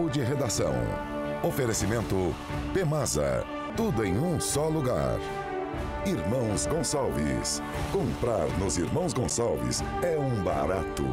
Papo de Redação. Oferecimento Pemasa. Tudo em um só lugar. Irmãos Gonçalves. Comprar nos Irmãos Gonçalves é um barato.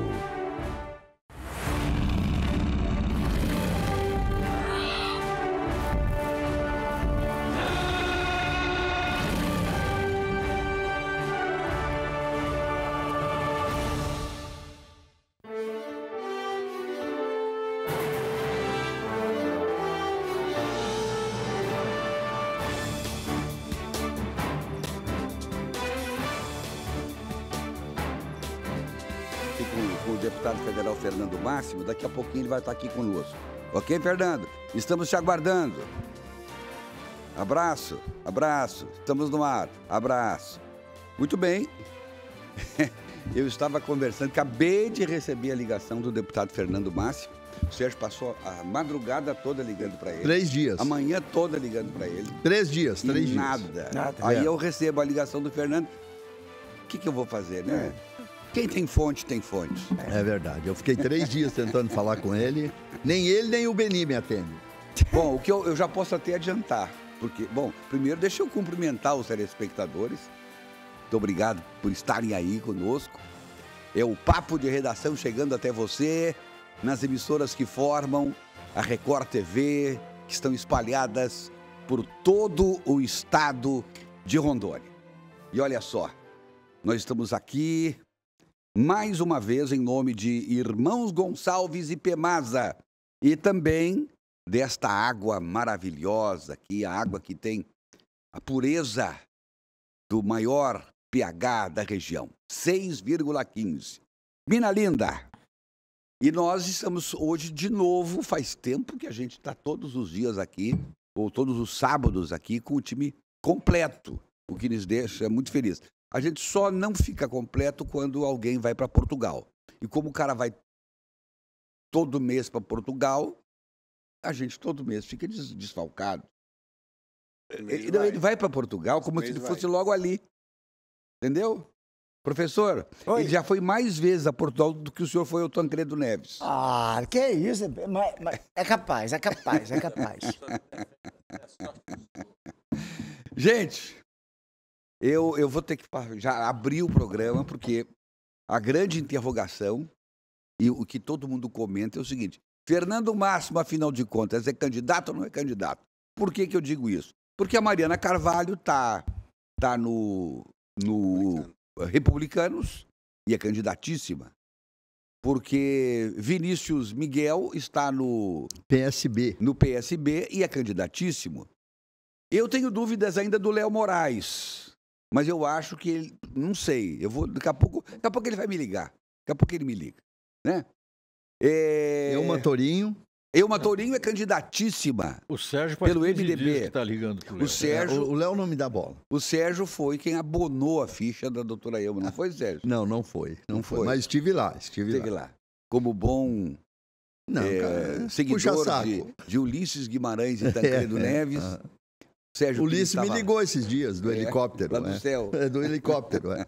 máximo. Daqui a pouquinho ele vai estar aqui conosco. Ok, Fernando? Estamos te aguardando. Abraço, abraço. Estamos no ar. Abraço. Muito bem. Eu estava conversando, acabei de receber a ligação do deputado Fernando Máximo. O Sérgio passou a madrugada toda ligando para ele. Três dias. Amanhã toda ligando para ele. Três dias, três nada. dias. Nada. Aí eu recebo a ligação do Fernando. O que, que eu vou fazer, né? É. Quem tem fonte, tem fonte. É verdade. Eu fiquei três dias tentando falar com ele. Nem ele, nem o Beni me atende. Bom, o que eu, eu já posso até adiantar. Porque, bom, primeiro deixa eu cumprimentar os telespectadores. Muito obrigado por estarem aí conosco. É o Papo de Redação chegando até você nas emissoras que formam a Record TV, que estão espalhadas por todo o estado de Rondônia. E olha só, nós estamos aqui mais uma vez em nome de Irmãos Gonçalves e Pemaza e também desta água maravilhosa aqui, a água que tem a pureza do maior pH da região, 6,15. Mina linda! E nós estamos hoje de novo, faz tempo que a gente está todos os dias aqui, ou todos os sábados aqui, com o time completo, o que nos deixa muito feliz. A gente só não fica completo quando alguém vai para Portugal. E como o cara vai todo mês para Portugal, a gente todo mês fica des desfalcado. Ele, vai, vai para Portugal como se ele fosse vai. logo ali. Entendeu? Professor, Oi. ele já foi mais vezes a Portugal do que o senhor foi ao Tancredo Neves. Ah, que isso. Mas, mas é capaz, é capaz, é capaz. gente, eu, eu vou ter que já abrir o programa, porque a grande interrogação e o que todo mundo comenta é o seguinte: Fernando Máximo, afinal de contas, é candidato ou não é candidato? Por que, que eu digo isso? Porque a Mariana Carvalho está tá no, no Republicanos e é candidatíssima. Porque Vinícius Miguel está no PSB. No PSB e é candidatíssimo. Eu tenho dúvidas ainda do Léo Moraes. Mas eu acho que ele. Não sei. Eu vou. Daqui a pouco. Daqui a pouco ele vai me ligar. Daqui a pouco ele me liga. Né? É... Elma Torinho. Elma Torinho é candidatíssima. O Sérgio pelo MDB. Tá ligando pro Léo. O Sérgio. O Léo não me dá bola. O Sérgio foi quem abonou a ficha da doutora Elma, não foi, Sérgio? Não, não foi. Não, não foi. foi. Mas estive lá, estive, estive lá. lá. Como bom não, é, cara, seguidor de, de, Ulisses Guimarães e Tancredo é, Neves. É, Sérgio Ulisses me ligou esses dias do é, helicóptero. Lá do né? céu. É, do helicóptero, é.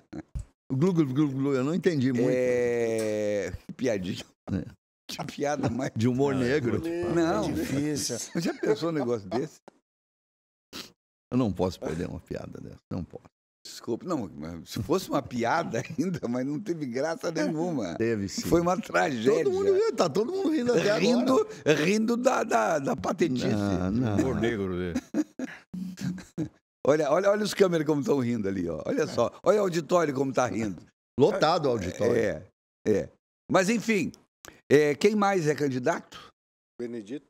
Glu, glu, glu, glu, eu não entendi muito. É. Que piadinha. É. piada mais. De humor não, negro. É não. É difícil. Você já pensou num negócio desse? Eu não posso perder uma piada dessa. Não posso. Desculpe, não, se fosse uma piada ainda, mas não teve graça é, nenhuma. Teve sim. Foi uma tragédia. Todo mundo rindo, tá todo mundo rindo até rindo, agora. Rindo da, da, da patentice. Não, não. Humor negro dele. Né? Olha, olha, olha os câmeras como estão rindo ali, ó. Olha só. Olha o auditório como está rindo. Lotado o auditório. É, é. Mas, enfim, é, quem mais é candidato? Benedito.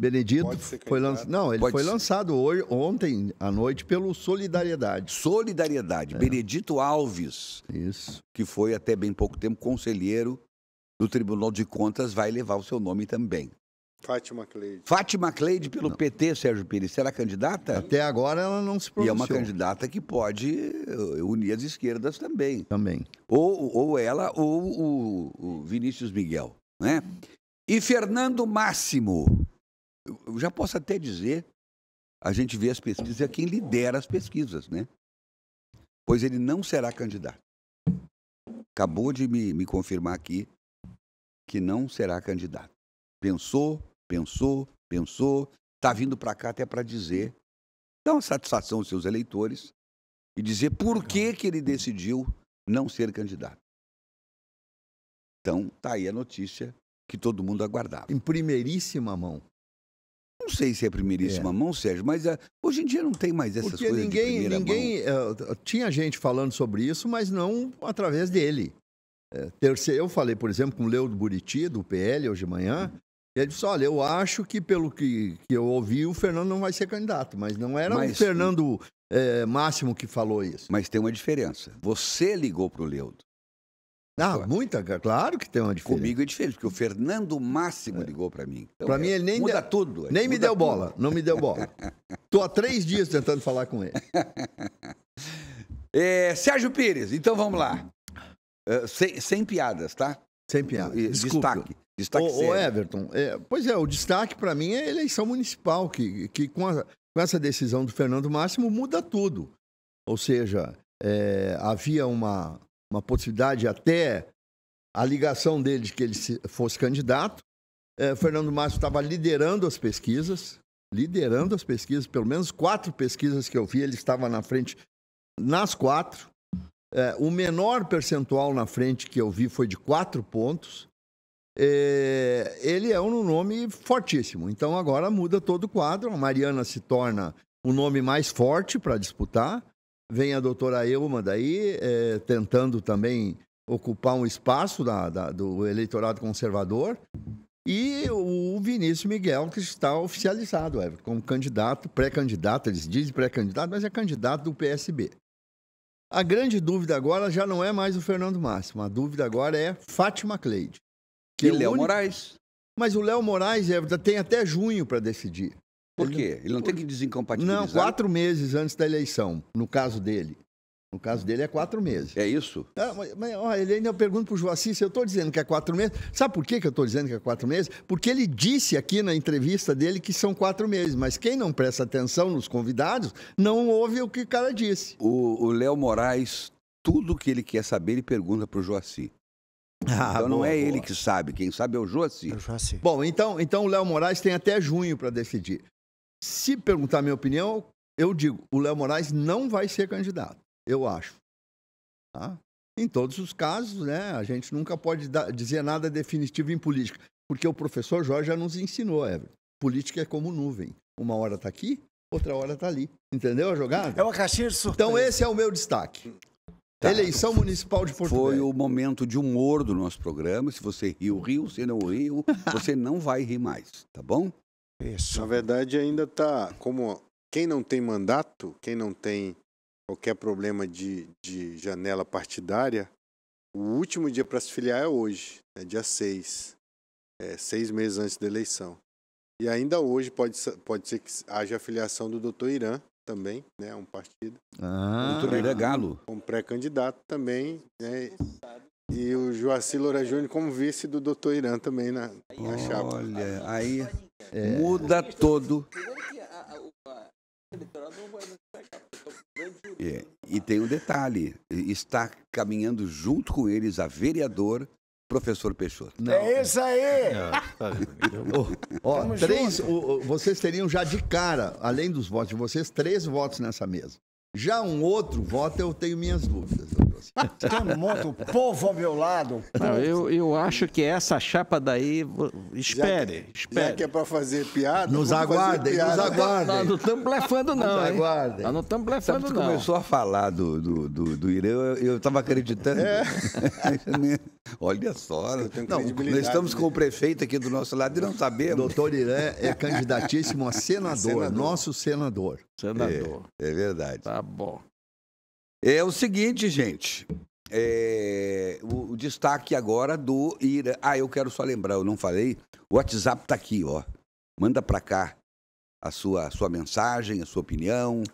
Benedito foi lançado. Não, ele Pode foi ser. lançado hoje, ontem à noite pelo Solidariedade. Solidariedade. É. Benedito Alves. Isso. Que foi até bem pouco tempo conselheiro do Tribunal de Contas, vai levar o seu nome também. Fátima Cleide. Fátima Cleide pelo não. PT, Sérgio Pires. Será candidata? Até agora ela não se pronunciou. E é uma candidata que pode eh, unir as esquerdas também. Também. Ou, ou ela ou o, o Vinícius Miguel. Né? E Fernando Máximo. Eu já posso até dizer, a gente vê as pesquisas, é quem lidera as pesquisas, né? Pois ele não será candidato. Acabou de me, me confirmar aqui que não será candidato pensou, pensou, pensou, está vindo para cá até para dizer, dar uma satisfação aos seus eleitores e dizer por que, que ele decidiu não ser candidato. Então, está aí a notícia que todo mundo aguardava. Em primeiríssima mão. Não sei se é primeiríssima é. mão, Sérgio, mas eh, hoje em dia não tem mais essas Porque coisas ninguém, de ninguém, uh, tinha gente falando sobre isso, mas não através dele. É, eh, terceiro, eu falei, por exemplo, com o Leo do Buriti, do PL, hoje de manhã, ele disse: Olha, eu acho que, pelo que, que eu ouvi, o Fernando não vai ser candidato, mas não era mas, o Fernando é, Máximo que falou isso. Mas tem uma diferença. Você ligou para o Leudo. Ah, muita, claro que tem uma diferença. Comigo é diferente, porque o Fernando Máximo é. ligou para mim. Então, para é, mim, ele nem. Muda deu, tudo. Nem muda me deu tudo. bola, não me deu bola. Estou há três dias tentando falar com ele. é, Sérgio Pires, então vamos lá. É, sem, sem piadas, tá? Sem piadas. Desculpa. Destaque o, o Everton, é, pois é, o destaque para mim é a eleição municipal, que, que com, a, com essa decisão do Fernando Máximo muda tudo. Ou seja, é, havia uma, uma possibilidade até a ligação dele de que ele fosse candidato. É, Fernando Márcio estava liderando as pesquisas, liderando as pesquisas, pelo menos quatro pesquisas que eu vi, ele estava na frente nas quatro. É, o menor percentual na frente que eu vi foi de quatro pontos é, ele é um nome fortíssimo. Então agora muda todo o quadro. A Mariana se torna o nome mais forte para disputar. Vem a doutora Elma daí, é, tentando também ocupar um espaço da, da, do eleitorado conservador. E o Vinícius Miguel, que está oficializado, Everton, é, como candidato, pré-candidato, eles dizem pré-candidato, mas é candidato do PSB. A grande dúvida agora já não é mais o Fernando Máximo, a dúvida agora é Fátima Cleide. Que e é Léo único... Moraes. Mas o Léo Moraes é, tem até junho para decidir. Por quê? Ele não por... tem que desincompatibilizar? Não, quatro meses antes da eleição, no caso dele. No caso dele é quatro meses. É isso? Ah, mas, mas ó, ele ainda pergunta para o Joaci se eu estou dizendo que é quatro meses. Sabe por que, que eu estou dizendo que é quatro meses? Porque ele disse aqui na entrevista dele que são quatro meses, mas quem não presta atenção nos convidados não ouve o que o cara disse. O Léo Moraes, tudo que ele quer saber, ele pergunta para o Joaci. Ah, então boa, não é boa. ele que sabe, quem sabe é o Josi. É Bom, então, então o Léo Moraes tem até junho para decidir. Se perguntar minha opinião, eu digo, o Léo Moraes não vai ser candidato, eu acho. Tá? Em todos os casos, né, a gente nunca pode dar, dizer nada definitivo em política, porque o professor Jorge já nos ensinou, Everton. Política é como nuvem. Uma hora está aqui, outra hora está ali. Entendeu a jogada? É uma caixinha de surpresa. Então esse é o meu destaque. Deputado. Tá. Eleição Municipal de Porto Foi Velho. o momento de humor do nosso programa. Se você riu, riu. Se não riu, você não vai rir mais, tá bom? Isso. Na verdade, ainda está como quem não tem mandato, quem não tem qualquer problema de, de janela partidária, o último dia para se filiar é hoje, é dia 6, é seis meses antes da eleição. E ainda hoje pode, pode ser que haja a filiação do doutor Irã, também, né? Um partido. Ah, um Galo. Um pré-candidato também, né? E o Joacir Loura Júnior como vice do doutor Irã também na, na Olha, chapa. Olha, aí é. muda todo. É, e tem um detalhe, está caminhando junto com eles a vereador Professor Peixoto. É Não, é isso aí! Ó, três, o, vocês teriam já de cara, além dos votos de vocês, três votos nessa mesa. Já um outro voto eu tenho minhas dúvidas. Douglas. Tem um povo ao meu lado. Não, eu, eu acho que essa chapa daí. Espere, já que, espere. Já que é para fazer piada. Nos aguardem, piada. nos aguardem. Nós não estamos blefando, não. Nos aguardem. Nós não estamos blefando, Sabe, não. começou a falar do, do, do, do Irã, eu estava acreditando. É. Olha só. Não, nós estamos né? com o prefeito aqui do nosso lado e não sabemos. Doutor Irã é candidatíssimo a senador, senador. nosso senador. Senador. É, é verdade. Tá bom. É o seguinte, gente. É, o, o, destaque agora do Ah, eu quero só lembrar, eu não falei. O WhatsApp está aqui, ó. Manda para cá a sua, a sua mensagem, a sua opinião.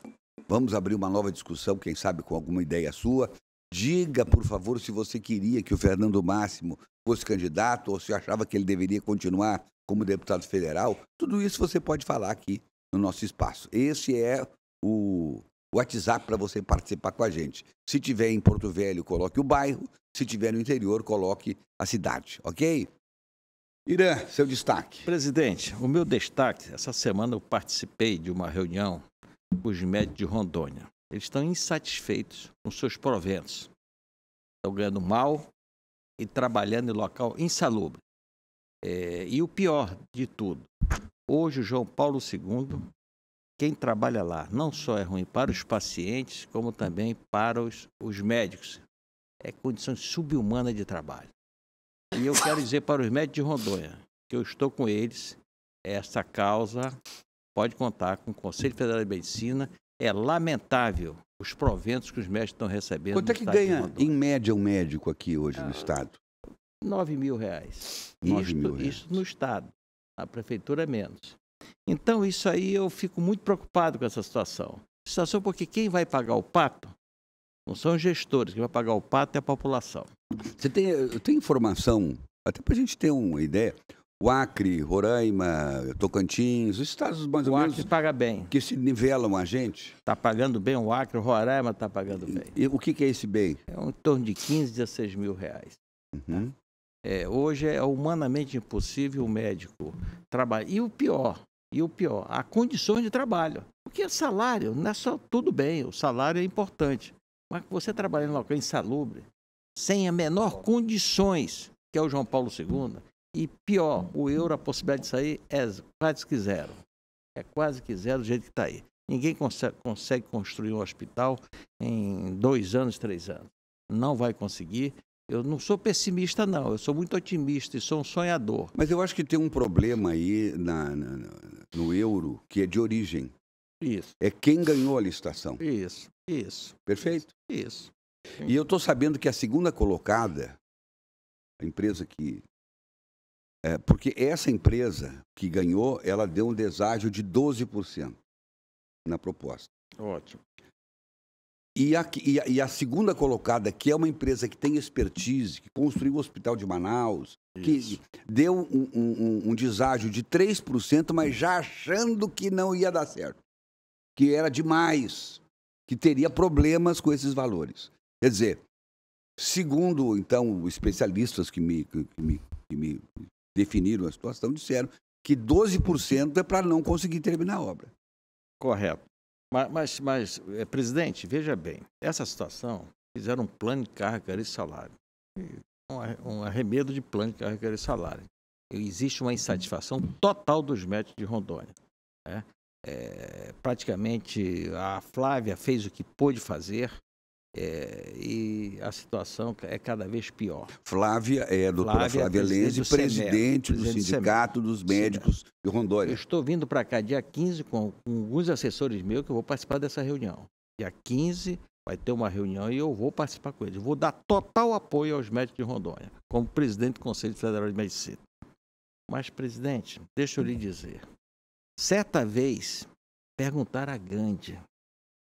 Vamos abrir uma nova discussão, quem sabe com alguma ideia sua. Diga, por favor, se você queria que o Fernando Máximo fosse candidato ou se achava que ele deveria continuar como deputado federal. Tudo isso você pode falar aqui no nosso espaço. Esse é o WhatsApp para você participar com a gente. Se tiver em Porto Velho, coloque o bairro. Se tiver no interior, coloque a cidade, ok? Irã, seu destaque. Presidente, o meu destaque, essa semana eu participei de uma reunião com os médicos de Rondônia. Eles estão insatisfeitos com seus proventos. Estão ganhando mal e trabalhando em local insalubre. É, e o pior de tudo, hoje o João Paulo II quem trabalha lá. Não só é ruim para os pacientes, como também para os, os médicos. É condição subhumana de trabalho. E eu quero dizer para os médicos de Rondônia que eu estou com eles. Essa causa pode contar com o Conselho Federal de Medicina. É lamentável os proventos que os médicos estão recebendo. Quanto é que ganha, em média, um médico aqui hoje ah, no Estado? 9 mil reais. 9 isto, mil reais. Isso no Estado. A prefeitura é menos. Então, isso aí eu fico muito preocupado com essa situação. Situação porque quem vai pagar o pato não são os gestores, quem vai pagar o pato é a população. Você tem, eu tenho informação, até para a gente ter uma ideia, o Acre, Roraima, Tocantins, os estados mais ou o menos. O Acre paga bem. Que se nivelam a gente. Está pagando bem o Acre, o Roraima está pagando bem. E, e o que, que, é esse bem? É um, em torno de 15, 16 mil reais. Uhum. É, hoje é humanamente impossível o médico trabalhar. E o pior, e o pior, a condições de trabalho. Porque salário não é só tudo bem, o salário é importante. Mas você trabalha em local insalubre, sem a menor condições, que é o João Paulo II, e pior, o euro, a possibilidade de sair é quase que zero. É quase que zero do jeito que está aí. Ninguém consegue, consegue construir um hospital em dois anos, três anos. Não vai conseguir. Eu não sou pessimista, não. Eu sou muito otimista e sou um sonhador. Mas eu acho que tem um problema aí na, na, no euro que é de origem. Isso. É quem ganhou a licitação. Isso, isso. Perfeito? Isso. isso. E eu estou sabendo que a segunda colocada, a empresa que. É, porque essa empresa que ganhou, ela deu um deságio de 12% na proposta. Ótimo. E a, e, a, e a, segunda colocada, que é uma empresa que tem expertise, que construiu o Hospital de Manaus, Isso. que deu um, um, um deságio de 3%, mas já achando que não ia dar certo, que era demais, que teria problemas com esses valores. Quer dizer, segundo, então, especialistas que me, que, me, que me definiram a situação, disseram que 12% é para não conseguir terminar a obra. Correto. Mas, mas, mas eh, é, presidente, veja bem, essa situação, fizeram um plano de carga, e salário. Um, arremedo de plano de carga, e salário. Existe uma insatisfação total dos médicos de Rondônia. Né? É, praticamente a Flávia fez o que pôde fazer, é, e a situação é cada vez pior. Flávia, é, a doutora Flávia, é Flávia Lenz, presidente, presidente, do, presidente do Sindicato dos Médicos de Rondônia. Eu estou vindo para cá dia 15 com, com, alguns assessores meus que eu vou participar dessa reunião. Dia 15 vai ter uma reunião e eu vou participar com eles. Eu vou dar total apoio aos médicos de Rondônia, como presidente do Conselho Federal de Medicina. Mas, presidente, deixa eu lhe dizer. Certa vez, perguntaram a Gandhi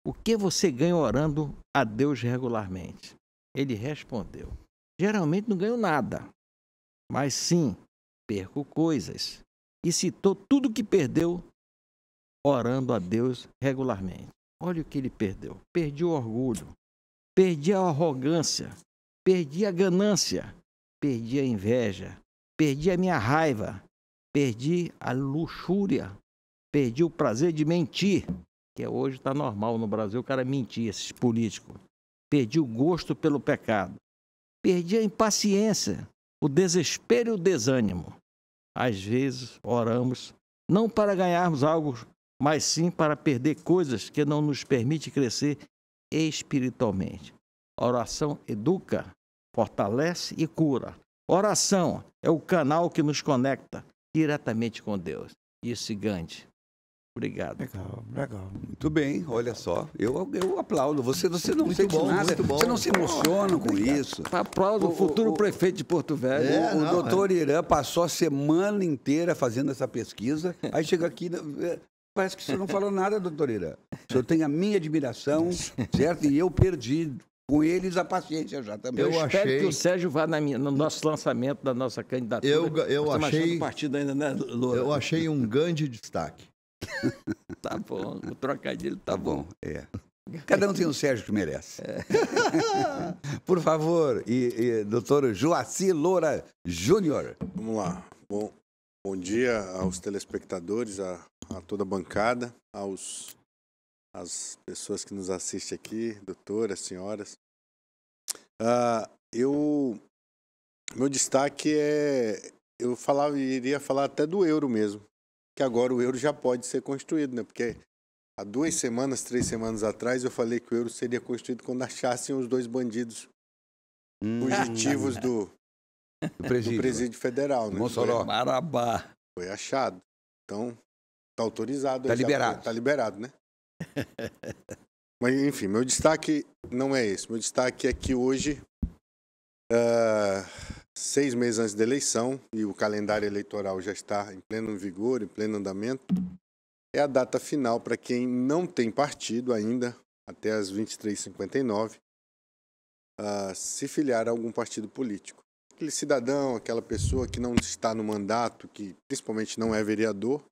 o que você ganha orando a Deus regularmente? Ele respondeu: Geralmente não ganho nada, mas sim perco coisas. E citou tudo que perdeu orando a Deus regularmente. Olha o que ele perdeu: perdi o orgulho, perdi a arrogância, perdi a ganância, perdi a inveja, perdi a minha raiva, perdi a luxúria, perdi o prazer de mentir, que hoje está normal no Brasil o cara mentir, esses políticos. Perdi o gosto pelo pecado. Perdi a impaciência, o desespero e o desânimo. Às vezes oramos não para ganharmos algo, mas sim para perder coisas que não nos permite crescer espiritualmente. A oração educa, fortalece e cura. Oração é o canal que nos conecta diretamente com Deus. Isso, Gandhi, Obrigado. Legal, legal. Muito bem, olha só. Eu, eu aplaudo. Você, você não muito sente bom, nada, você não se emociona com Obrigado. isso. Aplaudo o futuro o, prefeito de Porto Velho. É, o, o doutor é. Irã passou a semana inteira fazendo essa pesquisa. Aí chega aqui, né, parece que você não falou nada, doutor Irã. O senhor tem a minha admiração, certo? E eu perdi com eles a paciência já também. Eu, eu espero achei... que o Sérgio vá minha, no nosso lançamento da nossa candidatura. Eu, eu achei... partido ainda, né, Loura? Eu achei um grande destaque tá bom, o trocadilho tá, tá bom. É. Cada um tem o Sérgio que merece. É. Por favor, e, e doutor Joaci Loura Júnior. Vamos lá. Bom, bom dia aos telespectadores, a, a toda a bancada, aos as pessoas que nos assistem aqui, doutoras, senhoras. Uh, eu, meu destaque é, eu falava, iria falar até do euro mesmo, que agora o euro já pode ser construído, né? Porque há duas semanas, três semanas atrás, eu falei que o euro seria construído quando achassem os dois bandidos hum, fugitivos é. do, do, presídio. do né? presídio federal, né? Mossoró. Marabá. Foi achado. Então, está autorizado. Está liberado. está liberado, né? Mas, enfim, meu destaque não é esse. Meu destaque é que hoje... Uh seis meses antes da eleição, e o calendário eleitoral já está em pleno vigor, em pleno andamento, é a data final para quem não tem partido ainda, até as 23h59, uh, se filiar a algum partido político. Aquele cidadão, aquela pessoa que não está no mandato, que principalmente não é vereador,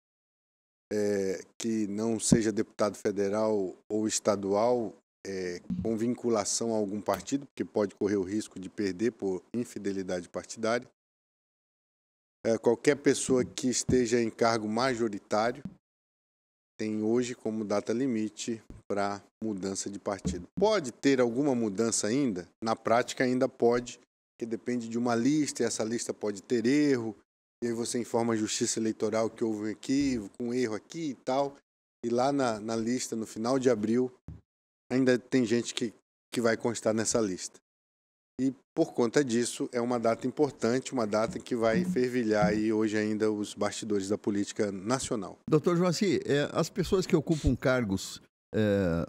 é, que não seja deputado federal ou estadual é, com vinculação a algum partido, porque pode correr o risco de perder por infidelidade partidária. É, qualquer pessoa que esteja em cargo majoritário tem hoje como data limite para mudança de partido. Pode ter alguma mudança ainda? Na prática, ainda pode, que depende de uma lista, e essa lista pode ter erro, e aí você informa a justiça eleitoral que houve um equívoco, um erro aqui e tal. E lá na, na lista, no final de abril, ainda tem gente que, que vai constar nessa lista. E por conta disso, é uma data importante, uma data que vai fervilhar aí hoje ainda os bastidores da política nacional. Doutor Joaci, é, as pessoas que ocupam cargos é,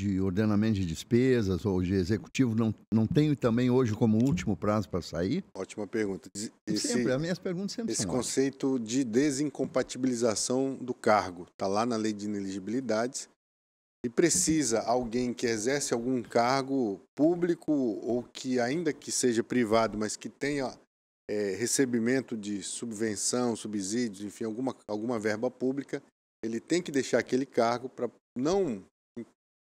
de ordenamento de despesas ou de executivo não, não tem também hoje como último prazo para sair? Ótima pergunta. Esse, sempre, as minhas perguntas sempre Esse conceito de desincompatibilização do cargo está lá na lei de ineligibilidades e precisa alguém que exerce algum cargo público ou que ainda que seja privado, mas que tenha é, recebimento de subvenção, subsídios, enfim, alguma, alguma verba pública, ele tem que deixar aquele cargo para não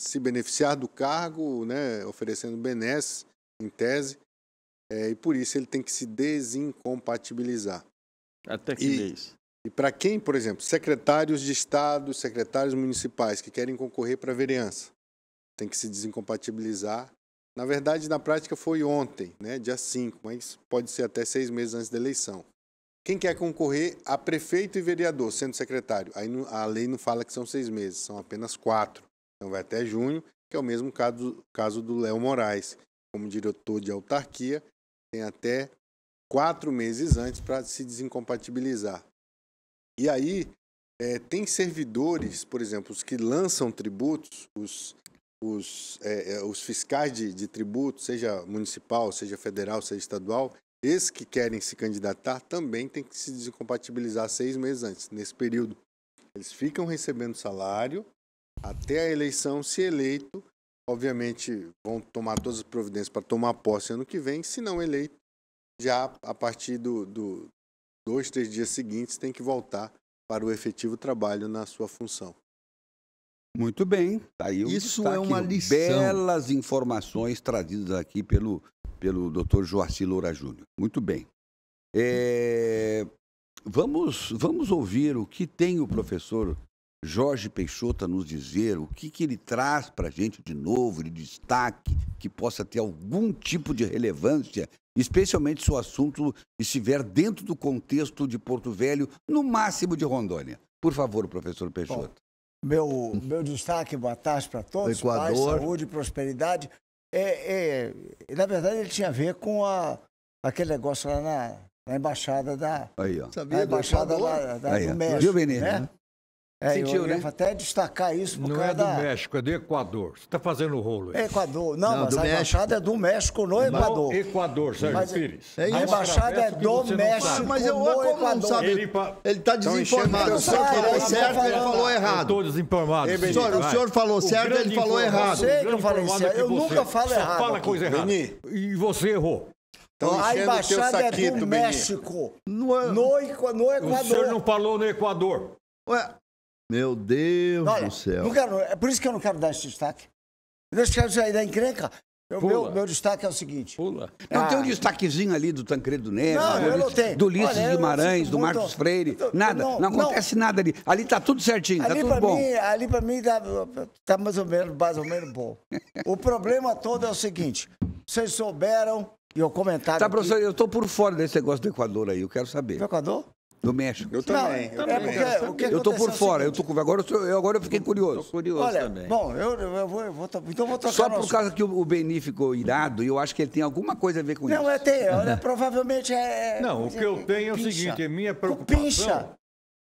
se beneficiar do cargo, né, oferecendo benesses, em tese, é, e por isso ele tem que se desincompatibilizar. Até que e, mês? E para quem, por exemplo, secretários de Estado, secretários municipais que querem concorrer para a vereança, tem que se desincompatibilizar. Na verdade, na prática foi ontem, né, dia 5, mas pode ser até seis meses antes da eleição. Quem quer concorrer a prefeito e vereador, sendo secretário, aí a lei não fala que são seis meses, são apenas quatro. Então vai até junho, que é o mesmo caso, caso do Léo Moraes. Como diretor de autarquia, tem até quatro meses antes para se desincompatibilizar. E aí, é, tem servidores, por exemplo, os que lançam tributos, os, os, é, os fiscais de, de tributo, seja municipal, seja federal, seja estadual, esses que querem se candidatar também têm que se descompatibilizar seis meses antes, nesse período. Eles ficam recebendo salário até a eleição, se eleito, obviamente vão tomar todas as providências para tomar posse ano que vem, se não eleito, já a partir do, do, dois, três dias seguintes tem que voltar para o efetivo trabalho na sua função. Muito bem, tá aí Isso é uma lição. Belas informações trazidas aqui pelo, pelo Dr. Joaci Loura Júnior. Muito bem. É, vamos, vamos ouvir o que tem o professor Jorge Peixoto a nos dizer, o que, que ele traz para a gente de novo, de destaque, que possa ter algum tipo de relevância especialmente se o assunto estiver dentro do contexto de Porto Velho, no máximo de Rondônia. Por favor, professor Peixoto. Bom, meu, meu destaque, boa tarde para todos. Paz, saúde, prosperidade. É, é, na verdade, ele tinha a ver com a, aquele negócio lá na, na embaixada da Aí, ó. Sabia, embaixada lá, da, da, Aí, do México. Viu, Benê? Né? É, Sentiu, eu, né? Eu até destacar isso. não é do da... México, é do Equador. Você está fazendo rolo aí. Equador. Não, não mas a México. embaixada é do México no Equador. No Equador, Sérgio mas, Pires. É isso. A embaixada é do México Mas eu no Equador. Tá não sabe. Ele está desinformado. Então, o senhor falou certo, ele falou tá errado. Estou desinformado. Senhor, o senhor falou certo, ele falou errado. Eu sei é que eu falei certo. Eu nunca falo errado. fala coisa errada. E você errou. então a embaixada é do México. não é- no Equador. O senhor não falou no Equador. Ué, meu Deus Olha, do céu. Quero, é por isso que eu não quero dar esse destaque. Eu não quero sair da encrenca. Eu, meu, meu destaque é o seguinte. Pula. Ah. Não ah. tem um destaquezinho ali do Tancredo Neves, não, do, eu não tenho. do Ulisses Olha, Guimarães, do Marcos muito, Freire. Tô, nada. Não, não acontece não. nada ali. Ali tá tudo certinho, tá ali tá tudo bom. Mim, ali para mim tá, tá, mais ou menos, mais ou menos bom. o problema todo é o seguinte: vocês souberam e eu comentário. Tá, professor, aqui, eu tô por fora desse negócio do Equador aí, eu quero saber. Do Equador? Do México. Eu também. Não, eu também. É porque, eu estou por é fora. Eu tô, agora, eu, sou, agora eu fiquei curioso. curioso Olha, também. Bom, eu, eu, vou, eu vou, então vou trocar. Só por causa que o, o Beni ficou irado e eu acho que ele tem alguma coisa a ver com não, isso. Não, é ter, Olha, provavelmente é. é não, o que eu é, tenho é o pincha. seguinte: é minha preocupação. Pincha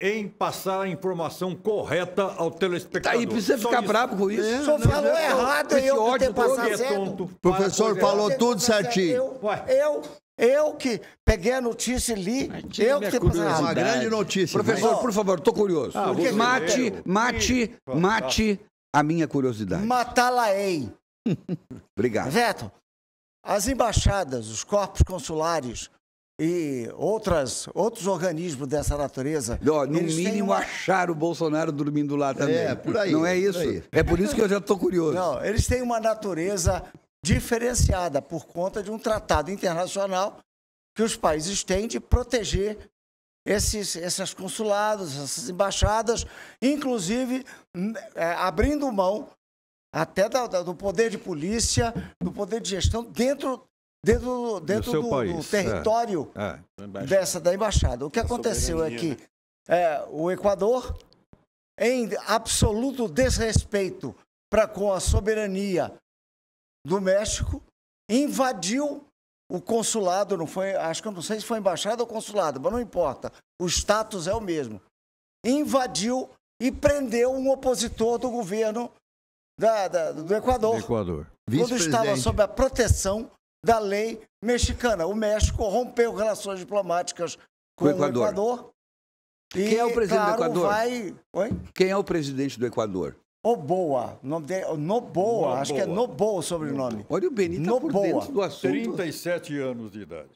em passar a informação correta ao telespectador. Tá aí, precisa ficar isso. bravo com isso. É, o senhor não, falou não, errado, e eu ódio ter passado é tonto. O professor falou tudo certinho. Eu, eu, eu que peguei a notícia e li. Mas eu que tenho Uma grande notícia. Professor, mas... por favor, estou curioso. Ah, é mate, mate, mate a minha curiosidade. Matá-la-ei. Obrigado. Veto, as embaixadas, os corpos consulares e outras, outros organismos dessa natureza. no mínimo, uma... achar o Bolsonaro dormindo lá também. É, por aí. Não é isso? É por isso que eu já estou curioso. Não, eles têm uma natureza diferenciada por conta de um tratado internacional que os países têm de proteger esses, esses consulados, essas embaixadas, inclusive é, abrindo mão até da, da, do poder de polícia, do poder de gestão dentro, dentro, dentro do, do, é. território é, é. dessa da embaixada. O que aconteceu é que né? é, o Equador, em absoluto desrespeito para com a soberania do México invadiu o consulado, não foi, acho que eu não sei se foi embaixada ou consulado, mas não importa. O status é o mesmo. Invadiu e prendeu um opositor do governo da, da, do Equador. Equador. Quando estava sob a proteção da lei mexicana. O México rompeu relações diplomáticas com o Equador. O Equador e, Quem é o presidente claro, do Equador? Vai... Quem é o presidente do Equador? Oboa, o nome dele, Noboa, Noboa, acho que é Noboa o sobrenome. Olha o Benito tá por dentro do assunto. 37 anos de idade.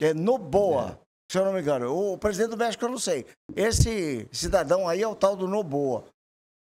É Noboa, é. se eu não me engano. O presidente do México eu não sei. Esse cidadão aí é o tal do Noboa,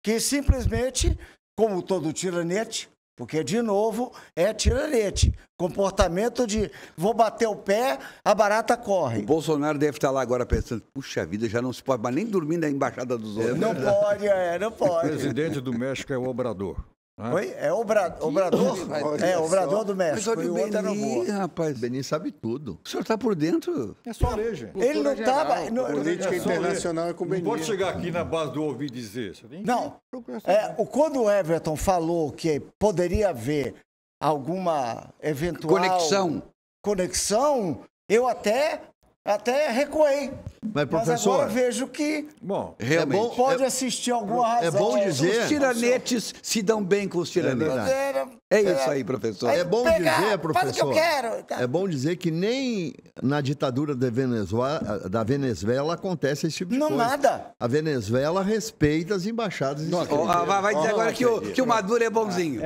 que simplesmente, como todo tiranete, porque, de novo, é tiranete. Comportamento de vou bater o pé, a barata corre. O Bolsonaro deve estar lá agora pensando, puxa vida, já não se pode mais nem dormir na embaixada dos outros. Não pode, é, não pode. O presidente do México é o obrador. É? Oi? É obra, obrador? é, obrador do México. Mas olha, o Beni, rapaz, o Beni sabe tudo. O senhor está por dentro. É só leja. Ele não estava... Política é internacional é com o Beni. Não pode chegar aqui na base do ouvir dizer. Não. É, quando o Everton falou que poderia haver alguma eventual... Conexão. Conexão, eu até, até recuei. Mas, professor, Mas agora vejo que bom, é realmente, é, é bom, pode é, assistir alguma razão. É bom dizer. Os tiranetes se dão bem com os tiranetes. É, é, é isso aí, professor. É bom pegar, dizer, professor. Que é bom dizer que nem na ditadura da Venezuela, da Venezuela acontece esse tipo de Não coisa. Não nada. A Venezuela respeita as embaixadas Não, Vai dizer agora que o, que o Maduro é bonzinho.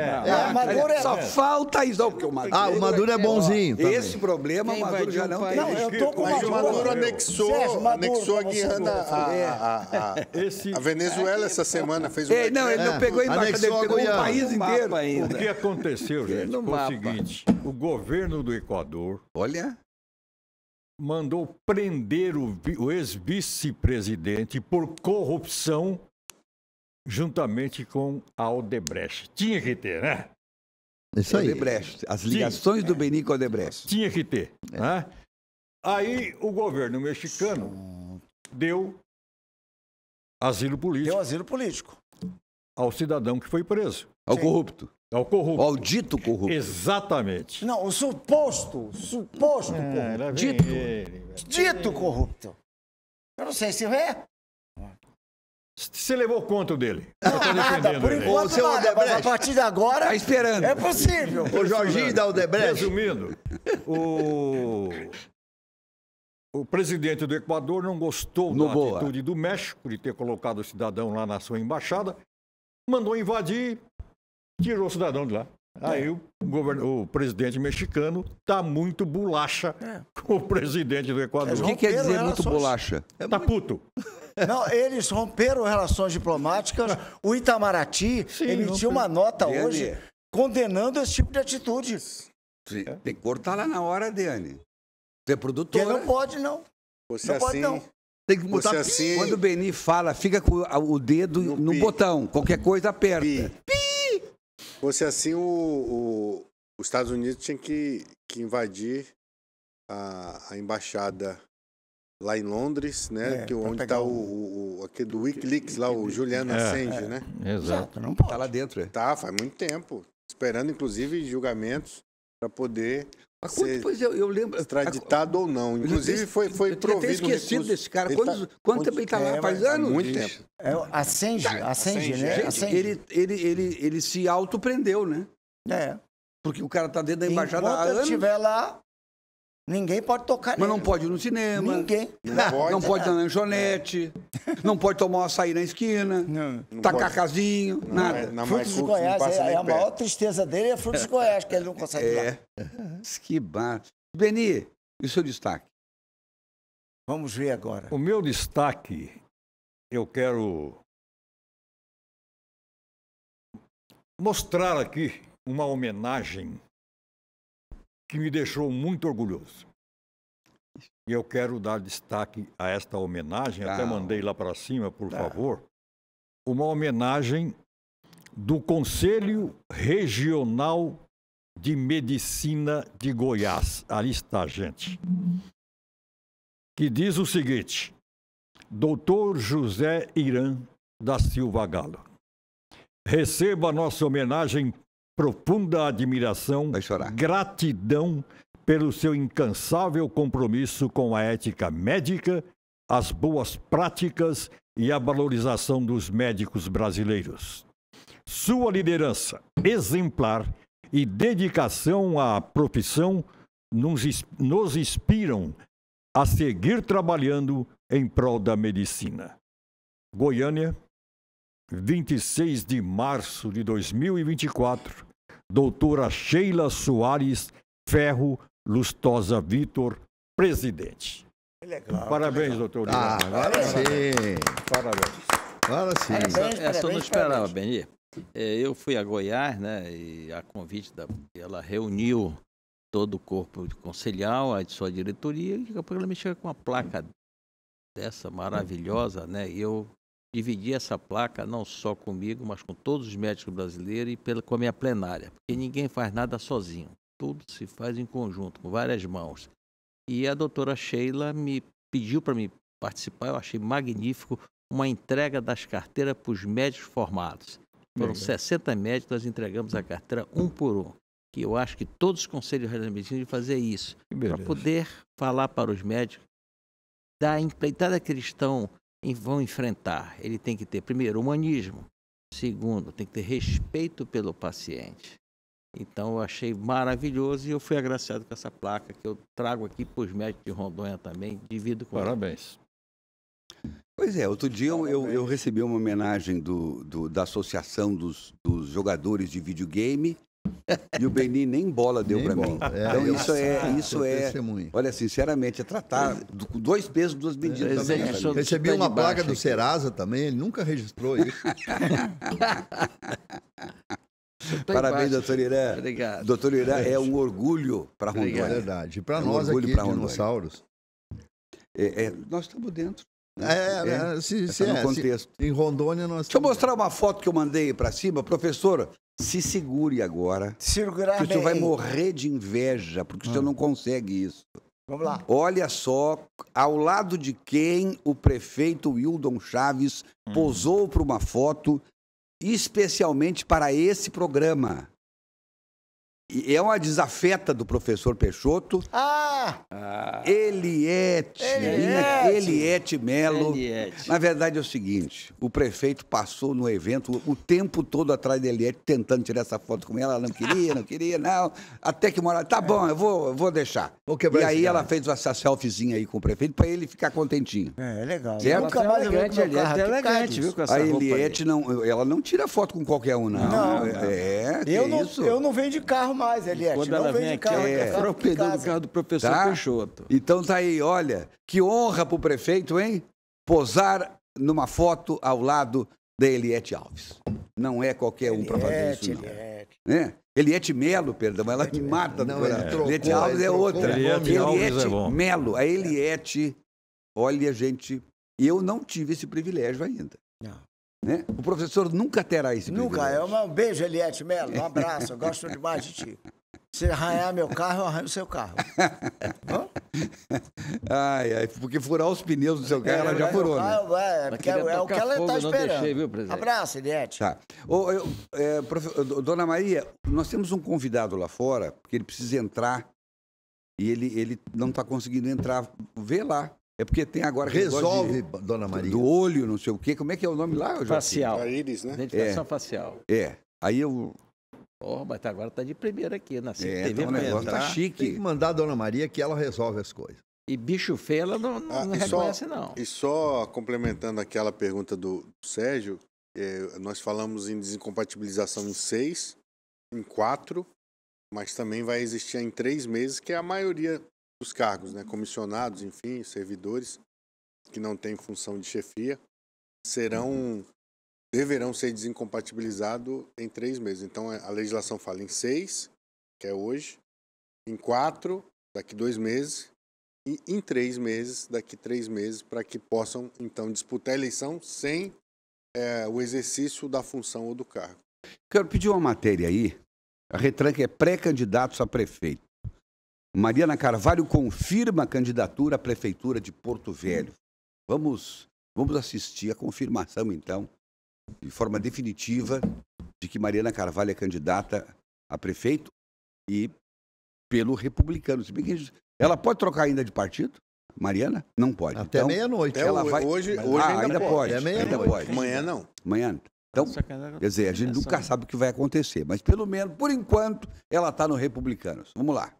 Maduro Só falta isso. Porque o Maduro ah, o Maduro é bonzinho. Esse problema, o Maduro já não tem. Não, eu tô com o Maduro. O Maduro anexou. Maduro. Anexou a Guiana a, a, Venezuela é essa semana, fez o. não, ele não é. pegou embaixo, ele pegou o país inteiro. Ainda. O que aconteceu, gente, foi o seguinte: o governo do Equador. Olha mandou prender o, o ex-vice-presidente por corrupção juntamente com a Odebrecht. Tinha que ter, né? Isso aí. Odebrecht. As ligações Tinha. do a Odebrecht. Tinha que ter. É. Né? Aí o governo mexicano deu asilo político. Deu asilo político. Ao cidadão que foi preso. Ao Sim. corrupto. Ao corrupto. Ao dito corrupto. Exatamente. Não, o suposto, suposto é, corrupto. Dito. Ele, dito corrupto. Eu não sei se é. Você levou conta dele. Não, nada, por enquanto ele. nada, mas a partir de agora... Tá esperando. É possível. O Jorginho da Odebrecht. Resumindo, o... O presidente do Equador não gostou no da boa. atitude do México de ter colocado o cidadão lá na sua embaixada, mandou invadir, tirou o cidadão de lá. Aí é. o, govern... o, presidente mexicano tá muito bolacha é. com o presidente do Equador. O que quer dizer relações... muito bolacha? É tá muito... puto. Não, eles romperam relações diplomáticas. O Itamaraty Sim, emitiu uma nota hoje condenando esse tipo de atitude. Tem que cortar lá na hora, Dani. Você é produtor. Porque não né? pode, não. Você não assim... pode, não. Assim, Tem que botar. Assim... Quando o Beni fala, fica com o dedo no, no botão. Qualquer coisa aperta. Pi. Pi. Você assim, o, o, os Estados Unidos tinham que, que invadir a, a embaixada lá em Londres, né? É, que é onde está o, o, o, aquele do Wikileaks lá, o Juliano é, Assange, é, né? Exato. Não pode. Tá lá dentro, é. Tá, faz muito tempo. Esperando, inclusive, julgamentos para poder mas quanto, pois eu, eu lembro. Extraditado a, ou não. Inclusive, foi, foi eu provido. Eu esquecido desse cara. Tá quanto, tá, quanto tempo ele está lá? Faz é, anos? Muito tempo. É, acende, tá, acende, né? Gente, Ele, ele, ele, ele se autopreendeu, né? É. Porque o cara está dentro da embaixada Enquanto há anos. ele estiver lá, Ninguém pode tocar Mas não pode ir no cinema. Ninguém. Não pode, não pode na lanchonete. É. Não pode tomar um açaí na esquina. Não. não tacar pode. casinho, não, nada. É, na Frutos de Goiás, é, é a maior tristeza dele é Frutos de Goiás, que ele não consegue é. lá. Que Beni, e o seu destaque? Vamos ver agora. O meu destaque, eu quero mostrar aqui uma homenagem que me deixou muito orgulhoso. E eu quero dar destaque a esta homenagem, até tá. mandei lá para cima, por tá. favor, uma homenagem do Conselho Regional de Medicina de Goiás. Ali está, gente. Que diz o seguinte: Doutor José Irã da Silva Galo. Receba nossa homenagem profunda admiração, gratidão pelo seu incansável compromisso com a ética médica, as boas práticas e a valorização dos médicos brasileiros. Sua liderança exemplar e dedicação à profissão nos, nos inspiram a seguir trabalhando em prol da medicina. Goiânia, 26 de março de 2024, doutora Sheila Soares Ferro Lustosa Vitor, presidente. Legal, é é parabéns, legal. doutor. Ah, agora sim. Parabéns. Agora sim. Parabéns, parabéns, Essa eu não esperava, Beni. É, eu fui a Goiás, né, e a convite da... Ela reuniu todo o corpo conselhial, a de sua diretoria, e depois ela me chega com uma placa dessa maravilhosa, né, e eu dividir essa placa não só comigo, mas com todos os médicos brasileiros e pela, com a minha plenária, porque ninguém faz nada sozinho. Tudo se faz em conjunto, com várias mãos. E a doutora Sheila me pediu para me participar, eu achei magnífico, uma entrega das carteiras para os médicos formados. Foram 60 médicos, nós entregamos a carteira um por um. Que eu acho que todos os conselhos de medicina de fazer isso, para poder falar para os médicos da empreitada que eles estão e vão enfrentar, ele tem que ter, primeiro, humanismo, segundo, tem que ter respeito pelo paciente. Então eu achei maravilhoso e eu fui agraciado com essa placa que eu trago aqui para os médicos de Rondônia também, divido com Parabéns. Eles. Pois é, outro dia eu, eu, eu recebi uma homenagem do, do da Associação dos, dos Jogadores de Videogame E o Beni nem bola deu para mim. É, então isso é, isso é. Olha, sinceramente, é tratar dois pesos, duas medidas. É, também, Recebi uma placa do Serasa também, ele nunca registrou isso. Tá Parabéns, doutor Irã. Obrigado. Doutor Irã é um orgulho para Rondônia. É verdade. E para é um nós aqui, dinossauros. É, é, nós estamos dentro. Né? É, né? é, se, tá se, é, contexto. Se, em Rondônia nós Deixa eu mostrar uma foto que eu mandei para cima. Professor, se segure agora. Segurar que o senhor vai morrer de inveja, porque hum. o senhor hum. não consegue isso. Vamos lá. Olha só ao lado de quem o prefeito Wildon Chaves hum. posou para uma foto especialmente para esse programa é uma desafeta do professor Peixoto. Ah! ah! Eliette. Eliette, Eliette Melo. Eliette. Na verdade é o seguinte, o prefeito passou no evento o tempo todo atrás da Eliette tentando tirar essa foto com ela, ela não queria, não queria, não. Até que moral, tá bom, eu vou, vou deixar. Vou e aí ela fez essa selfiezinha aí com o prefeito para ele ficar contentinho. É, é legal. Certo? Nunca mais elegante, eu é elegante, viu, com essa A Eliette não, ela não tira foto com qualquer um, não. Não. É, eu não, isso. eu não venho de carro mas mais, Eliette. Quando ela vem aqui, carro, é, é. pedal do carro do professor tá? Peixoto. Então tá aí, olha, que honra pro prefeito, hein? Posar numa foto ao lado da Eliette Alves. Não é qualquer um para fazer isso, não. Eliette. Né? Eliette Melo, perdão, ela que mata. Não, trocou, Eliette Alves é outra. É Eliette, Eliette é Melo, a Eliette, olha, gente, eu não tive esse privilégio ainda. Não. Né? O professor nunca terá esse Nunca. É Um beijo, Eliette Mello. Um abraço. Eu gosto demais de ti. Se arranhar meu carro, eu arranho seu carro. ai, ai, porque furar os pneus do seu carro, é, ela já é, furou, carro, né? É, é, é o que ela está esperando. Deixei, viu, Abraço, Eliette. Tá. Ô, eu, é, prof... Dona Maria, nós temos um convidado lá fora, porque ele precisa entrar e ele, ele não está conseguindo entrar. Vê lá é porque tem agora. Resolve, de, dona Maria. Do olho, não sei o quê. Como é que é o nome lá? Facial. A íris, né? Identificação é. facial. É. Aí eu. Porra, mas tá, agora tá de primeira aqui na é, TV. Tá, tá tá chique. Tem que mandar a dona Maria que ela resolve as coisas. E bicho feio ela não, não, ah, não reconhece, só, não. E só complementando aquela pergunta do Sérgio, é, nós falamos em desincompatibilização em seis, em quatro, mas também vai existir em três meses, que é a maioria os cargos, né, comissionados, enfim, servidores que não têm função de chefia serão uhum. deverão ser desincompatibilizados em três meses. Então é, a legislação fala em seis, que é hoje, em quatro daqui dois meses e em três meses daqui três meses para que possam então disputar a eleição sem é, o exercício da função ou do cargo. Quero pedir uma matéria aí. A retranca é pré-candidatos a prefeito. Mariana Carvalho confirma a candidatura à prefeitura de Porto Velho. Vamos, vamos assistir a confirmação, então, de forma definitiva, de que Mariana Carvalho é candidata a prefeito e pelo republicano. Se bem que gente, ela pode trocar ainda de partido? Mariana? Não pode. Até então, meia-noite. É, vai... Hoje, ah, hoje ah, ainda, ainda, pode. pode. Ainda pode. Amanhã não. Amanhã. Então, quer dizer, a gente nunca sabe o que vai acontecer, mas pelo menos, por enquanto, ela está no Republicanos. Vamos lá.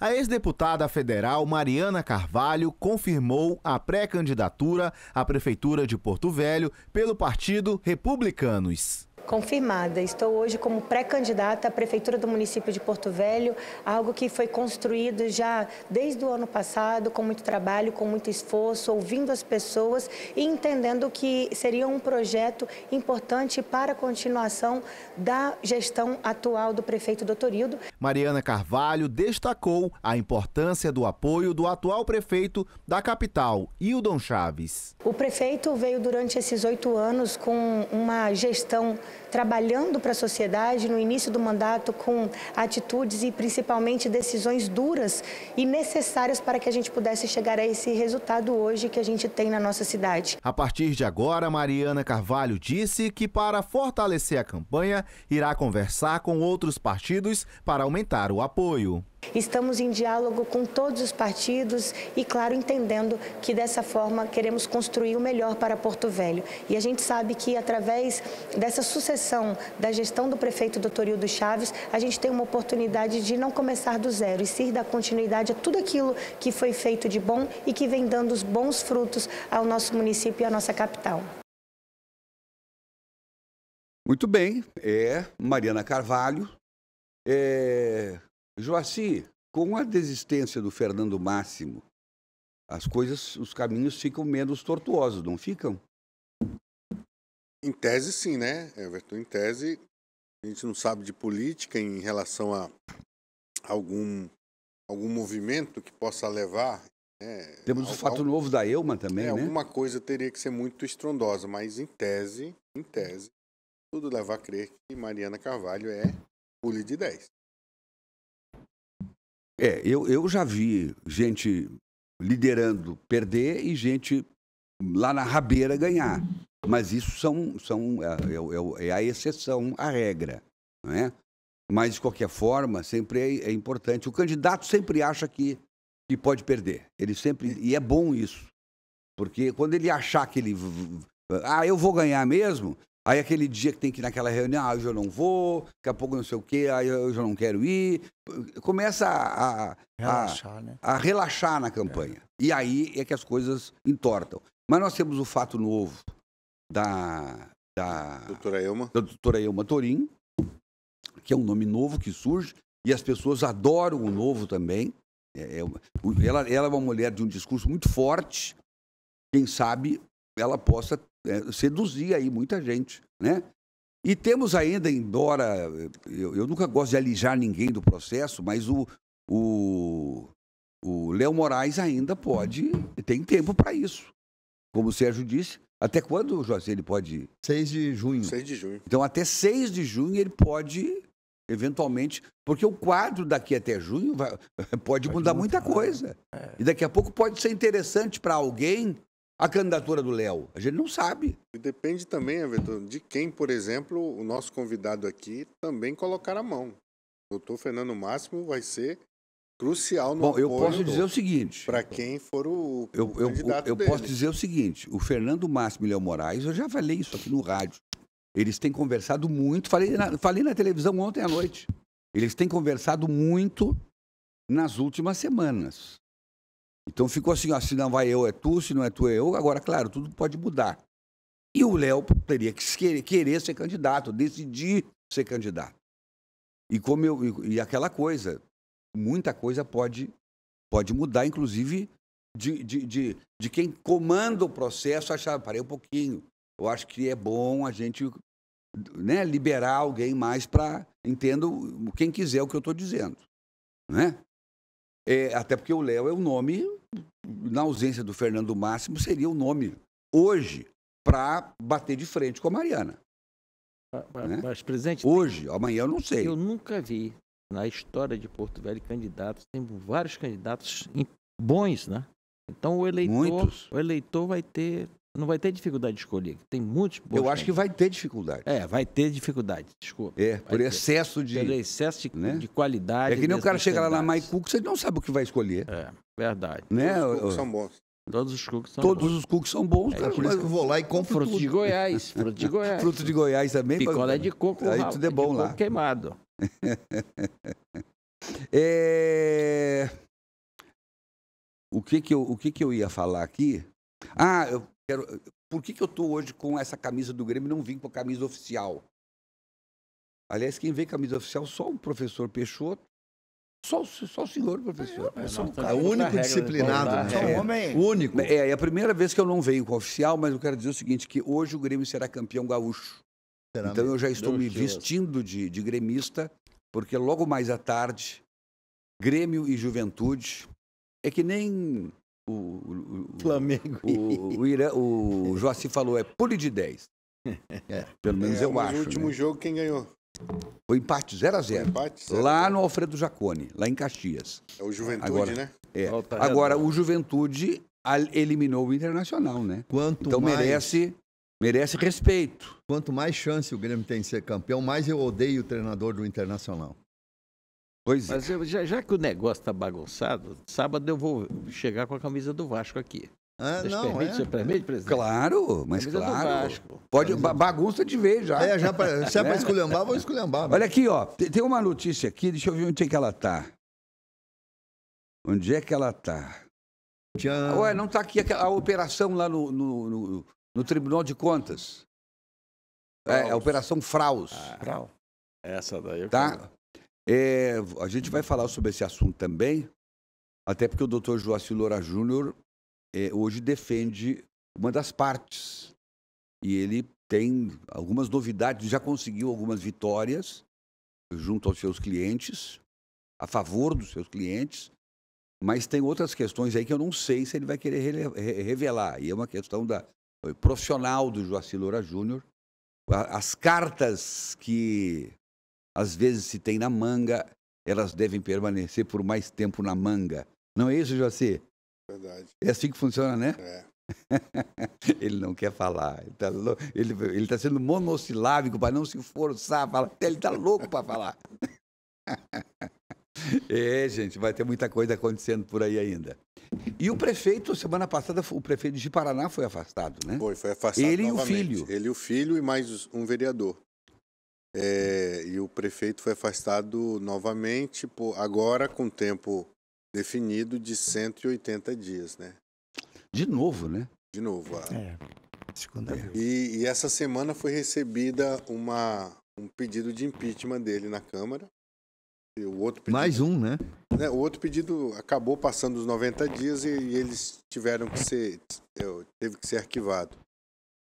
A ex-deputada federal Mariana Carvalho confirmou a pré-candidatura à Prefeitura de Porto Velho pelo Partido Republicanos. Confirmada, estou hoje como pré-candidata à Prefeitura do município de Porto Velho, algo que foi construído já desde o ano passado, com muito trabalho, com muito esforço, ouvindo as pessoas e entendendo que seria um projeto importante para a continuação da gestão atual do prefeito Hildo. Mariana Carvalho destacou a importância do apoio do atual prefeito da capital, Hildon Chaves. O prefeito veio durante esses oito anos com uma gestão trabalhando para a sociedade no início do mandato com atitudes e principalmente decisões duras e necessárias para que a gente pudesse chegar a esse resultado hoje que a gente tem na nossa cidade. A partir de agora, Mariana Carvalho disse que para fortalecer a campanha, irá conversar com outros partidos para aumentar o apoio. Estamos em diálogo com todos os partidos e, claro, entendendo que dessa forma queremos construir o melhor para Porto Velho. E a gente sabe que através dessa sucessão da gestão do prefeito Dr. Hildo Chaves, a gente tem uma oportunidade de não começar do zero e sim dar continuidade a tudo aquilo que foi feito de bom e que vem dando os bons frutos ao nosso município e à nossa capital. Muito bem, é Mariana Carvalho. É, Joaci, com a desistência do Fernando Máximo, as coisas, os caminhos ficam menos tortuosos, não ficam? Em tese, sim, né, Everton? Em tese, a gente não sabe de política em relação a algum, algum movimento que possa levar. Né, Temos o fato novo da Elma também, é, né? Alguma coisa teria que ser muito estrondosa, mas em tese, em tese, tudo leva a crer que Mariana Carvalho é pule de 10. É, eu, eu já vi gente liderando perder e gente lá na rabeira ganhar. Mas isso são, são, é, é, é, é a exceção a regra. Não é? Mas, de qualquer forma, sempre é, é importante. O candidato sempre acha que, que pode perder. Ele sempre. E é bom isso. Porque quando ele achar que ele. Ah, eu vou ganhar mesmo, Aí aquele dia que tem que ir naquela reunião, ah, hoje eu não vou, daqui a pouco não sei o quê, aí eu já não quero ir. Começa a, a, relaxar, a, né? a relaxar na campanha. É. E aí é que as coisas entortam. Mas nós temos o fato novo da. da doutora Elma. Da doutora Elma Torim, que é um nome novo que surge, e as pessoas adoram o novo também. É, é, ela, ela é uma mulher de um discurso muito forte. Quem sabe ela possa é, seduzia aí muita gente, né? E temos ainda, embora eu, eu, nunca gosto de alijar ninguém do processo, mas o o, o Léo Moraes ainda pode, tem tempo para isso. Como o Sérgio disse, até quando, José, ele pode 6 de junho. 6 de junho. Então, até 6 de junho ele pode, eventualmente, porque o quadro daqui até junho vai, pode, pode mudar, mudar muita coisa. É. E daqui a pouco pode ser interessante para alguém a candidatura do Léo? A gente não sabe. E depende também, Everton, de quem, por exemplo, o nosso convidado aqui também colocar a mão. O doutor Fernando Máximo vai ser crucial no Bom, eu posso dizer o seguinte. Para quem for o, eu, candidato Eu, eu dele. posso dizer o seguinte, o Fernando Máximo e o Léo Moraes, eu já falei isso aqui no rádio. Eles têm conversado muito, falei na, falei na televisão ontem à noite. Eles têm conversado muito nas últimas semanas. Então ficou assim, ó, se não vai eu é tu, se não é tu é eu. Agora, claro, tudo pode mudar. E o Léo teria que querer ser candidato, decidir ser candidato. E como eu, e aquela coisa, muita coisa pode pode mudar, inclusive de, de, de, de quem comanda o processo achar, parei um pouquinho, eu acho que é bom a gente né, liberar alguém mais para entendo quem quiser o que eu estou dizendo, né? É, até porque o Léo é o nome, na ausência do Fernando Máximo, seria o nome hoje para bater de frente com a Mariana. Mas, né? mas presidente. Hoje, amanhã eu não sei. Eu nunca vi na história de Porto Velho candidatos, tem vários candidatos bons, né? Então o eleitor, o eleitor vai ter não vai ter dificuldade de escolher. Tem muitos. Eu acho que vai ter dificuldade. É, vai ter dificuldade, desculpa. É, por excesso de. Por excesso de, né? de qualidade. É que nem o cara chega lá na MyCook, você não sabe o que vai escolher. É, verdade. Né? Todos os cookies são bons. Todos os cookies são Todos bons. os cookies são bons, é, cara. Mas eu vou lá e compro Fruto tudo. de Goiás. Fruto de Goiás. fruto de Goiás também. Picolé de coco. Aí tudo é bom lá. queimado. é... O que que eu, o que que eu ia falar aqui? Ah, eu Quero, eh, por que, que eu estou hoje com essa camisa do Grêmio e não vim com a camisa oficial? Aliás, quem vê camisa oficial, só o professor Peixoto, só, só o senhor, professor. Eu, eu sou um é né? é. o único disciplinado. Sou um Único. É, é a primeira vez que eu não venho com oficial, mas eu quero dizer o seguinte, que hoje o Grêmio será campeão gaúcho. Será então eu já estou Deus me Deus. vestindo de, de gremista, porque logo mais à tarde, Grêmio e Juventude, é que nem o, o, Flamengo. O, o, Irã, o Joaci falou, é pule de 10. É, pelo menos é, eu acho. No último né? jogo, quem ganhou? Foi empate 0x0. Lá no Alfredo Jacone, lá em Caxias. É o Juventude, Agora, né? É. Agora, o Juventude eliminou o Internacional, né? Quanto então mais... merece merece respeito. Quanto mais chance o Grêmio tem de ser campeão, mais eu odeio o treinador do Internacional. Pois é. Mas é. já, já, que o negócio tá bagunçado, sábado eu vou chegar com a camisa do Vasco aqui. Ah, não, permite, é. Você permite, presidente? Claro, mas camisa claro. Do Vasco. Pode, bagunça de vez já. É, já pra, se é pra né? esculhambar, vou esculhambar. Olha né? aqui, ó. Tem, uma notícia aqui, deixa eu ver onde é que ela tá. Onde é que ela tá? Tchan. Ué, não está aqui a operação lá no, no, no, no Tribunal de Contas. Fraus. É, a Operação Fraus. Ah, Essa daí. Tá? É, a gente vai falar sobre esse assunto também, até porque o doutor Joacir Loura Júnior é, hoje defende uma das partes. E ele tem algumas novidades, já conseguiu algumas vitórias junto aos seus clientes, a favor dos seus clientes, mas tem outras questões aí que eu não sei se ele vai querer revelar. E é uma questão da profissional do Joacir Loura Júnior. As cartas que às vezes se tem na manga, elas devem permanecer por mais tempo na manga. Não é isso, José? Verdade. É assim que funciona, né? É. ele não quer falar. Ele está ele, ele tá sendo monossilábico para não se forçar a falar. Ele está louco para falar. é, gente, vai ter muita coisa acontecendo por aí ainda. E o prefeito, semana passada, o prefeito de Paraná foi afastado, né? Foi, foi afastado. Ele novamente. e o filho. Ele e o filho e mais um vereador. É, e o prefeito foi afastado novamente, por, agora com tempo definido de 180 dias, né? De novo, né? De novo. A... Ah. É, segunda é. vez. E, e, essa semana foi recebida uma, um pedido de impeachment dele na Câmara. E o outro pedido, Mais um, né? né? O outro pedido acabou passando os 90 dias e, e eles tiveram que ser. Teve que ser arquivado.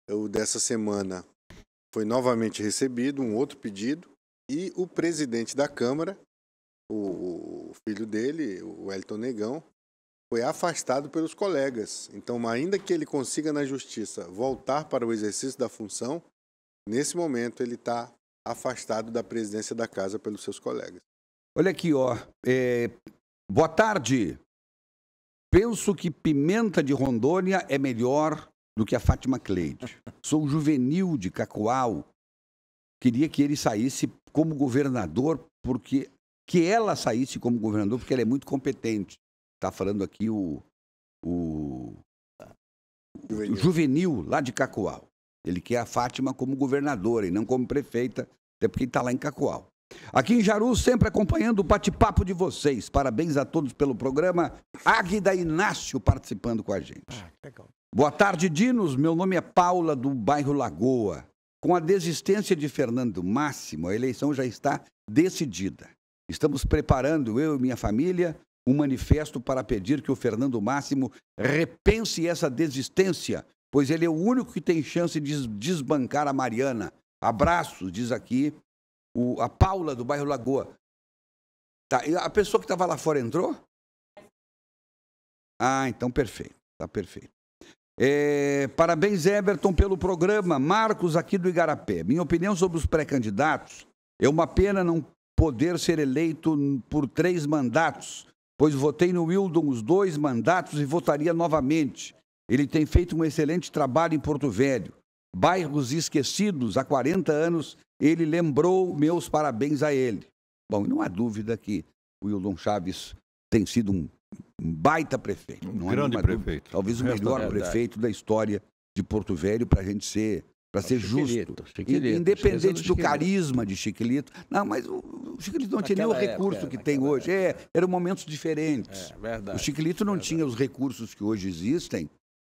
Eu, dessa semana foi novamente recebido um outro pedido e o presidente da Câmara, o, o filho dele, o Elton Negão, foi afastado pelos colegas. Então, ainda que ele consiga na justiça voltar para o exercício da função, nesse momento ele está afastado da presidência da casa pelos seus colegas. Olha aqui, ó. É... Boa tarde. Penso que pimenta de Rondônia é melhor do que a Fátima Cleide. Sou juvenil de Cacoal. Queria que ele saísse como governador, porque que ela saísse como governador, porque ela é muito competente. Está falando aqui o, o, juvenil. o juvenil lá de Cacoal. Ele quer a Fátima como governadora e não como prefeita, até porque está lá em Cacoal. Aqui em Jaru, sempre acompanhando o bate-papo de vocês. Parabéns a todos pelo programa. Águida Inácio participando com a gente. Ah, legal. Boa tarde, Dinos. Meu nome é Paula, do bairro Lagoa. Com a desistência de Fernando Máximo, a eleição já está decidida. Estamos preparando, eu e minha família, um manifesto para pedir que o Fernando Máximo repense essa desistência, pois ele é o único que tem chance de desbancar a Mariana. Abraço, diz aqui o, a Paula, do bairro Lagoa. Tá, a pessoa que estava lá fora entrou? Ah, então perfeito. está perfeito. É, parabéns, Everton, pelo programa. Marcos, aqui do Igarapé. Minha opinião sobre os pré-candidatos é uma pena não poder ser eleito por três mandatos, pois votei no Wildon os dois mandatos e votaria novamente. Ele tem feito um excelente trabalho em Porto Velho. Bairros esquecidos, há 40 anos, ele lembrou meus parabéns a ele. Bom, não há dúvida que o Wildon Chaves tem sido um um baita prefeito. Um é grande prefeito. Talvez o melhor é prefeito da história de Porto Velho para a gente ser para é ser chiquilito, justo. Chiquilito, Independente do, do carisma de Chiquilito. Não, mas o, Chiquilito não naquela tinha nem o recurso época, que tem hoje. É, eram momentos diferentes. É, verdade, o Chiquilito não verdade. tinha os recursos que hoje existem,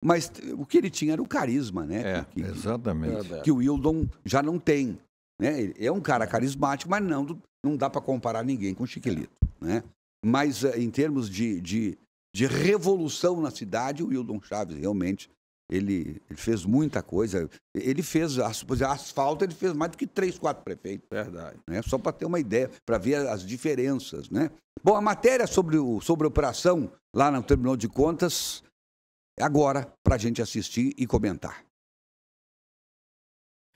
mas o que ele tinha era o carisma, né? É, que, exatamente. Que, que o Wildon já não tem. Né? É um cara carismático, mas não, não dá para comparar ninguém com o Chiquilito. Né? mas eh, em termos de, de, de revolução na cidade, o Wildon Chaves realmente ele, ele, fez muita coisa. Ele fez asfalto, ele fez mais do que três, quatro prefeitos. Verdade. Né? Só para ter uma ideia, para ver as diferenças. Né? Bom, a matéria sobre, o, sobre a operação lá no Tribunal de Contas, é agora, para a gente assistir e comentar.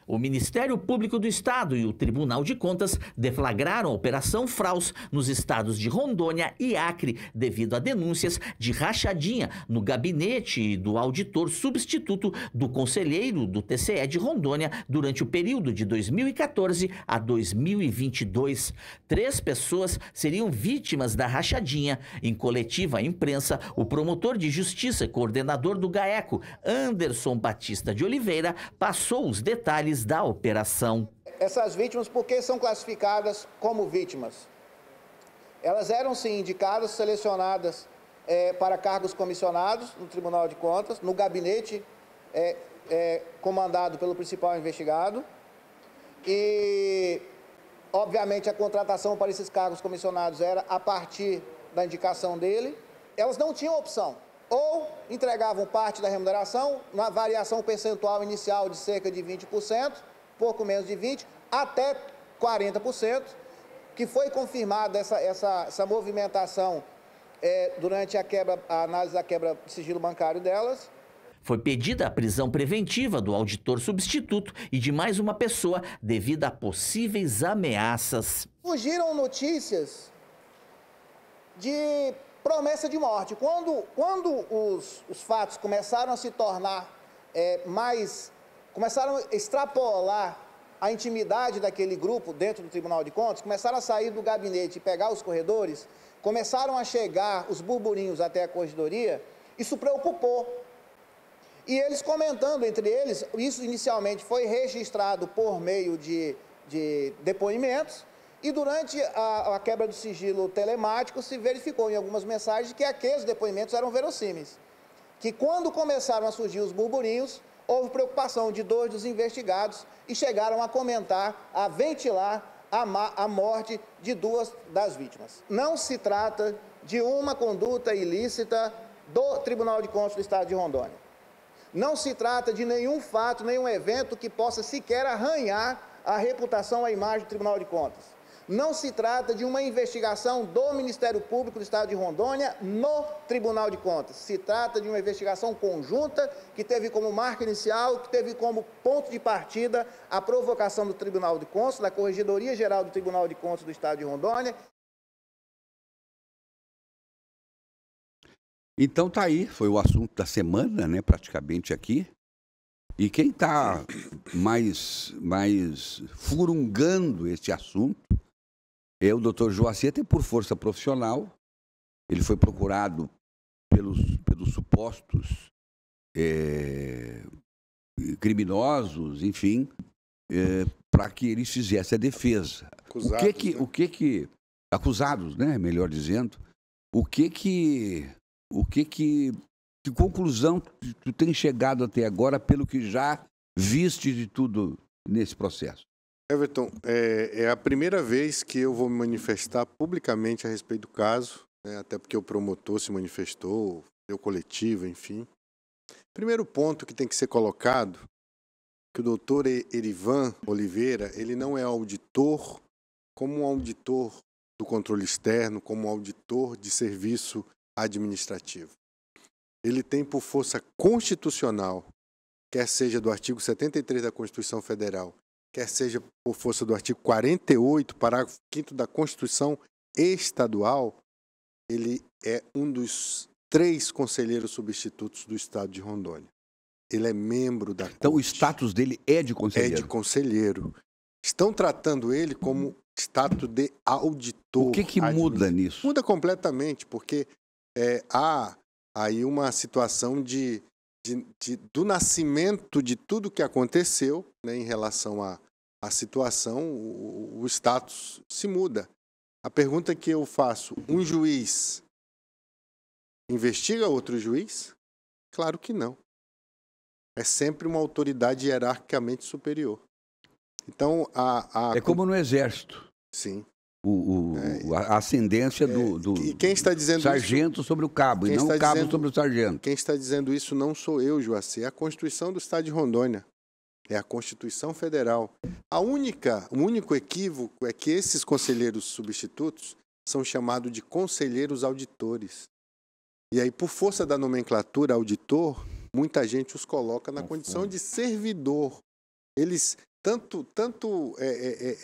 O Ministério Público do Estado e o Tribunal de Contas deflagraram a Operação Fraus nos estados de Rondônia e Acre, devido a denúncias de rachadinha no gabinete do auditor substituto do conselheiro do TCE de Rondônia durante o período de 2014 a 2022. Três pessoas seriam vítimas da rachadinha. Em coletiva à imprensa, o promotor de justiça e coordenador do GAECO, Anderson Batista de Oliveira, passou os detalhes detalhes da operação. Essas vítimas, por que são classificadas como vítimas? Elas eram sim indicadas, selecionadas é, para cargos comissionados no Tribunal de Contas, no gabinete é, é, comandado pelo principal investigado. E, obviamente, a contratação para esses cargos comissionados era a partir da indicação dele. Elas não tinham opção ou entregavam parte da remuneração na variação percentual inicial de cerca de 20%, pouco menos de 20%, até 40%, que foi confirmada essa, essa, essa movimentação é, durante a, quebra, a análise da quebra de sigilo bancário delas. Foi pedida a prisão preventiva do auditor substituto e de mais uma pessoa devido a possíveis ameaças. Fugiram notícias de promessa de morte. Quando, quando os, os fatos começaram a se tornar é, mais. começaram a extrapolar a intimidade daquele grupo dentro do Tribunal de Contas, começaram a sair do gabinete e pegar os corredores, começaram a chegar os burburinhos até a corregedoria, isso preocupou. E eles comentando entre eles, isso inicialmente foi registrado por meio de, de depoimentos, e durante a, a, quebra do sigilo telemático, se verificou em algumas mensagens que aqueles depoimentos eram verossímeis. Que quando começaram a surgir os burburinhos, houve preocupação de dois dos investigados e chegaram a comentar, a ventilar a, a morte de duas das vítimas. Não se trata de uma conduta ilícita do Tribunal de Contas do Estado de Rondônia. Não se trata de nenhum fato, nenhum evento que possa sequer arranhar a reputação, a imagem do Tribunal de Contas. Não se trata de uma investigação do Ministério Público do Estado de Rondônia no Tribunal de Contas. Se trata de uma investigação conjunta que teve como marca inicial, que teve como ponto de partida a provocação do Tribunal de Contas, da Corregedoria Geral do Tribunal de Contas do Estado de Rondônia. Então tá aí, foi o assunto da semana, né, praticamente aqui. E quem está mais, mais furungando este assunto é o doutor Joacir, até por força profissional, ele foi procurado pelos, pelos supostos é, criminosos, enfim, é, eh, para que eles fizessem a defesa. Acusados, o que que, né? o que que acusados, né, melhor dizendo, o que que o que que que conclusão tu tem chegado até agora pelo que já viste de tudo nesse processo? Everton, é, é, a primeira vez que eu vou me manifestar publicamente a respeito do caso, né, até porque o promotor se manifestou, deu coletiva, enfim. Primeiro ponto que tem que ser colocado, que o doutor Erivan Oliveira, ele não é auditor como um auditor do controle externo, como um auditor de serviço administrativo. Ele tem por força constitucional, quer seja do artigo 73 da Constituição Federal, quer seja por força do artigo 48, parágrafo 5 da Constituição Estadual, ele é um dos três conselheiros substitutos do Estado de Rondônia. Ele é membro da Então, corte. o status dele é de é conselheiro? É de conselheiro. Estão tratando ele como status de auditor. O que, que muda nisso? Muda completamente, porque é, há aí uma situação de de, de, do nascimento de tudo que aconteceu né, em relação à, à situação, o, o status se muda. A pergunta que eu faço: um juiz investiga outro juiz? Claro que não. É sempre uma autoridade hierarquicamente superior. Então, a, a... É como no exército. Sim o, o é, a ascendência é, do, do quem está dizendo sargento isso, sobre o cabo, e não o cabo dizendo, sobre o sargento. Quem está dizendo isso não sou eu, Joacir, é a Constituição do Estado de Rondônia. É a Constituição Federal. A única, o único equívoco é que esses conselheiros substitutos são chamados de conselheiros auditores. E aí, por força da nomenclatura auditor, muita gente os coloca na condição de servidor. Eles tanto tanto é, é, é,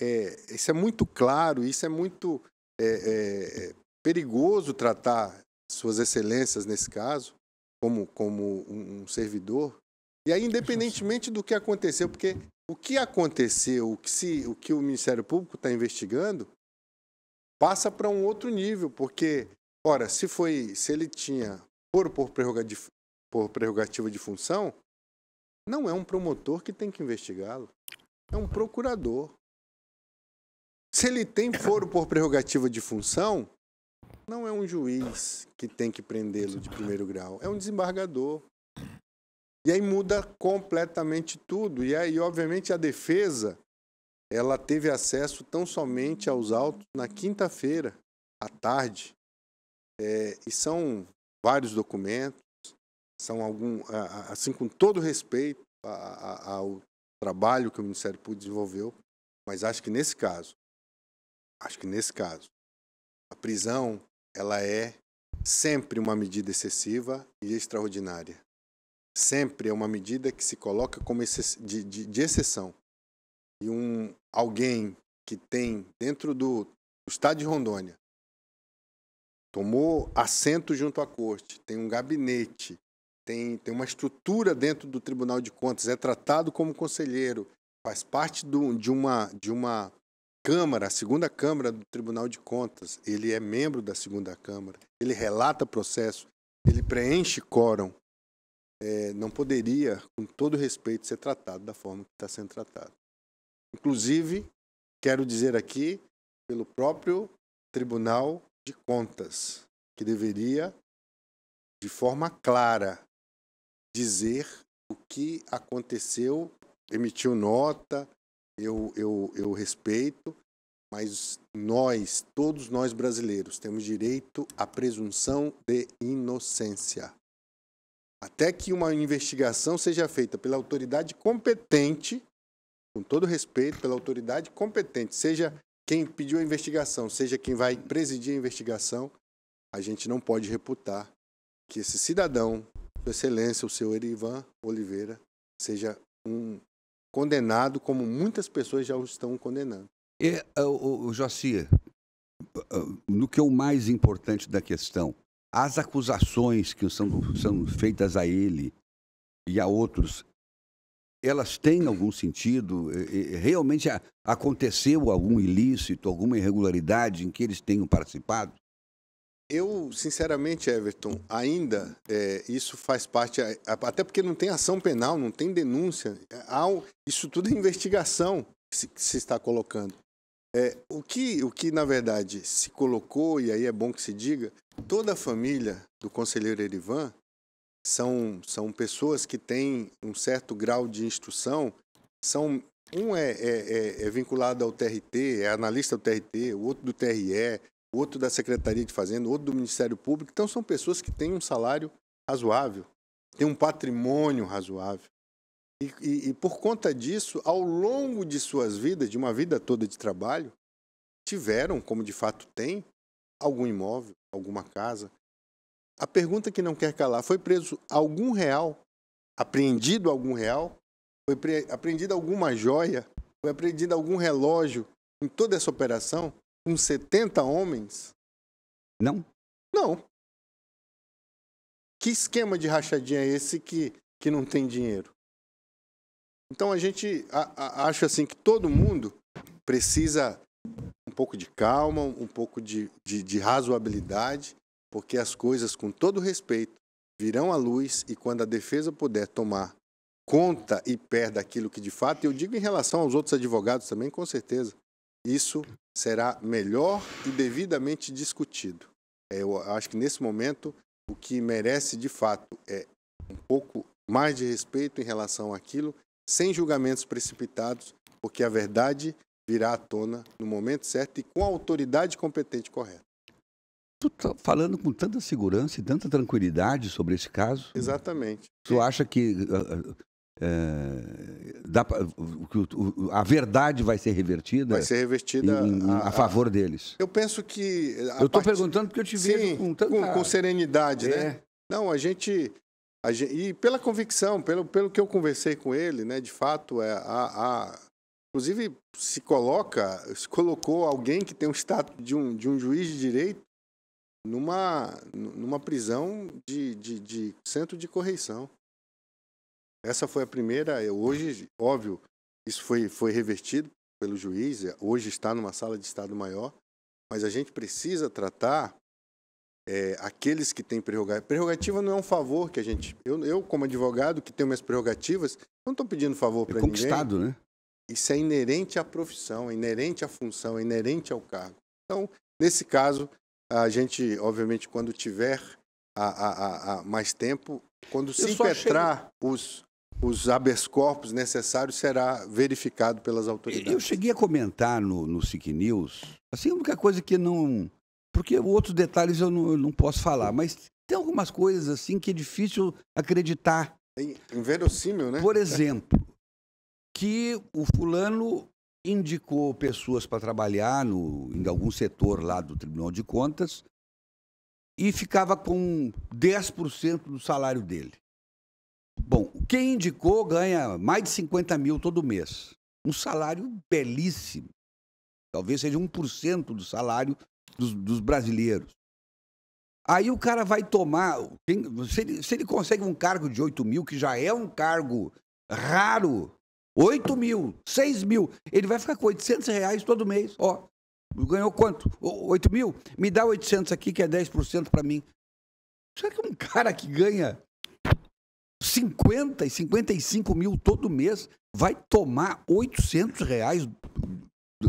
é, isso é muito claro isso é muito é, é, perigoso tratar suas excelências nesse caso como como um, um servidor e aí independentemente do que aconteceu porque o que aconteceu o que se o que o Ministério Público está investigando passa para um outro nível porque ora se foi se ele tinha por por prerrogativa, por prerrogativa de função não é um promotor que tem que investigá-lo é um procurador. Se ele tem foro por prerrogativa de função, não é um juiz que tem que prendê-lo de primeiro grau, é um desembargador. E aí muda completamente tudo. E aí, obviamente, a defesa ela teve acesso tão somente aos autos na quinta-feira à tarde. É, e são vários documentos, são algum, assim com todo respeito ao trabalho que o Ministério Público desenvolveu, mas acho que nesse caso, acho que nesse caso, a prisão ela é sempre uma medida excessiva e extraordinária. Sempre é uma medida que se coloca como de, de, de exceção. E um alguém que tem dentro do, do estado de Rondônia tomou assento junto à corte, tem um gabinete tem, tem uma estrutura dentro do Tribunal de Contas, é tratado como conselheiro, faz parte do, de, uma, de uma Câmara, a segunda Câmara do Tribunal de Contas, ele é membro da segunda Câmara, ele relata processo, ele preenche quórum. É, não poderia, com todo respeito, ser tratado da forma que está sendo tratado. Inclusive, quero dizer aqui, pelo próprio Tribunal de Contas, que deveria, de forma clara, dizer o que aconteceu, emitiu nota, eu, eu, eu respeito, mas nós, todos nós brasileiros, temos direito à presunção de inocência. Até que uma investigação seja feita pela autoridade competente, com todo respeito, pela autoridade competente, seja quem pediu a investigação, seja quem vai presidir a investigação, a gente não pode reputar que esse cidadão sua Excelência, o senhor Erivan Oliveira, seja um condenado como muitas pessoas já o estão condenando. E, eh, o, o Jocia, eh, eh, no que é o mais importante da questão, as acusações que são, são feitas a ele e a outros, elas têm algum sentido? Realmente aconteceu algum ilícito, alguma irregularidade em que eles tenham participado? Eu, sinceramente, Everton, ainda é, isso faz parte, até porque não tem ação penal, não tem denúncia, é, isso tudo é investigação que se, que se está colocando. É, o, que, o que, na verdade, se colocou, e aí é bom que se diga, toda a família do conselheiro Erivan são, são pessoas que têm um certo grau de instrução, são um é, é, é, é vinculado ao TRT, é analista do TRT, o outro do TRE, outro da Secretaria de Fazenda, outro do Ministério Público. Então, são pessoas que têm um salário razoável, têm um patrimônio razoável. E, e, e, por conta disso, ao longo de suas vidas, de uma vida toda de trabalho, tiveram, como de fato tem, algum imóvel, alguma casa. A pergunta que não quer calar: foi preso algum real? Apreendido algum real? Foi apreendida alguma joia? Foi apreendido algum relógio em toda essa operação? com 70 homens? Não. Não. Que esquema de rachadinha é esse que, que não tem dinheiro? Então a gente a, a, acha assim que todo mundo precisa um pouco de calma, um pouco de, de, de razoabilidade, porque as coisas, com todo respeito, virão à luz e quando a defesa puder tomar conta e perda aquilo que de fato, eu digo em relação aos outros advogados também, com certeza, isso será melhor e devidamente discutido. É, eu acho que nesse momento o que merece de fato é um pouco mais de respeito em relação àquilo, sem julgamentos precipitados, porque a verdade virá à tona no momento certo e com a autoridade competente correta. Tu tá falando com tanta segurança e tanta tranquilidade sobre esse caso. Exatamente. Tu acha que uh, é, dá, o, o, a verdade vai ser revertida? Vai ser revertida em, em, a, a, favor deles. Eu penso que. Eu estou part... perguntando porque eu te vi com tanta. Com, com serenidade, né? é. né? Não, a gente, a gente, E pela convicção, pelo, pelo que eu conversei com ele, né? De fato, é, a, a inclusive se coloca, se colocou alguém que tem o status de um, de um juiz de direito numa, numa prisão de, de, de centro de correição. Essa foi a primeira. É, hoje, óbvio, isso foi, foi revertido pelo juiz, é, hoje está numa sala de Estado maior, mas a gente precisa tratar é, aqueles que têm prerrogativa. Prerrogativa não é um favor que a gente. Eu, eu como advogado, que tenho minhas prerrogativas, não estou pedindo favor para é ninguém. conquistado, né? Isso é inerente à profissão, é inerente à função, é inerente ao cargo. Então, nesse caso, a gente, obviamente, quando tiver a, a, a, mais tempo, quando se impetrar achei... os, os habeas corpus necessários será verificado pelas autoridades. Eu cheguei a comentar no, no SIC News, assim, a única coisa que não... Porque outros detalhes eu não, eu não posso falar, mas tem algumas coisas assim que é difícil acreditar. É inverossímil, né? Por exemplo, que o fulano indicou pessoas para trabalhar no, em algum setor lá do Tribunal de Contas e ficava com 10% do salário dele. Bom, quem indicou ganha mais de 50 mil todo mês. Um salário belíssimo. Talvez seja 1% do salário dos, dos, brasileiros. Aí o cara vai tomar. se, ele, se ele consegue um cargo de 8 mil, que já é um cargo raro, 8 mil, 6 mil, ele vai ficar com 800 reais todo mês. Ó, ganhou quanto? 8 mil? Me dá 800 aqui, que é 10% para mim. Será que um cara que ganha 50 e 55 mil todo mês, vai tomar 800 reais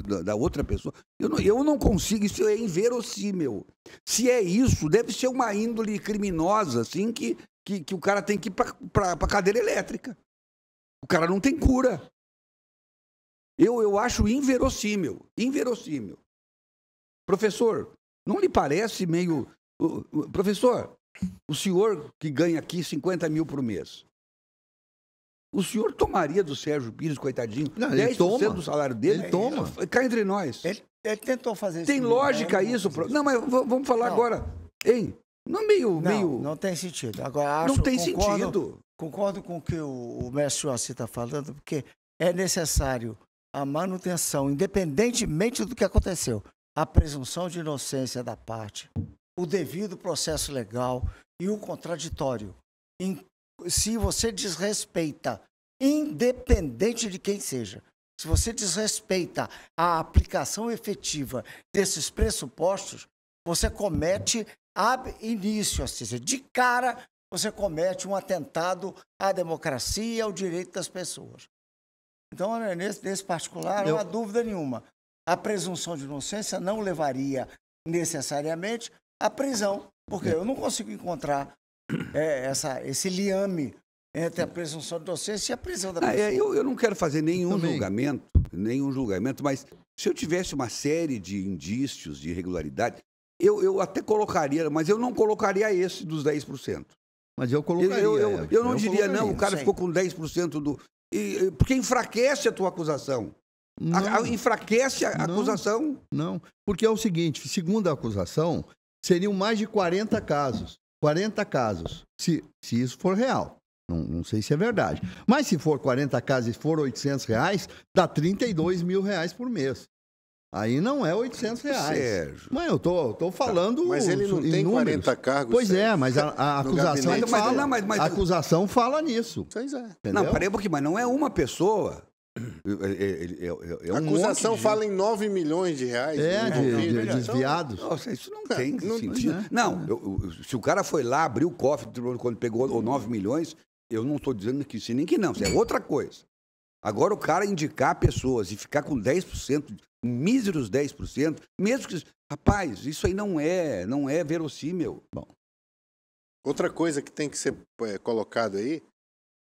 da, da outra pessoa. Eu não, eu não consigo, isso é inverossímil. Se é isso, deve ser uma índole criminosa, assim, que, que, que o cara tem que ir para cadeira elétrica. O cara não tem cura. Eu, eu acho inverossímil, inverossímil. Professor, não lhe parece meio... Professor, o senhor que ganha aqui 50 mil por mês, o senhor tomaria do Sérgio Pires, coitadinho, não, 10% toma. do salário dele? Ele toma. É, Cá entre nós. Ele, ele tentou fazer tem isso. Tem lógica não, né? isso? Não, não, mas vamos falar não. agora. Hein? Não meio, meio... Não tem sentido. Agora, acho, não tem concordo, sentido. Concordo com o que o, o mestre Joacir está falando, porque é necessário a manutenção, independentemente do que aconteceu, a presunção de inocência da parte o devido processo legal e o contraditório. se você desrespeita, independente de quem seja, se você desrespeita a aplicação efetiva desses pressupostos, você comete ab início, ou seja, de cara você comete um atentado à democracia e ao direito das pessoas. Então, nesse, nesse particular, não há dúvida nenhuma. A presunção de inocência não levaria necessariamente a prisão, porque é. eu não consigo encontrar é, essa, esse liame entre a presunção de inocência e a prisão da pessoa. Ah, é, eu, eu, não quero fazer nenhum Também. julgamento, nenhum julgamento, mas se eu tivesse uma série de indícios de irregularidade, eu, eu até colocaria, mas eu não colocaria esse dos 10%. Mas eu colocaria. Eu, eu, eu, eu não diria, não, o cara ficou com 10% do. E, porque enfraquece a tua acusação. A, a, enfraquece a não, acusação. Não, porque é o seguinte: segundo a acusação, seriam mais de 40 casos. 40 casos, se, se isso for real. Não, não, sei se é verdade. Mas se for 40 casos e for 800 reais, dá 32 mil reais por mês. Aí não é 800 reais. Sérgio. Mas eu tô, tô tá, falando. Tá. Mas ele não tem números. 40 cargos. Pois Sérgio. é, mas a, a acusação fala. Mas, mas, mas, a acusação fala nisso. Pois é. Entendeu? Não, peraí, um mas não é uma pessoa. É é, é, é, é, a acusação fala em 9 milhões de reais. É, né? de, de, de né? desviados. Então, nossa, isso não tem não, sentido. Né? Não, eu, eu, se o cara foi lá, abriu o cofre quando pegou ou 9 milhões, eu não estou dizendo que sim nem que não, isso é outra coisa. Agora, o cara indicar pessoas e ficar com 10%, míseros 10%, mesmo que. Rapaz, isso aí não é, não é verossímil. Bom. Outra coisa que tem que ser é, colocado aí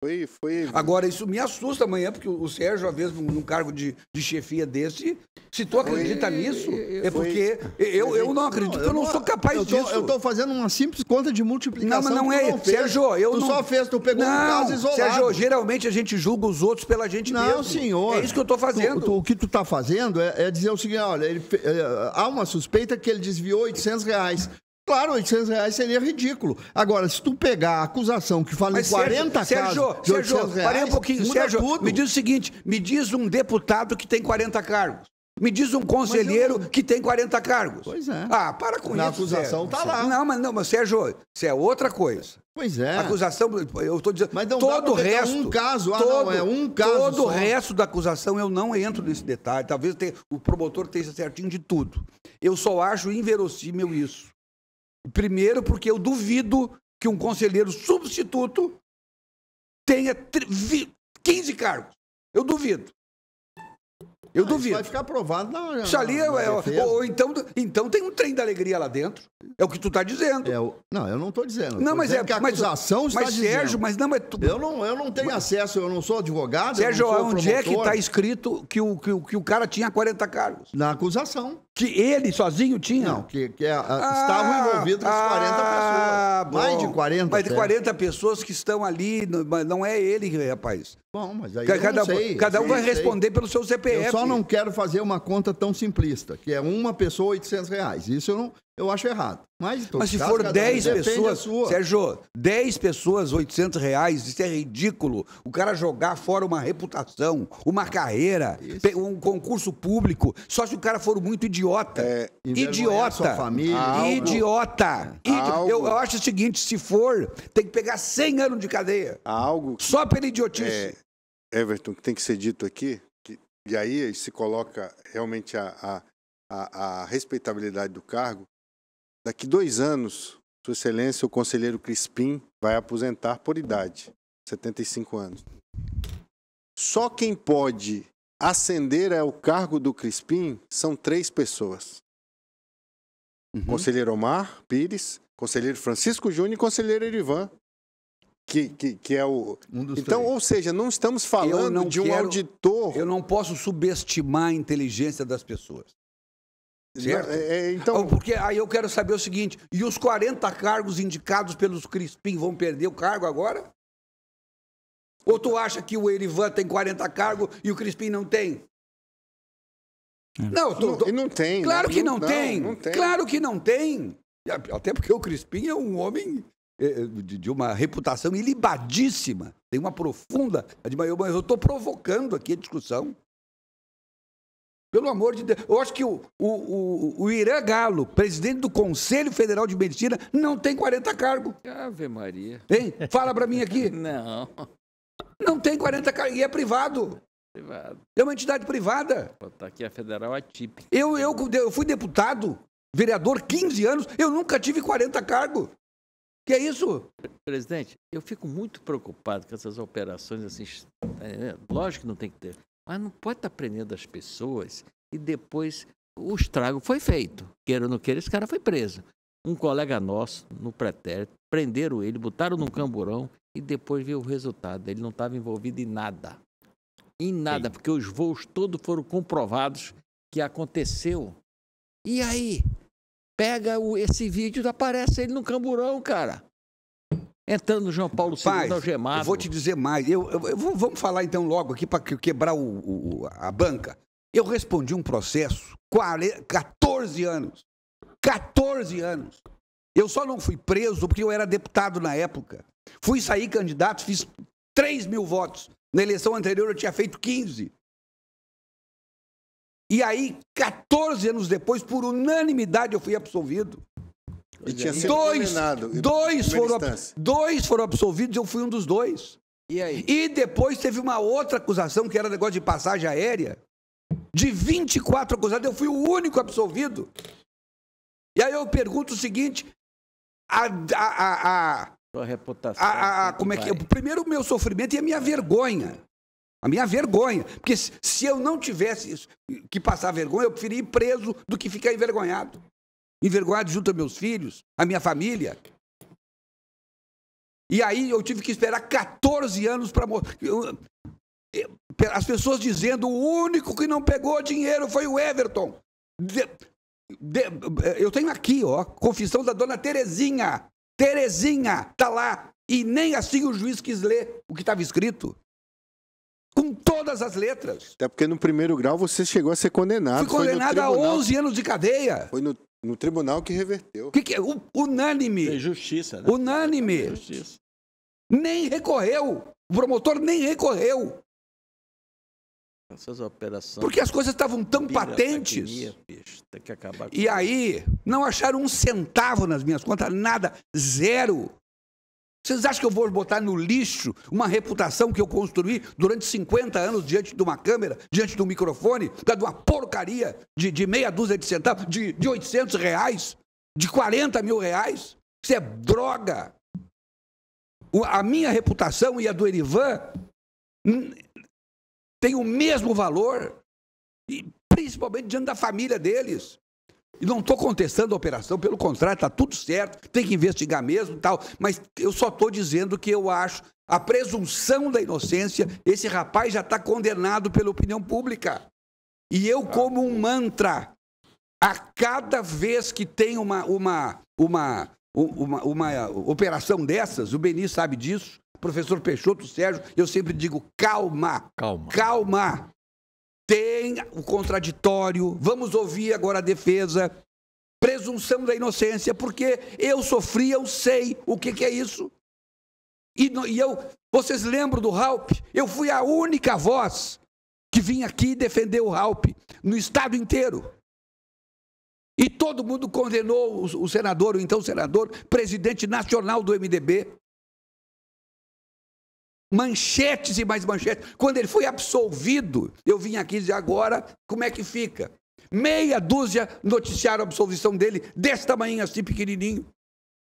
foi, foi. Agora, isso me assusta amanhã, porque o Sérgio, uma vez, num cargo de, de chefia desse, se tu acredita foi, nisso, é porque eu, eu não acredito, não, eu não sou capaz eu tô, disso. Eu estou fazendo uma simples conta de multiplicação. Não, mas não é. Não Sérgio, eu tu não. só fez, tu pegou não, um caso isolado. Sérgio, geralmente a gente julga os outros pela gente não, mesmo. Não, senhor. É isso que eu estou fazendo. Tu, tu, o que tu está fazendo é, é, dizer o seguinte: olha, ele, é, há uma suspeita que ele desviou 800 reais. Claro, 800 reais seria ridículo. Agora, se tu pegar a acusação que fala Mas em 40 Sérgio, casos... Sérgio, Sérgio, parei um pouquinho. Sérgio, tudo. me diz o seguinte, me diz um deputado que tem 40 cargos. Me diz um conselheiro eu... que tem 40 cargos. Pois é. Ah, para com Na isso. A acusação está lá. Não, mas não, mas Sérgio, isso é outra coisa. Pois é. A acusação, eu estou dizendo. Mas não todo o resto. Um caso, ah, todo, não, é um caso. Todo o resto da acusação eu não entro nesse detalhe. Talvez tenha, o promotor tenha certinho de tudo. Eu só acho inverossímil isso. Primeiro, porque eu duvido que um conselheiro substituto tenha 15 cargos. Eu duvido. Eu ah, duvido. Vai ficar aprovado na. ali é ou, então, então tem um trem da alegria lá dentro. É o que tu está dizendo. É, não, eu não estou dizendo. Não, mas é. Que a acusação mas, está mas, dizendo. Sérgio, mas não, mas tu. Eu não, eu não tenho mas, acesso, eu não sou advogado. Sérgio, eu não sou onde promotor. é que está escrito que o, que, o, que o cara tinha 40 cargos? Na acusação. Que ele sozinho tinha? Não, que, que é, a, ah, ah, estavam envolvidas ah, 40 pessoas. Bom, mais de 40. Mais de 40 pessoas que estão ali, mas não é ele, rapaz. Bom, mas aí cada, eu sei, Cada um sei, vai sei. responder pelo seu CPF. Eu só não quero fazer uma conta tão simplista, que é uma pessoa 800 reais. Isso eu não, eu acho errado. Mas, então, Mas se for 10 pessoas, Sérgio, 10 pessoas, 800 reais, isso é ridículo. O cara jogar fora uma reputação, uma carreira, isso. um concurso público, só se o cara for muito idiota. É, idiota. Família, ah, algo, idiota. Algo. Eu, eu, acho o seguinte, se for, tem que pegar 100 anos de cadeia. Algo. Que, só pela idiotice. É, Everton, que tem que ser dito aqui, que, e aí se coloca realmente a, a, a, a respeitabilidade do cargo, Daqui dois anos, Sua Excelência, o conselheiro Crispim vai aposentar por idade, 75 anos. Só quem pode ascender ao cargo do Crispim são três pessoas: uhum. Conselheiro Omar Pires, Conselheiro Francisco Júnior e Conselheiro Erivan. Que, que, que é o. Um então, três. ou seja, não estamos falando não de um quero, auditor. Eu não posso subestimar a inteligência das pessoas. Certo? É, é, então... Porque aí eu quero saber o seguinte: e os 40 cargos indicados pelos Crispim vão perder o cargo agora? Ou tu acha que o Erivan tem 40 cargos e o Crispim não tem? Não, tu não tem. Né? Claro que não, não, tem. não, tem. Claro que não tem. Até porque o Crispim é um homem é, é, de uma reputação ilibadíssima. Tem uma profunda. Mas eu estou provocando aqui a discussão. Pelo amor de Deus. Eu acho que o, o, o, o Irã Galo, presidente do Conselho Federal de Medicina, não tem 40 cargos. Ave Maria. Hein? Fala para mim aqui. não. Não tem 40 cargos. E é privado. Privado. É uma entidade privada. tá aqui a federal atípica. Eu, eu, eu fui deputado, vereador, 15 anos, eu nunca tive 40 cargos. Que é isso? Presidente, eu fico muito preocupado com essas operações assim. Tá Lógico que não tem que ter. Mas não pode estar prendendo as pessoas e depois o estrago foi feito. Queira ou não queira, esse cara foi preso. Um colega nosso, no pretérito, prenderam ele, botaram num camburão e depois veio o resultado. Ele não estava envolvido em nada. Em nada, Sim. porque os voos todos foram comprovados que aconteceu. E aí? Pega o, esse vídeo, aparece ele no camburão, cara entrando João Paulo II algemado. Eu vou te dizer mais. Eu, eu, eu vamos falar então logo aqui para quebrar o, o, a banca. Eu respondi um processo 40, 14 anos. 14 anos. Eu só não fui preso porque eu era deputado na época. Fui sair candidato, fiz 3 mil votos. Na eleição anterior eu tinha feito 15. E aí, 14 anos depois, por unanimidade, eu fui absolvido. E tinha sido dois, dois, foram, dois foram absolvidos, eu fui um dos dois. E aí? E depois teve uma outra acusação, que era negócio de passagem aérea. De 24 acusados, eu fui o único absolvido. E aí eu pergunto o seguinte: a. a, a, a reputação. A, a, como é que. Vai. Primeiro, o meu sofrimento e a minha vergonha. A minha vergonha. Porque se eu não tivesse que passar vergonha, eu preferia ir preso do que ficar envergonhado envergonhado junto a meus filhos, a minha família. E aí eu tive que esperar 14 anos para as pessoas dizendo o único que não pegou dinheiro foi o Everton. De... De... eu tenho aqui, ó, confissão da dona Terezinha. Terezinha, tá lá. E nem assim o juiz quis ler o que estava escrito. Com todas as letras. Até porque no primeiro grau você chegou a ser condenado. Fui condenado a 11 anos de cadeia. Foi no no tribunal que reverteu. Que que é? Unânime. É justiça, né? Unânime. É justiça. Nem recorreu. O promotor nem recorreu. Essas operações. Porque as coisas estavam tão Pira, patentes. e aí, não acharam um centavo nas minhas contas, nada, zero. Vocês acham que eu vou botar no lixo uma reputação que eu construí durante 50 anos diante de uma câmera, diante de um microfone, por causa de uma porcaria de, de meia dúzia de centavos, de, de 800 reais, de 40 mil reais? Isso é droga. A minha reputação e a do Erivan hum, tem o mesmo valor, e principalmente diante da família deles. E não estou contestando a operação, pelo contrário, está tudo certo, tem que investigar mesmo tal, mas eu só estou dizendo que eu acho a presunção da inocência, esse rapaz já está condenado pela opinião pública. E eu, como um mantra, a cada vez que tem uma, uma, uma, uma, uma operação dessas, o Beni sabe disso, professor Peixoto, Sérgio, eu sempre digo calma, calma, calma tem o contraditório, vamos ouvir agora a defesa, presunção da inocência, porque eu sofri, eu sei o que, que é isso. E, e eu, vocês lembram do Halp? Eu fui a única voz que vim aqui defender o Halp no estado inteiro. E todo mundo condenou o, o senador, o então senador, presidente nacional do MDB, manchetes e mais manchetes. Quando ele foi absolvido, eu vim aqui dizer agora como é que fica. Meia dúzia noticiaram a absolvição dele, desse tamanho assim, pequenininho.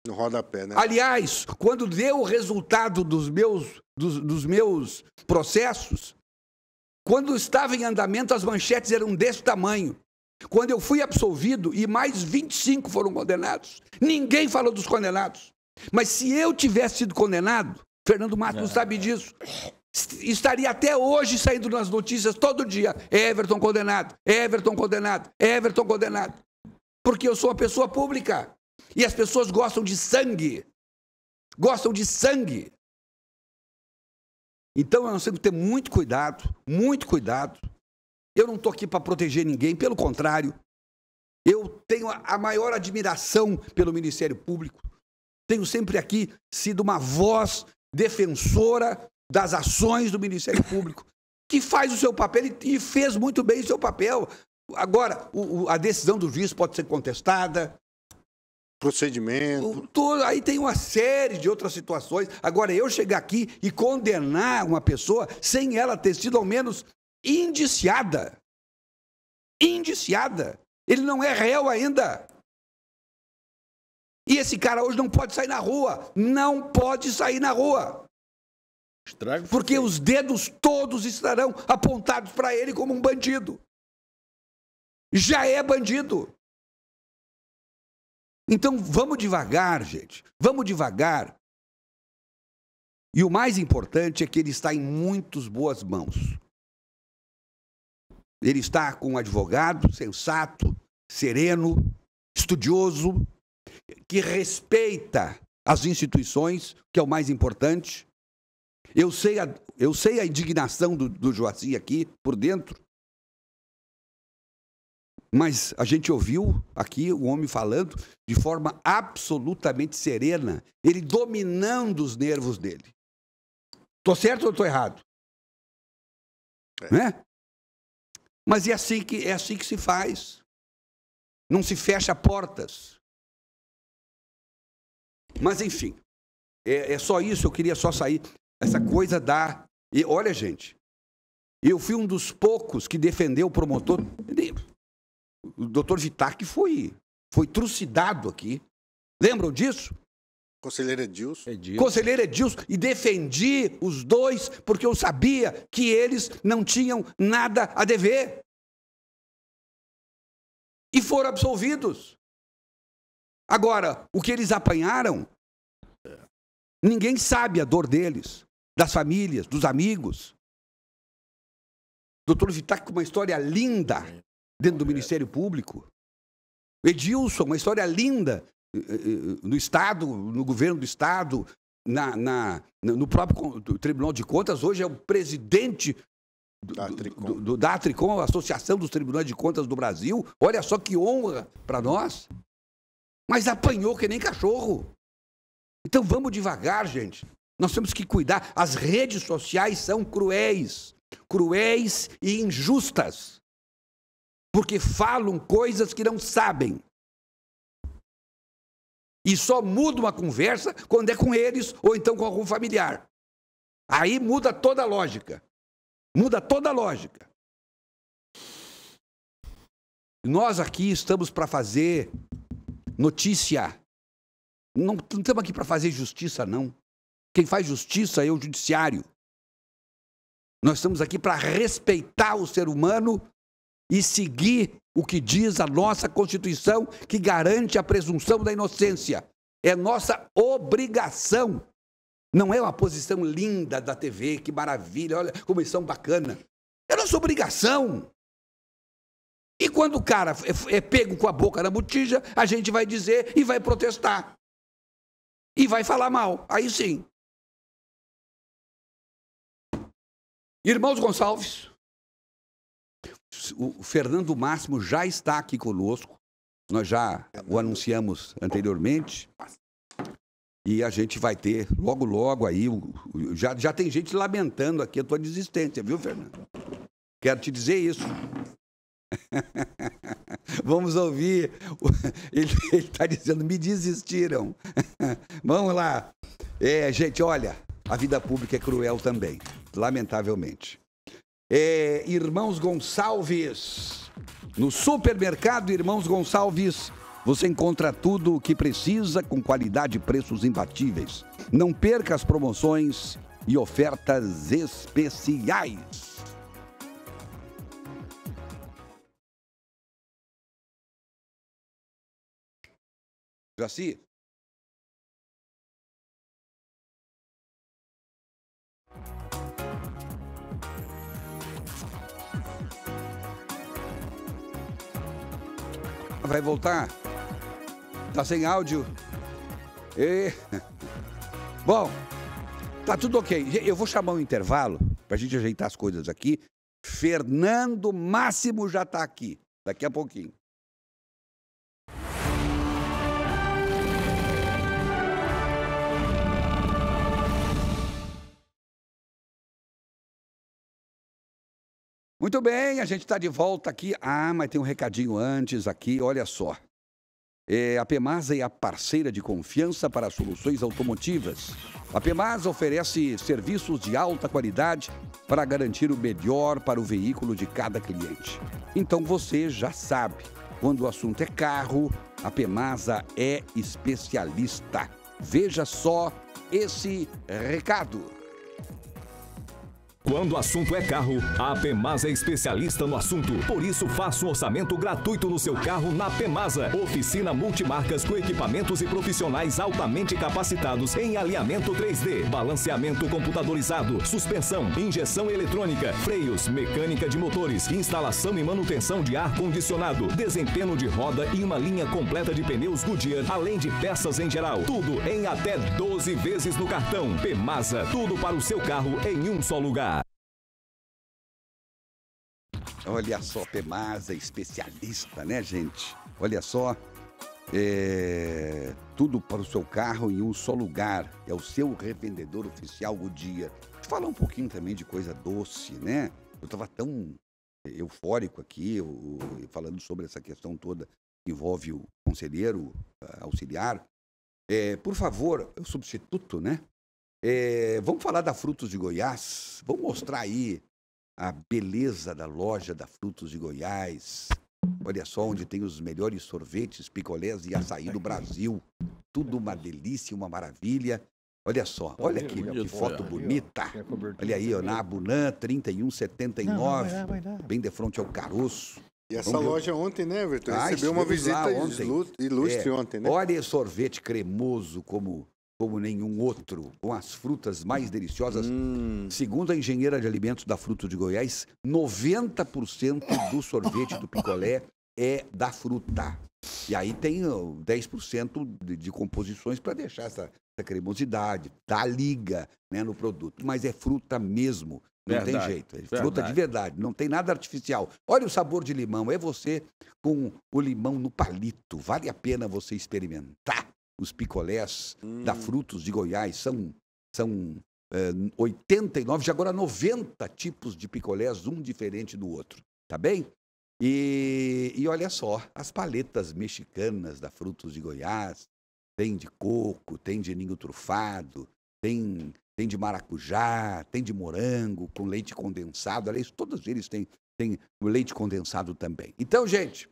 No rodapé, né? Aliás, quando deu o resultado dos meus, dos, dos meus processos, quando estava em andamento, as manchetes eram desse tamanho. Quando eu fui absolvido e mais 25 foram condenados, ninguém falou dos condenados. Mas se eu tivesse sido condenado, Fernando Matos é. sabe disso. Estaria até hoje saindo nas notícias todo dia. Everton condenado, Everton condenado, Everton condenado. Porque eu sou uma pessoa pública. E as pessoas gostam de sangue. Gostam de sangue. Então nós temos que ter muito cuidado, muito cuidado. Eu não estou aqui para proteger ninguém, pelo contrário. Eu tenho a maior admiração pelo Ministério Público. Tenho sempre aqui sido uma voz defensora das ações do Ministério Público, que faz o seu papel e fez muito bem o seu papel. Agora, o, a decisão do juiz pode ser contestada. Procedimento. aí tem uma série de outras situações. Agora, eu chegar aqui e condenar uma pessoa sem ela ter sido ao menos indiciada. Indiciada. Ele não é réu ainda. E esse cara hoje não pode sair na rua. Não pode sair na rua. Estrago porque você. os dedos todos estarão apontados para ele como um bandido. Já é bandido. Então vamos devagar, gente. Vamos devagar. E o mais importante é que ele está em muitas boas mãos. Ele está com um advogado sensato, sereno, estudioso, que respeita as instituições, que é o mais importante. Eu sei a, eu sei a indignação do, do Joaci aqui, por dentro. Mas a gente ouviu aqui o homem falando de forma absolutamente serena, ele dominando os nervos dele. Tô certo ou tô errado? É. Né? Mas é assim que é assim que se faz. Não se fecha portas. Mas, enfim, é, é só isso, eu queria só sair. Essa coisa da. E olha, gente, eu fui um dos poucos que defendeu o promotor. O doutor Vitac foi, foi trucidado aqui. Lembram disso? Conselheiro Edilson. Edilson. Conselheiro Edilson. E defendi os dois porque eu sabia que eles não tinham nada a dever. E foram absolvidos. Agora, o que eles apanharam, ninguém sabe a dor deles, das famílias, dos amigos. Doutor Vitac com uma história linda dentro do é. Ministério Público. Edilson, uma história linda eh, eh, eh, no Estado, no governo do Estado, na, na, no próprio Tribunal de Contas. Hoje é o presidente do, da, Tricom. Do, do, da Tricom, a Associação dos Tribunais de Contas do Brasil. Olha só que honra para nós mas apanhou que nem cachorro. Então vamos devagar, gente. Nós temos que cuidar. As redes sociais são cruéis, cruéis e injustas, porque falam coisas que não sabem. E só muda uma conversa quando é com eles ou então com algum familiar. Aí muda toda a lógica. Muda toda a lógica. Nós aqui estamos para fazer Notícia. Não, não estamos aqui para fazer justiça, não. Quem faz justiça é o judiciário. Nós estamos aqui para respeitar o ser humano e seguir o que diz a nossa Constituição, que garante a presunção da inocência. É nossa obrigação. Não é uma posição linda da TV, que maravilha, olha, comissão bacana. É nossa obrigação. E quando o cara é, é, pego com a boca na botija, a gente vai dizer e vai protestar. E vai falar mal. Aí sim. Irmãos Gonçalves, o Fernando Máximo já está aqui conosco. Nós já o anunciamos anteriormente. E a gente vai ter logo, logo aí. Já, já tem gente lamentando aqui a tua desistência, viu, Fernando? Quero te dizer isso. Vamos ouvir. Ele está dizendo: me desistiram. Vamos lá. É, gente, olha, a vida pública é cruel também, lamentavelmente. É, Irmãos Gonçalves. No supermercado Irmãos Gonçalves, você encontra tudo o que precisa com qualidade e preços imbatíveis. Não perca as promoções e ofertas especiais. Jaci, vai voltar? Tá sem áudio? E... Bom, tá tudo ok. Eu vou chamar um intervalo para a gente ajeitar as coisas aqui. Fernando Máximo já está aqui, daqui a pouquinho. Muito bem, a gente está de volta aqui. Ah, mas tem um recadinho antes aqui, olha só. É, a Pemasa é a parceira de confiança para soluções automotivas. A Pemasa oferece serviços de alta qualidade para garantir o melhor para o veículo de cada cliente. Então você já sabe, quando o assunto é carro, a Pemasa é especialista. Veja só esse recado. Quando o assunto é carro, a Pemasa é especialista no assunto. Por isso, faça um orçamento gratuito no seu carro na Pemasa. Oficina multimarcas com equipamentos e profissionais altamente capacitados em alinhamento 3D, balanceamento computadorizado, suspensão, injeção eletrônica, freios, mecânica de motores, instalação e manutenção de ar-condicionado, desempenho de roda e uma linha completa de pneus Goodyear, além de peças em geral. Tudo em até 12 vezes no cartão. Pemasa, tudo para o seu carro em um só lugar. Olha só, Pemasa, especialista, né, gente? Olha só, é, tudo para o seu carro em um só lugar. É o seu revendedor oficial o dia. Falar um pouquinho também de coisa doce, né? Eu estava tão eufórico aqui, eu, eu, falando sobre essa questão toda que envolve o conselheiro auxiliar. É, por favor, é o substituto, né? É, vamos falar da Frutos de Goiás. Vamos mostrar aí a beleza da loja da Frutos de Goiás. Olha só onde tem os melhores sorvetes, picolés e açaí do Brasil. Tudo uma delícia, uma maravilha. Olha só, olha que, que foto bonita. Olha aí, ó, na Abunã 3179, bem de frente ao Caroço. E essa Vamos loja ver. ontem, né, Everton? Ah, Recebeu uma visita ontem. ilustre é. ontem, né? Olha sorvete cremoso como como nenhum outro, com as frutas mais deliciosas. Hum. Segundo a engenheira de alimentos da Fruto de Goiás, 90% do sorvete do picolé é da fruta. E aí tem 10% de, de composições para deixar essa, essa, cremosidade, da liga né, no produto. Mas é fruta mesmo. Não verdade, tem jeito. É verdade. fruta de verdade, não tem nada artificial. Olha o sabor de limão, é você com o limão no palito. Vale a pena você experimentar os picolés hum. da Frutos de Goiás. São, são é, 89, de agora 90 tipos de picolés, um diferente do outro. Tá bem? E, e olha só, as paletas mexicanas da Frutos de Goiás. Tem de coco, tem de ninho trufado, tem, tem de maracujá, tem de morango com leite condensado. Aliás, todos eles têm, têm leite condensado também. Então, gente,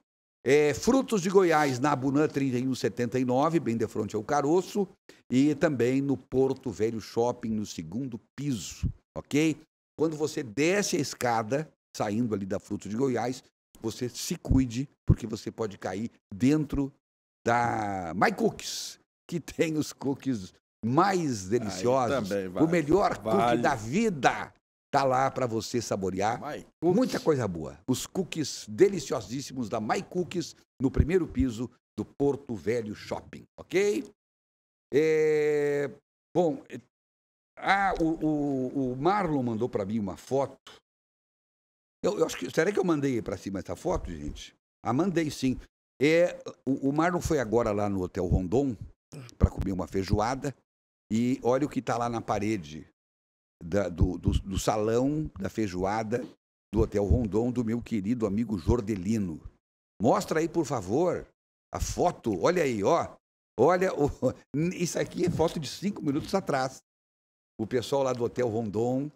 é, frutos de Goiás, na Abunã 3179, bem de frente ao Caroço, e também no Porto Velho Shopping, no segundo piso, ok? Quando você desce a escada, saindo ali da Frutos de Goiás, você se cuide, porque você pode cair dentro da My Cookies, que tem os cookies mais deliciosos, vale, o melhor vale. cookie da vida. Tá lá para você saborear. Muita coisa boa. Os cookies deliciosíssimos da My Cookies no primeiro piso do Porto Velho Shopping, ok? É... Bom, é, ah, o, o, o Marlon mandou para mim uma foto. Eu, eu, acho que será que eu mandei para cima essa foto, gente? Ah, mandei sim. É, o, o Marlon foi agora lá no Hotel Rondon para comer uma feijoada e olha o que está lá na parede da, do, do, do, salão da feijoada do Hotel Rondon do meu querido amigo Jordelino. Mostra aí, por favor, a foto. Olha aí, ó. Olha, o... isso aqui é foto de cinco minutos atrás. O pessoal lá do Hotel Rondon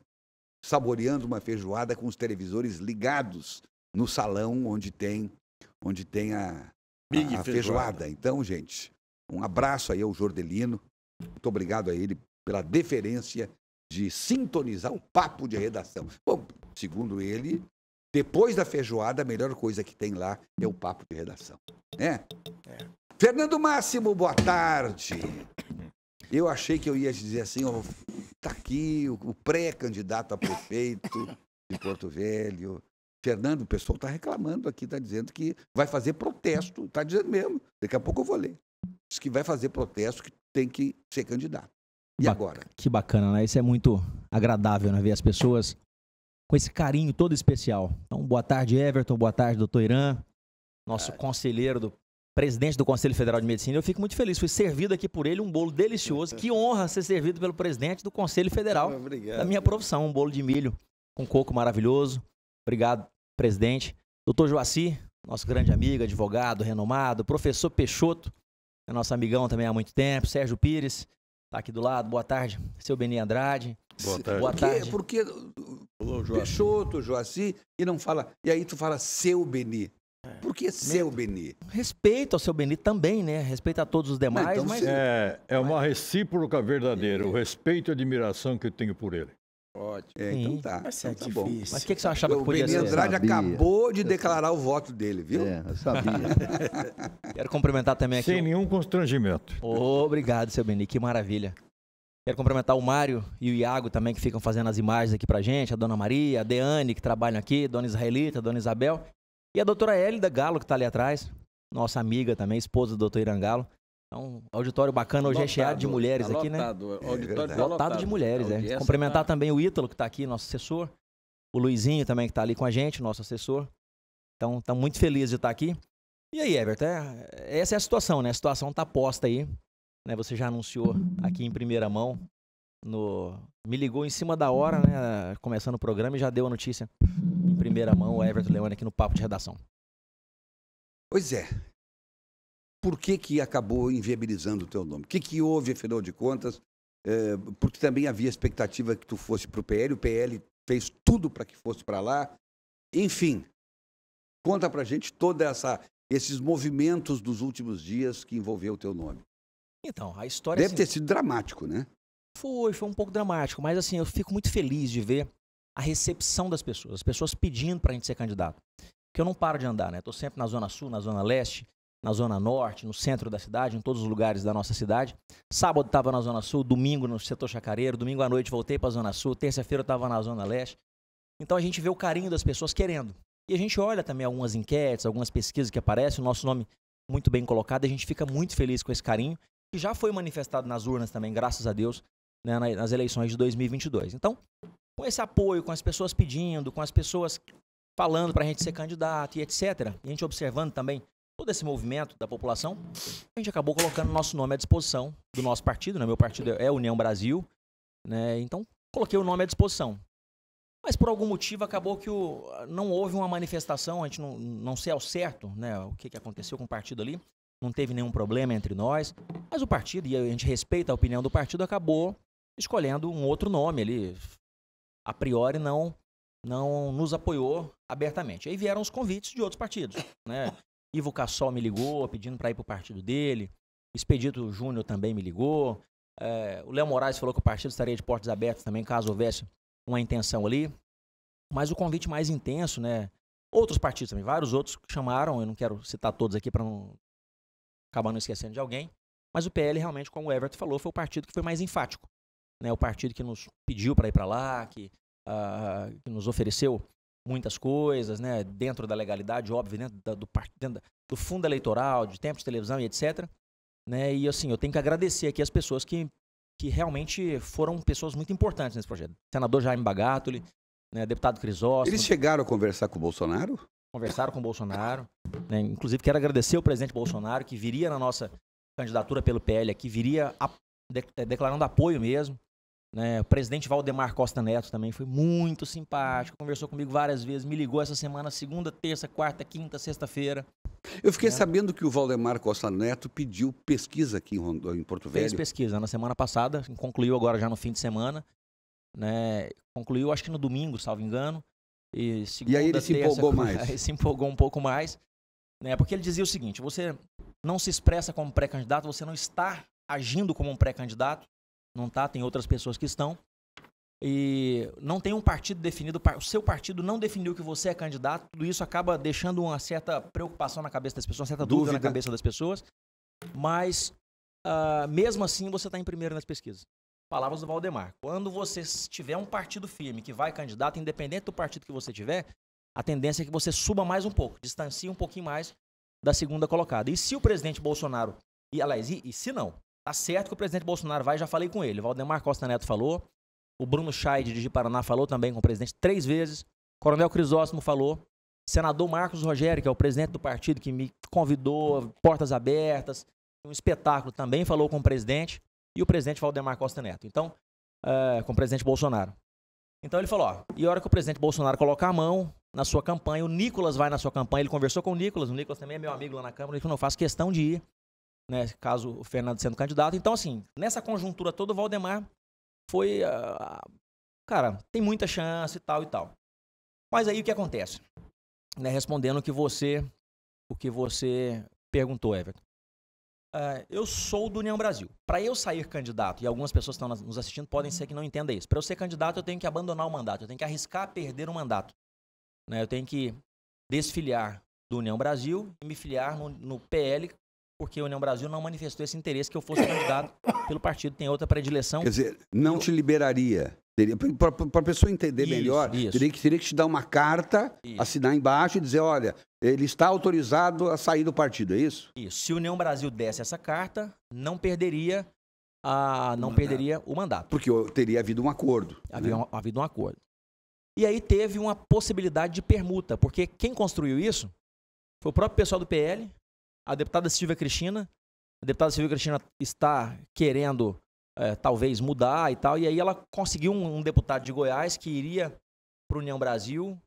saboreando uma feijoada com os televisores ligados no salão onde tem, onde tem a, a, a feijoada. feijoada. Então, gente, um abraço aí ao Jordelino. Muito obrigado a ele pela deferência de sintonizar um papo de redação. Bom, segundo ele, depois da feijoada, a melhor coisa que tem lá é o papo de redação. Né? É. Fernando Máximo, boa tarde. Eu achei que eu ia te dizer assim, ó, tá aqui o, o pré-candidato a prefeito de Porto Velho. Fernando, o pessoal está reclamando aqui, está dizendo que vai fazer protesto, está dizendo mesmo, daqui a pouco eu vou ler. Diz que vai fazer protesto que tem que ser candidato. E ba agora? Que bacana, né? Isso é muito agradável, né? Ver as pessoas com esse carinho todo especial. Então, boa tarde, Everton. Boa tarde, doutor Irã. Nosso conselheiro do presidente do Conselho Federal de Medicina. Eu fico muito feliz. Fui servido aqui por ele um bolo delicioso. Que honra ser servido pelo presidente do Conselho Federal Obrigado. da minha profissão. Um bolo de milho com coco maravilhoso. Obrigado, presidente. Doutor Joaci, nosso grande amigo, advogado, renomado. Professor Peixoto, é nosso amigão também há muito tempo. Sérgio Pires, Tá aqui do lado, boa tarde, seu Beni Andrade. Boa tarde. Boa tarde. Porque, porque Peixoto, Joaci, e não fala. E aí tu fala seu Beni. É. Por que seu Beni? Respeito ao seu Beni também, né? Respeito a todos os demais. Não, então, mas... é, é uma recíproca verdadeira. O respeito e admiração que eu tenho por ele. Ótimo. É, então tá. Mas então, tá bom. Mas o que, que você achava o que podia Beni ser? O Andrade acabou de declarar o voto dele, viu? É, eu sabia. Quero cumprimentar também aqui. Sem nenhum constrangimento. obrigado, seu Beni, que maravilha. Quero cumprimentar o Mário e o Iago também, que ficam fazendo as imagens aqui pra gente, a Dona Maria, a Deane, que trabalham aqui, Dona Israelita, Dona Isabel, e a doutora Hélida Galo, que tá ali atrás, nossa amiga também, esposa do doutor Irangalo. Então, auditório bacana, hoje é tá né? lotado, é cheado de mulheres aqui, né? É, auditório é tá lotado, de mulheres, é. Cumprimentar tá... também o Ítalo, que está aqui, nosso assessor. O Luizinho também, que está ali com a gente, nosso assessor. Então, estamos tá muito felizes de estar tá aqui. E aí, Everton, é, essa é a situação, né? A situação está posta aí. Né? Você já anunciou aqui em primeira mão. No... Me ligou em cima da hora, né? Começando o programa e já deu a notícia em primeira mão, o Everton Leone aqui no Papo de Redação. Pois é, por que, que acabou inviabilizando o teu nome? O que, que houve, afinal de contas? É, porque também havia expectativa que tu fosse para o PL, o PL fez tudo para que fosse para lá. Enfim, conta para a gente toda essa esses movimentos dos últimos dias que envolveu o teu nome. Então, a história é deve assim, ter sido dramático, né? Foi, foi um pouco dramático, mas assim eu fico muito feliz de ver a recepção das pessoas, as pessoas pedindo para a gente ser candidato. Que eu não paro de andar, né? Estou sempre na zona sul, na zona leste, na Zona Norte, no centro da cidade, em todos os lugares da nossa cidade. Sábado estava na Zona Sul, domingo no setor chacareiro, domingo à noite voltei para a Zona Sul, terça-feira estava na Zona Leste. Então a gente vê o carinho das pessoas querendo. E a gente olha também algumas enquetes, algumas pesquisas que aparecem, o nosso nome muito bem colocado, a gente fica muito feliz com esse carinho, que já foi manifestado nas urnas também, graças a Deus, né, nas eleições de 2022. Então, com esse apoio, com as pessoas pedindo, com as pessoas falando para a gente ser candidato e etc., e a gente observando também todo esse movimento da população, a gente acabou colocando nosso nome à disposição do nosso partido, né? Meu partido é União Brasil, né? Então, coloquei o nome à disposição. Mas por algum motivo acabou que o, não houve uma manifestação, a gente não, não sei ao certo, né, o que, que aconteceu com o partido ali. Não teve nenhum problema entre nós, mas o partido, e a gente respeita a opinião do partido, acabou escolhendo um outro nome ali. A priori não não nos apoiou abertamente. Aí vieram os convites de outros partidos, né? Ivo Cassol me ligou pedindo para ir para o partido dele. Expedito Júnior também me ligou. É, o Léo Moraes falou que o partido estaria de portas abertas também, caso houvesse uma intenção ali. Mas o convite mais intenso, né? Outros partidos também, vários outros chamaram, eu não quero citar todos aqui para não acabar não esquecendo de alguém. Mas o PL realmente, como o Everton falou, foi o partido que foi mais enfático. Né? O partido que nos pediu para ir para lá, que, uh, que nos ofereceu muitas coisas, né? Dentro da legalidade, óbvio, né, dentro, da, do, dentro do fundo eleitoral, de tempo de televisão e etc. Né? E assim, eu tenho que agradecer aqui as pessoas que, que realmente foram pessoas muito importantes nesse projeto. Senador Jaime Bagatoli, né? deputado Crisóstomo. Eles chegaram a conversar com o Bolsonaro? Conversaram com o Bolsonaro. Né? Inclusive, quero agradecer o presidente Bolsonaro, que viria na nossa candidatura pelo PL aqui, viria a, de, é, declarando apoio mesmo. Né? O presidente Valdemar Costa Neto também foi muito simpático, conversou comigo várias vezes, me ligou essa semana, segunda, terça, quarta, quinta, sexta-feira. Eu fiquei né? sabendo que o Valdemar Costa Neto pediu pesquisa aqui em Porto Velho. Fez pesquisa na semana passada, concluiu agora já no fim de semana. Né? Concluiu acho que no domingo, salvo engano. E, segunda, e aí ele se empolgou mais. Ele se empolgou um pouco mais. Né? Porque ele dizia o seguinte: você não se expressa como pré-candidato, você não está agindo como um pré-candidato, não tá, tem outras pessoas que estão. E não tem um partido definido, o seu partido não definiu que você é candidato, tudo isso acaba deixando uma certa preocupação na cabeça das pessoas, uma certa dúvida, dúvida na né? cabeça das pessoas. Mas, uh, mesmo assim, você está em primeiro nas pesquisas. Palavras do Valdemar. Quando você tiver um partido firme que vai candidato, independente do partido que você tiver, a tendência é que você suba mais um pouco, distancie um pouquinho mais da segunda colocada. E se o presidente Bolsonaro, e aliás, e, e se não, acerto tá certo que o presidente Bolsonaro vai, já falei com ele. O Valdemar Costa Neto falou, o Bruno Scheid de Paraná falou também com o presidente três vezes, Coronel Crisóstomo falou, senador Marcos Rogério, que é o presidente do partido que me convidou, portas abertas, um espetáculo também falou com o presidente e o presidente Valdemar Costa Neto. Então, eh, com o presidente Bolsonaro. Então ele falou, ó, e a hora que o presidente Bolsonaro colocar a mão na sua campanha, o Nicolas vai na sua campanha, ele conversou com o Nicolas, o Nicolas também é meu amigo lá na Câmara, ele falou, não, faz questão de ir né, caso o Fernando sendo candidato. Então, assim, nessa conjuntura toda, o Valdemar foi. Uh, cara, tem muita chance e tal e tal. Mas aí o que acontece? Né, respondendo o que você, o que você perguntou, Everton. Uh, eu sou do União Brasil. Para eu sair candidato, e algumas pessoas que estão nos assistindo podem ser que não entendam isso. Para eu ser candidato, eu tenho que abandonar o mandato, eu tenho que arriscar perder o mandato. Né? Eu tenho que desfiliar do União Brasil e me filiar no, no PL porque a União Brasil não manifestou esse interesse que eu fosse candidato pelo partido, tem outra predileção. Quer dizer, não eu... te liberaria. Para a pessoa entender isso, melhor, isso. Teria, que, teria que te dar uma carta, isso. assinar embaixo e dizer: olha, ele está autorizado a sair do partido, é isso? Isso. Se a União Brasil desse essa carta, não perderia a, não o perderia o mandato. Porque teria havido um acordo. Havia, né? havido um acordo. E aí teve uma possibilidade de permuta, porque quem construiu isso foi o próprio pessoal do PL, a deputada Silvia Cristina. A deputada Silvia Cristina está querendo, é, talvez, mudar e tal. E aí ela conseguiu um, um deputado de Goiás que iria para o União Brasil,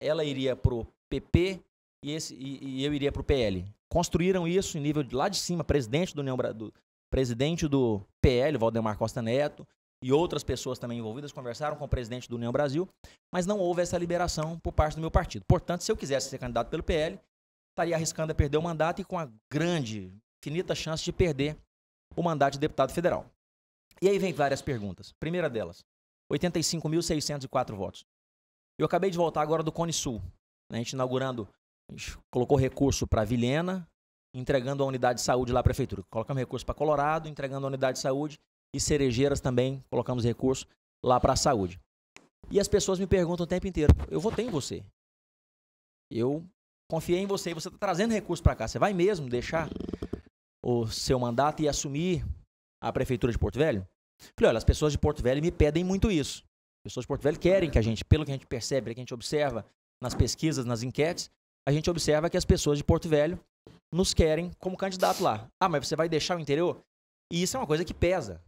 ela iria para o PP e, esse, e, e eu iria para o PL. Construíram isso em nível de lá de cima, presidente do União do, presidente do PL, Valdemar Costa Neto, e outras pessoas também envolvidas conversaram com o presidente do União Brasil, mas não houve essa liberação por parte do meu partido. Portanto, se eu quisesse ser candidato pelo PL, estaria arriscando a perder o mandato e com a grande, infinita chance de perder o mandato de deputado federal. E aí vem várias perguntas. Primeira delas, 85.604 votos. Eu acabei de voltar agora do Cone Sul, né? a gente inaugurando, a gente colocou recurso para Vilhena, entregando a unidade de saúde lá à prefeitura. Colocamos recurso para Colorado, entregando a unidade de saúde e Cerejeiras também colocamos recurso lá para a saúde. E as pessoas me perguntam o tempo inteiro: eu votei em você. Eu confiei em você e você está trazendo recursos para cá. Você vai mesmo deixar o seu mandato e assumir a prefeitura de Porto Velho? Falei, olha, as pessoas de Porto Velho me pedem muito isso. As pessoas de Porto Velho querem que a gente, pelo que a gente percebe, pelo que a gente observa nas pesquisas, nas enquetes, a gente observa que as pessoas de Porto Velho nos querem como candidato lá. Ah, mas você vai deixar o interior? E isso é uma coisa que pesa.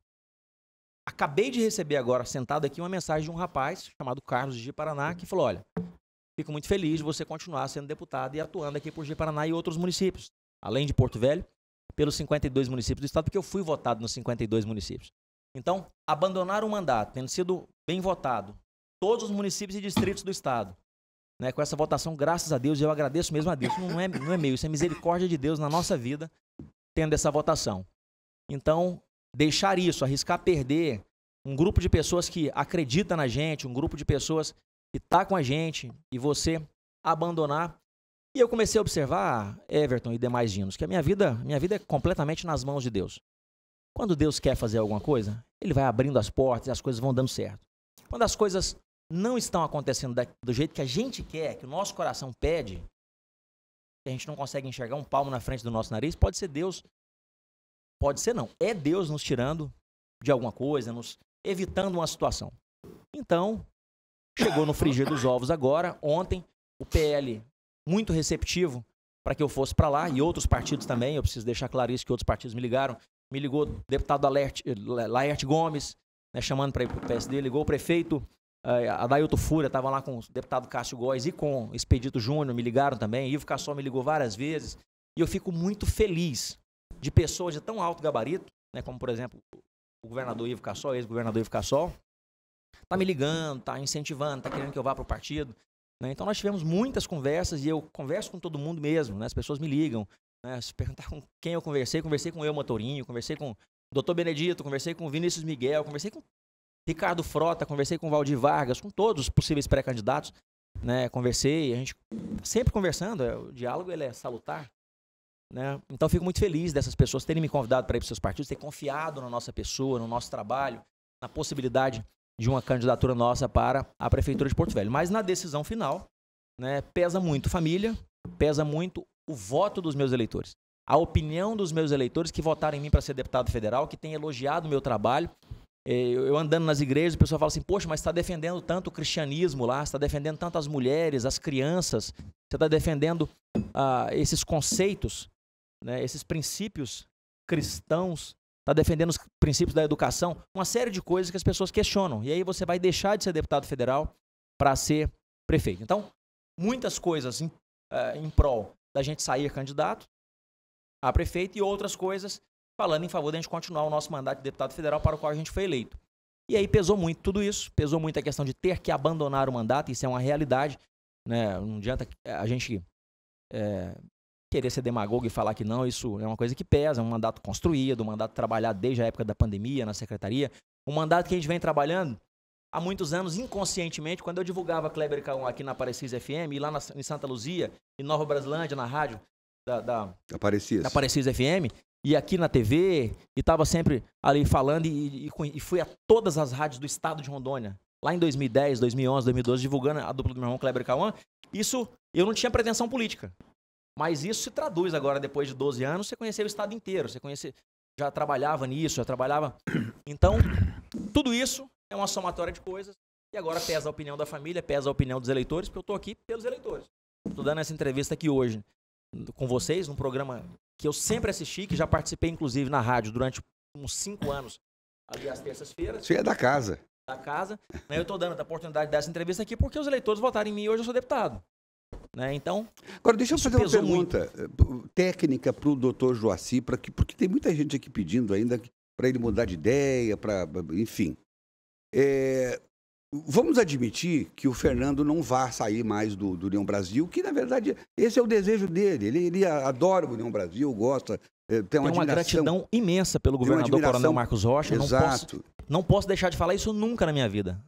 Acabei de receber agora, sentado aqui, uma mensagem de um rapaz chamado Carlos de Paraná, que falou: olha, Fico muito feliz de você continuar sendo deputado e atuando aqui por Paraná e outros municípios, além de Porto Velho, pelos 52 municípios do estado, porque eu fui votado nos 52 municípios. Então, abandonar o mandato, tendo sido bem votado, todos os municípios e distritos do estado, né, com essa votação, graças a Deus, eu agradeço mesmo a Deus. Não é, não é meu, isso é misericórdia de Deus na nossa vida, tendo essa votação. Então, deixar isso, arriscar perder um grupo de pessoas que acredita na gente, um grupo de pessoas que está com a gente e você abandonar. E eu comecei a observar, ah, Everton e demais dinos, que a minha vida, minha vida é completamente nas mãos de Deus. Quando Deus quer fazer alguma coisa, ele vai abrindo as portas e as coisas vão dando certo. Quando as coisas não estão acontecendo do jeito que a gente quer, que o nosso coração pede, que a gente não consegue enxergar um palmo na frente do nosso nariz, pode ser Deus. Pode ser não. É Deus nos tirando de alguma coisa, nos evitando uma situação. Então, Chegou no frigir dos ovos agora, ontem. O PL muito receptivo para que eu fosse para lá e outros partidos também. Eu preciso deixar claro isso que outros partidos me ligaram. Me ligou o deputado alerte eh, Laerte Gomes, né, chamando para ir para o PSD. Ligou o prefeito uh, eh, Fúria, estava lá com o deputado Cássio Góes e com o Expedito Júnior, me ligaram também. Ivo Cassol me ligou várias vezes. E eu fico muito feliz de pessoas de tão alto gabarito, né, como por exemplo o governador Ivo Cassol, ex-governador Ivo Cassol, tá me ligando, tá incentivando, tá querendo que eu vá para o partido. Né? Então nós tivemos muitas conversas e eu converso com todo mundo mesmo, né? As pessoas me ligam, né? se perguntar com quem eu conversei, conversei com eu Motorinho, conversei com o Dr. Benedito, conversei com o Vinícius Miguel, conversei com Ricardo Frota, conversei com o Valdir Vargas, com todos os possíveis pré-candidatos, né? Conversei, a gente sempre conversando, é, o diálogo ele é salutar. Né? Então fico muito feliz dessas pessoas terem me convidado para ir para seus partidos, ter confiado na nossa pessoa, no nosso trabalho, na possibilidade de uma candidatura nossa para a Prefeitura de Porto Velho. Mas na decisão final, né, pesa muito família, pesa muito o voto dos meus eleitores. A opinião dos meus eleitores que votaram em mim para ser deputado federal, que têm elogiado o meu trabalho. É, eu andando nas igrejas, o pessoal fala assim: Poxa, mas está defendendo tanto o cristianismo lá, está defendendo tanto as mulheres, as crianças, você está defendendo ah, esses conceitos, né, esses princípios cristãos está defendendo os princípios da educação, uma série de coisas que as pessoas questionam. E aí você vai deixar de ser deputado federal para ser prefeito. Então, muitas coisas em, uh, em prol da gente sair candidato a prefeito e outras coisas falando em favor da gente continuar o nosso mandato de deputado federal para o qual a gente foi eleito. E aí pesou muito tudo isso, pesou muito a questão de ter que abandonar o mandato, isso é uma realidade. Né? Não adianta eh, a gente é, querer ser demagogo e falar que não, isso é uma coisa que pesa, é um mandato construído, um mandato trabalhado desde a época da pandemia na secretaria, um mandato que a gente vem trabalhando há muitos anos inconscientemente, quando eu divulgava Kleber K1 aqui na Aparecida FM e lá na, em Santa Luzia, em Nova Brasilândia, na rádio da, da Aparecias. Da FM, e aqui na TV, e estava sempre ali falando e, e, e fui a todas as rádios do estado de Rondônia, lá em 2010, 2011, 2012, divulgando a dupla do meu irmão Kleber K1, isso eu não tinha pretensão política. Mas isso se traduz agora, depois de 12 anos, você conheceu o estado inteiro, você conhece, já trabalhava nisso, já trabalhava. Então, tudo isso é uma somatória de coisas. E agora pesa a opinião da família, pesa a opinião dos eleitores, porque eu estou aqui pelos eleitores. Estou dando essa entrevista aqui hoje com vocês, num programa que eu sempre assisti, que já participei, inclusive, na rádio durante uns cinco anos, ali às terças-feiras. Você é da casa. Da casa. Né, eu estou dando a oportunidade dessa entrevista aqui porque os eleitores votaram em mim e hoje eu sou deputado. Né? Então. Agora, deixa eu fazer uma pergunta muito. Eh, técnica para o doutor Joaci, que, porque tem muita gente aqui pedindo ainda para ele mudar de ideia, para enfim. É, vamos admitir que o Fernando não vá sair mais do, do União Brasil, que na verdade esse é o desejo dele. Ele, ele adora o União Brasil, gosta, eh, tem uma, tem uma gratidão imensa pelo governador Coronel Marcos Rocha. Exato. Não posso, não posso deixar de falar isso nunca na minha vida.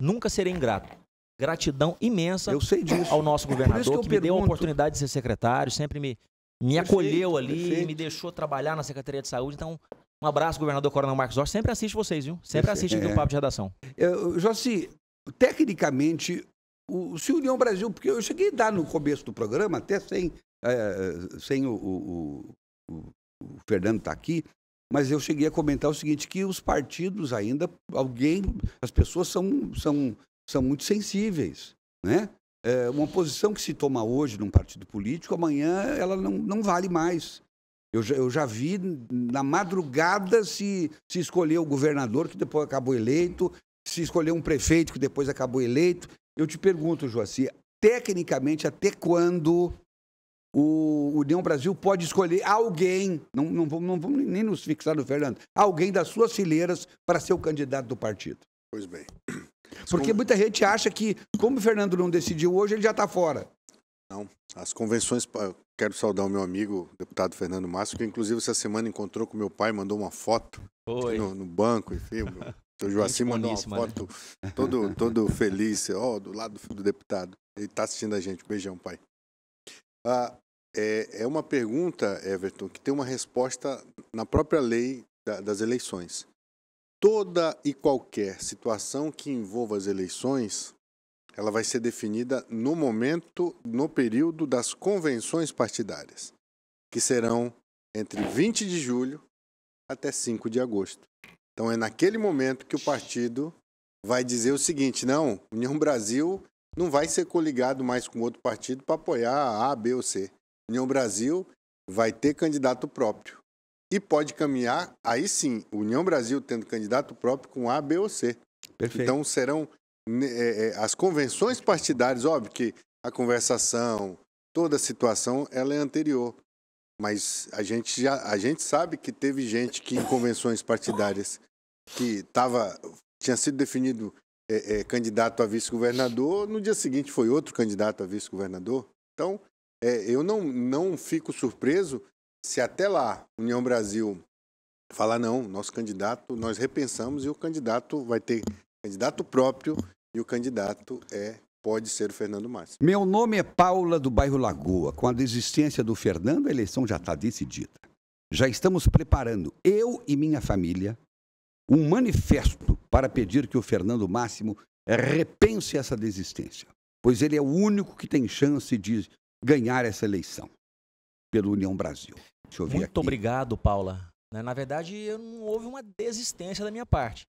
Nunca serei ingrato gratidão imensa ao nosso é governador, que, que me deu a oportunidade de ser secretário, sempre me, me acolheu ali, perfeito. me deixou trabalhar na Secretaria de Saúde. Então, um abraço, governador Coronel Marcos Jorge. Sempre assiste vocês, viu? Sempre assiste é. o Papo de Redação. Eu, Jossi, tecnicamente, o, se União Brasil, porque eu cheguei a dar no começo do programa, até sem, é, sem o, o, o, o Fernando estar tá aqui, mas eu cheguei a comentar o seguinte, que os partidos ainda, alguém, as pessoas são, são são muito sensíveis, né? É uma posição que se toma hoje num partido político, amanhã ela não, não vale mais. Eu já, eu já vi na madrugada se, se escolher o governador que depois acabou eleito, se escolher um prefeito que depois acabou eleito. Eu te pergunto, Joaci, tecnicamente, até quando o União Brasil pode escolher alguém, não, não, vamos, não vamos nem nos fixar no Fernando, alguém das suas fileiras para ser o candidato do partido? Pois bem, porque muita gente acha que, como o Fernando não decidiu hoje, ele já está fora. Não. As convenções. Quero saudar o meu amigo, o deputado Fernando Márcio, que inclusive essa semana encontrou com meu pai, mandou uma foto no, no, banco, enfim. Meu, o Joacim mandou uma né? foto né? todo, todo feliz, ó, do lado do, do deputado. Ele está assistindo a gente. Beijão, pai. Ah, é, é uma pergunta, Everton, que tem uma resposta na própria lei da, das eleições toda e qualquer situação que envolva as eleições, ela vai ser definida no momento, no período das convenções partidárias, que serão entre 20 de julho até 5 de agosto. Então é naquele momento que o partido vai dizer o seguinte: não, União Brasil não vai ser coligado mais com outro partido para apoiar A, B ou C. União Brasil vai ter candidato próprio e pode caminhar, aí sim, União Brasil tendo candidato próprio com A, B ou C. Perfeito. Então serão né, é, é, as convenções partidárias, óbvio que a conversação, toda a situação, ela é anterior. Mas a gente, já, a gente sabe que teve gente que em convenções partidárias que tava, tinha sido definido é, é, candidato a vice-governador, no dia seguinte foi outro candidato a vice-governador. Então, é, eu não, não fico surpreso se até lá União Brasil falar não, nosso candidato, nós repensamos e o candidato vai ter candidato próprio e o candidato é pode ser o Fernando Márcio. Meu nome é Paula do bairro Lagoa. Com a desistência do Fernando, a eleição já está decidida. Já estamos preparando eu e minha família um manifesto para pedir que o Fernando Máximo repense essa desistência, pois ele é o único que tem chance de ganhar essa eleição pelo União Brasil. Muito aqui. obrigado, Paula. Né, na verdade, não houve uma desistência da minha parte.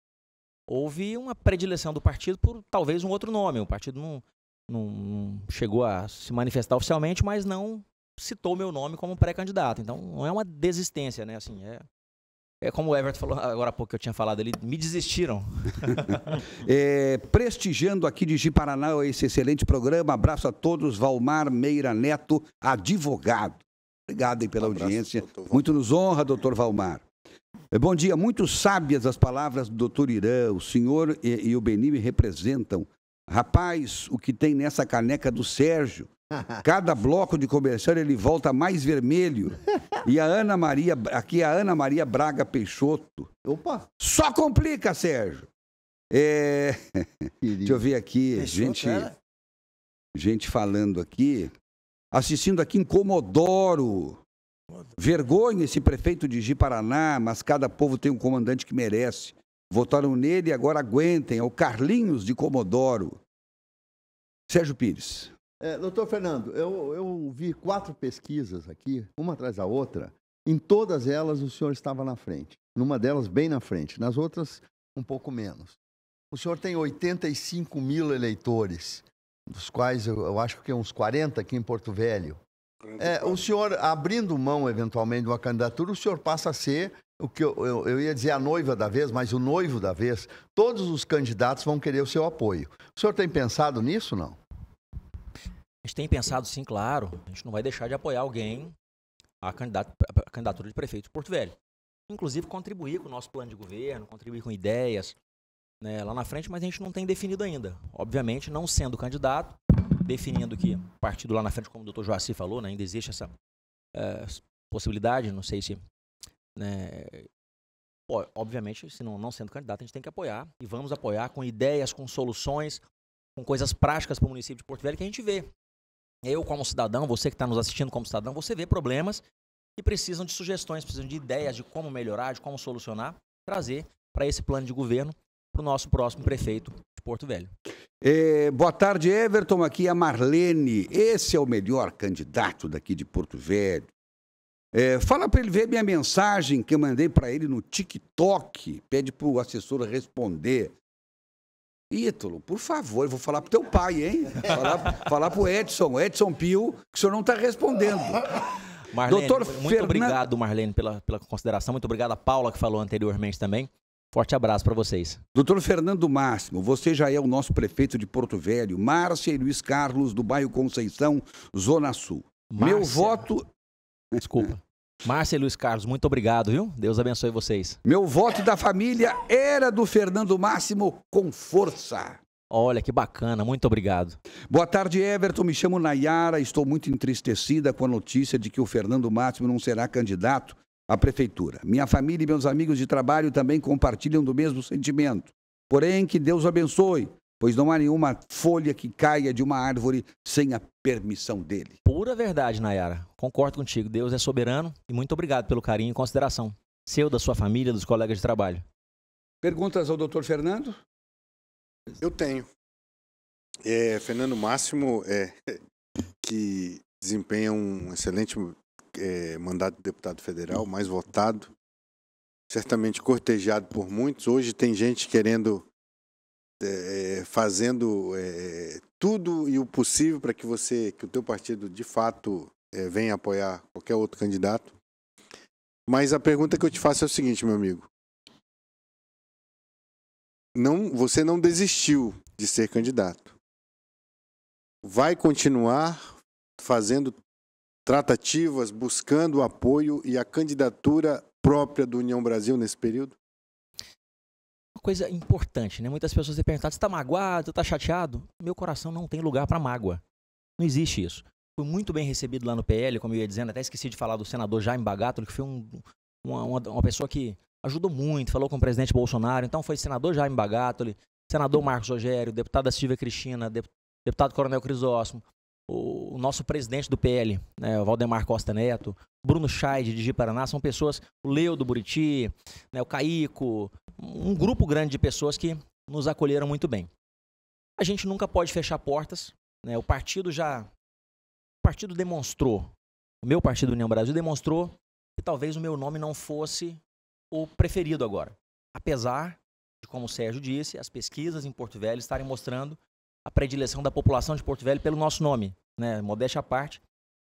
Houve uma predileção do partido por talvez um outro nome. O partido não, não, chegou a se manifestar oficialmente, mas não citou meu nome como pré-candidato. Então, não é uma desistência, né? Assim, é, é como o Everton falou agora há pouco que eu tinha falado ali, me desistiram. é, prestigiando aqui de Paraná esse excelente programa, abraço a todos, Valmar Meira Neto, advogado. Obrigado aí pela um abraço, audiência. Muito nos honra, doutor Valmar. É, bom dia. Muito sábias as palavras do doutor Irã. O senhor e, e o Beni me representam. Rapaz, o que tem nessa caneca do Sérgio? Cada bloco de comerciante ele volta mais vermelho. E a Ana Maria, aqui é a Ana Maria Braga Peixoto. Opa! Só complica, Sérgio. É... Deixa eu ver aqui, Peixoto, gente, é? gente falando aqui assistindo aqui em Comodoro. Vergonha esse prefeito de Ji-Paraná, mas cada povo tem um comandante que merece. Votaram nele e agora aguentem. É o Carlinhos de Comodoro. Sérgio Pires. É, doutor Fernando, eu, eu vi quatro pesquisas aqui, uma atrás da outra. Em todas elas, o senhor estava na frente. Numa delas, bem na frente. Nas outras, um pouco menos. O senhor tem 85 mil eleitores dos quais eu, eu acho que é uns 40 aqui em Porto Velho. É, o senhor, abrindo mão eventualmente de uma candidatura, o senhor passa a ser o que eu, eu, eu, ia dizer a noiva da vez, mas o noivo da vez. Todos os candidatos vão querer o seu apoio. O senhor tem pensado nisso não? A gente tem pensado sim, claro. A gente não vai deixar de apoiar alguém a, candidato, a candidatura de prefeito de Porto Velho. Inclusive contribuir com o nosso plano de governo, contribuir com ideias, né, lá na frente, mas a gente não tem definido ainda. Obviamente, não sendo candidato, definindo que partido lá na frente, como o doutor Joaci falou, né, ainda existe essa é, possibilidade, não sei se. Né, obviamente, se não, não sendo candidato, a gente tem que apoiar e vamos apoiar com ideias, com soluções, com coisas práticas para o município de Porto Velho que a gente vê. Eu, como cidadão, você que está nos assistindo como cidadão, você vê problemas que precisam de sugestões, precisam de ideias de como melhorar, de como solucionar, trazer para esse plano de governo para o nosso próximo prefeito de Porto Velho. É, boa tarde, Everton. Aqui é a Marlene. Esse é o melhor candidato daqui de Porto Velho. É, fala para ele ver minha mensagem que eu mandei para ele no TikTok. Pede para o assessor responder. Ítalo, por favor, eu vou falar pro teu pai, hein? Falar, falar pro Edson, Edson Pio, que o senhor não está respondendo. Marlene, Doutor muito Fernan... obrigado, Marlene, pela, pela consideração. Muito obrigado a Paula, que falou anteriormente também. Forte abraço para vocês. Doutor Fernando Máximo, você já é o nosso prefeito de Porto Velho, Márcia e Luiz Carlos, do bairro Conceição, Zona Sul. Márcia. Meu voto. Desculpa. Márcia e Luiz Carlos, muito obrigado, viu? Deus abençoe vocês. Meu voto da família era do Fernando Máximo com força. Olha que bacana, muito obrigado. Boa tarde, Everton. Me chamo Nayara. Estou muito entristecida com a notícia de que o Fernando Máximo não será candidato a prefeitura. Minha família e meus amigos de trabalho também compartilham do mesmo sentimento. Porém, que Deus abençoe, pois não há nenhuma folha que caia de uma árvore sem a permissão dele. Pura verdade, Nayara. Concordo contigo. Deus é soberano e muito obrigado pelo carinho e consideração. Seu, da sua família, dos colegas de trabalho. Perguntas ao doutor Fernando? Eu tenho. É, Fernando Máximo, é, que desempenha um excelente é, mandato de deputado federal, mais votado, certamente cortejado por muitos. Hoje tem gente querendo, é, fazendo é, tudo e o possível para que você, que o teu partido de fato é, venha apoiar qualquer outro candidato. Mas a pergunta que eu te faço é o seguinte, meu amigo. Não, você não desistiu de ser candidato. Vai continuar fazendo tratativas buscando o apoio e a candidatura própria do União Brasil nesse período? Uma coisa importante, né? Muitas pessoas têm perguntado: você está magoado, está chateado? Meu coração não tem lugar para mágoa. Não existe isso. Fui muito bem recebido lá no PL, como eu ia dizendo, até esqueci de falar do senador Jaime Bagatolo, que foi um, uma, uma, uma, pessoa que ajudou muito, falou com o presidente Bolsonaro. Então foi senador Jaime Bagatoli, senador Marcos Rogério, deputada Silvia Cristina, deputado Coronel Crisóstomo, o, nosso presidente do PL, né, o Valdemar Costa Neto, Bruno Scheid de Paraná, são pessoas, o Leo do Buriti, né, o Caico, um grupo grande de pessoas que nos acolheram muito bem. A gente nunca pode fechar portas, né, o partido já, o partido demonstrou, o meu partido União Brasil demonstrou que talvez o meu nome não fosse o preferido agora, apesar de como o Sérgio disse, as pesquisas em Porto Velho estarem mostrando a predileção da população de Porto Velho pelo nosso nome, né? Modéstia à parte.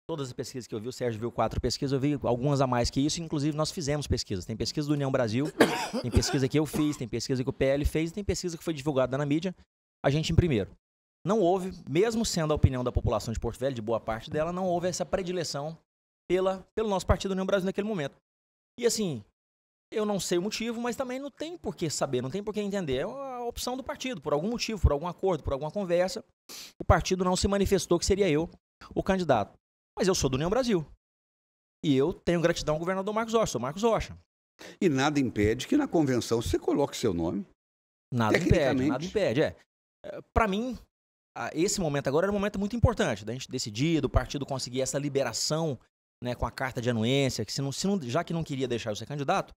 Todas as pesquisas que eu vi, o Sérgio viu quatro pesquisas, eu vi algumas a mais que isso, inclusive nós fizemos pesquisas. Tem pesquisa do União Brasil, tem pesquisa que eu fiz, tem pesquisa que o PL fez, tem pesquisa que foi divulgada na mídia, a gente em primeiro. Não houve, mesmo sendo a opinião da população de Porto Velho, de boa parte dela, não houve essa predileção pela, pelo nosso partido União Brasil naquele momento. E assim, eu não sei o motivo, mas também não tem por que saber, não tem por que entender. É a opção do partido, por algum motivo, por algum acordo, por alguma conversa. O partido não se manifestou que seria eu o candidato. Mas eu sou do União Brasil. E eu tenho gratidão ao governador Marcos Rocha, sou Marcos Rocha. E nada impede que na convenção você coloque seu nome. Nada impede, nada impede. É. Para mim, esse momento agora era um momento muito importante, da gente decidir, do partido conseguir essa liberação né, com a carta de anuência, que se não, se não, já que não queria deixar eu ser candidato,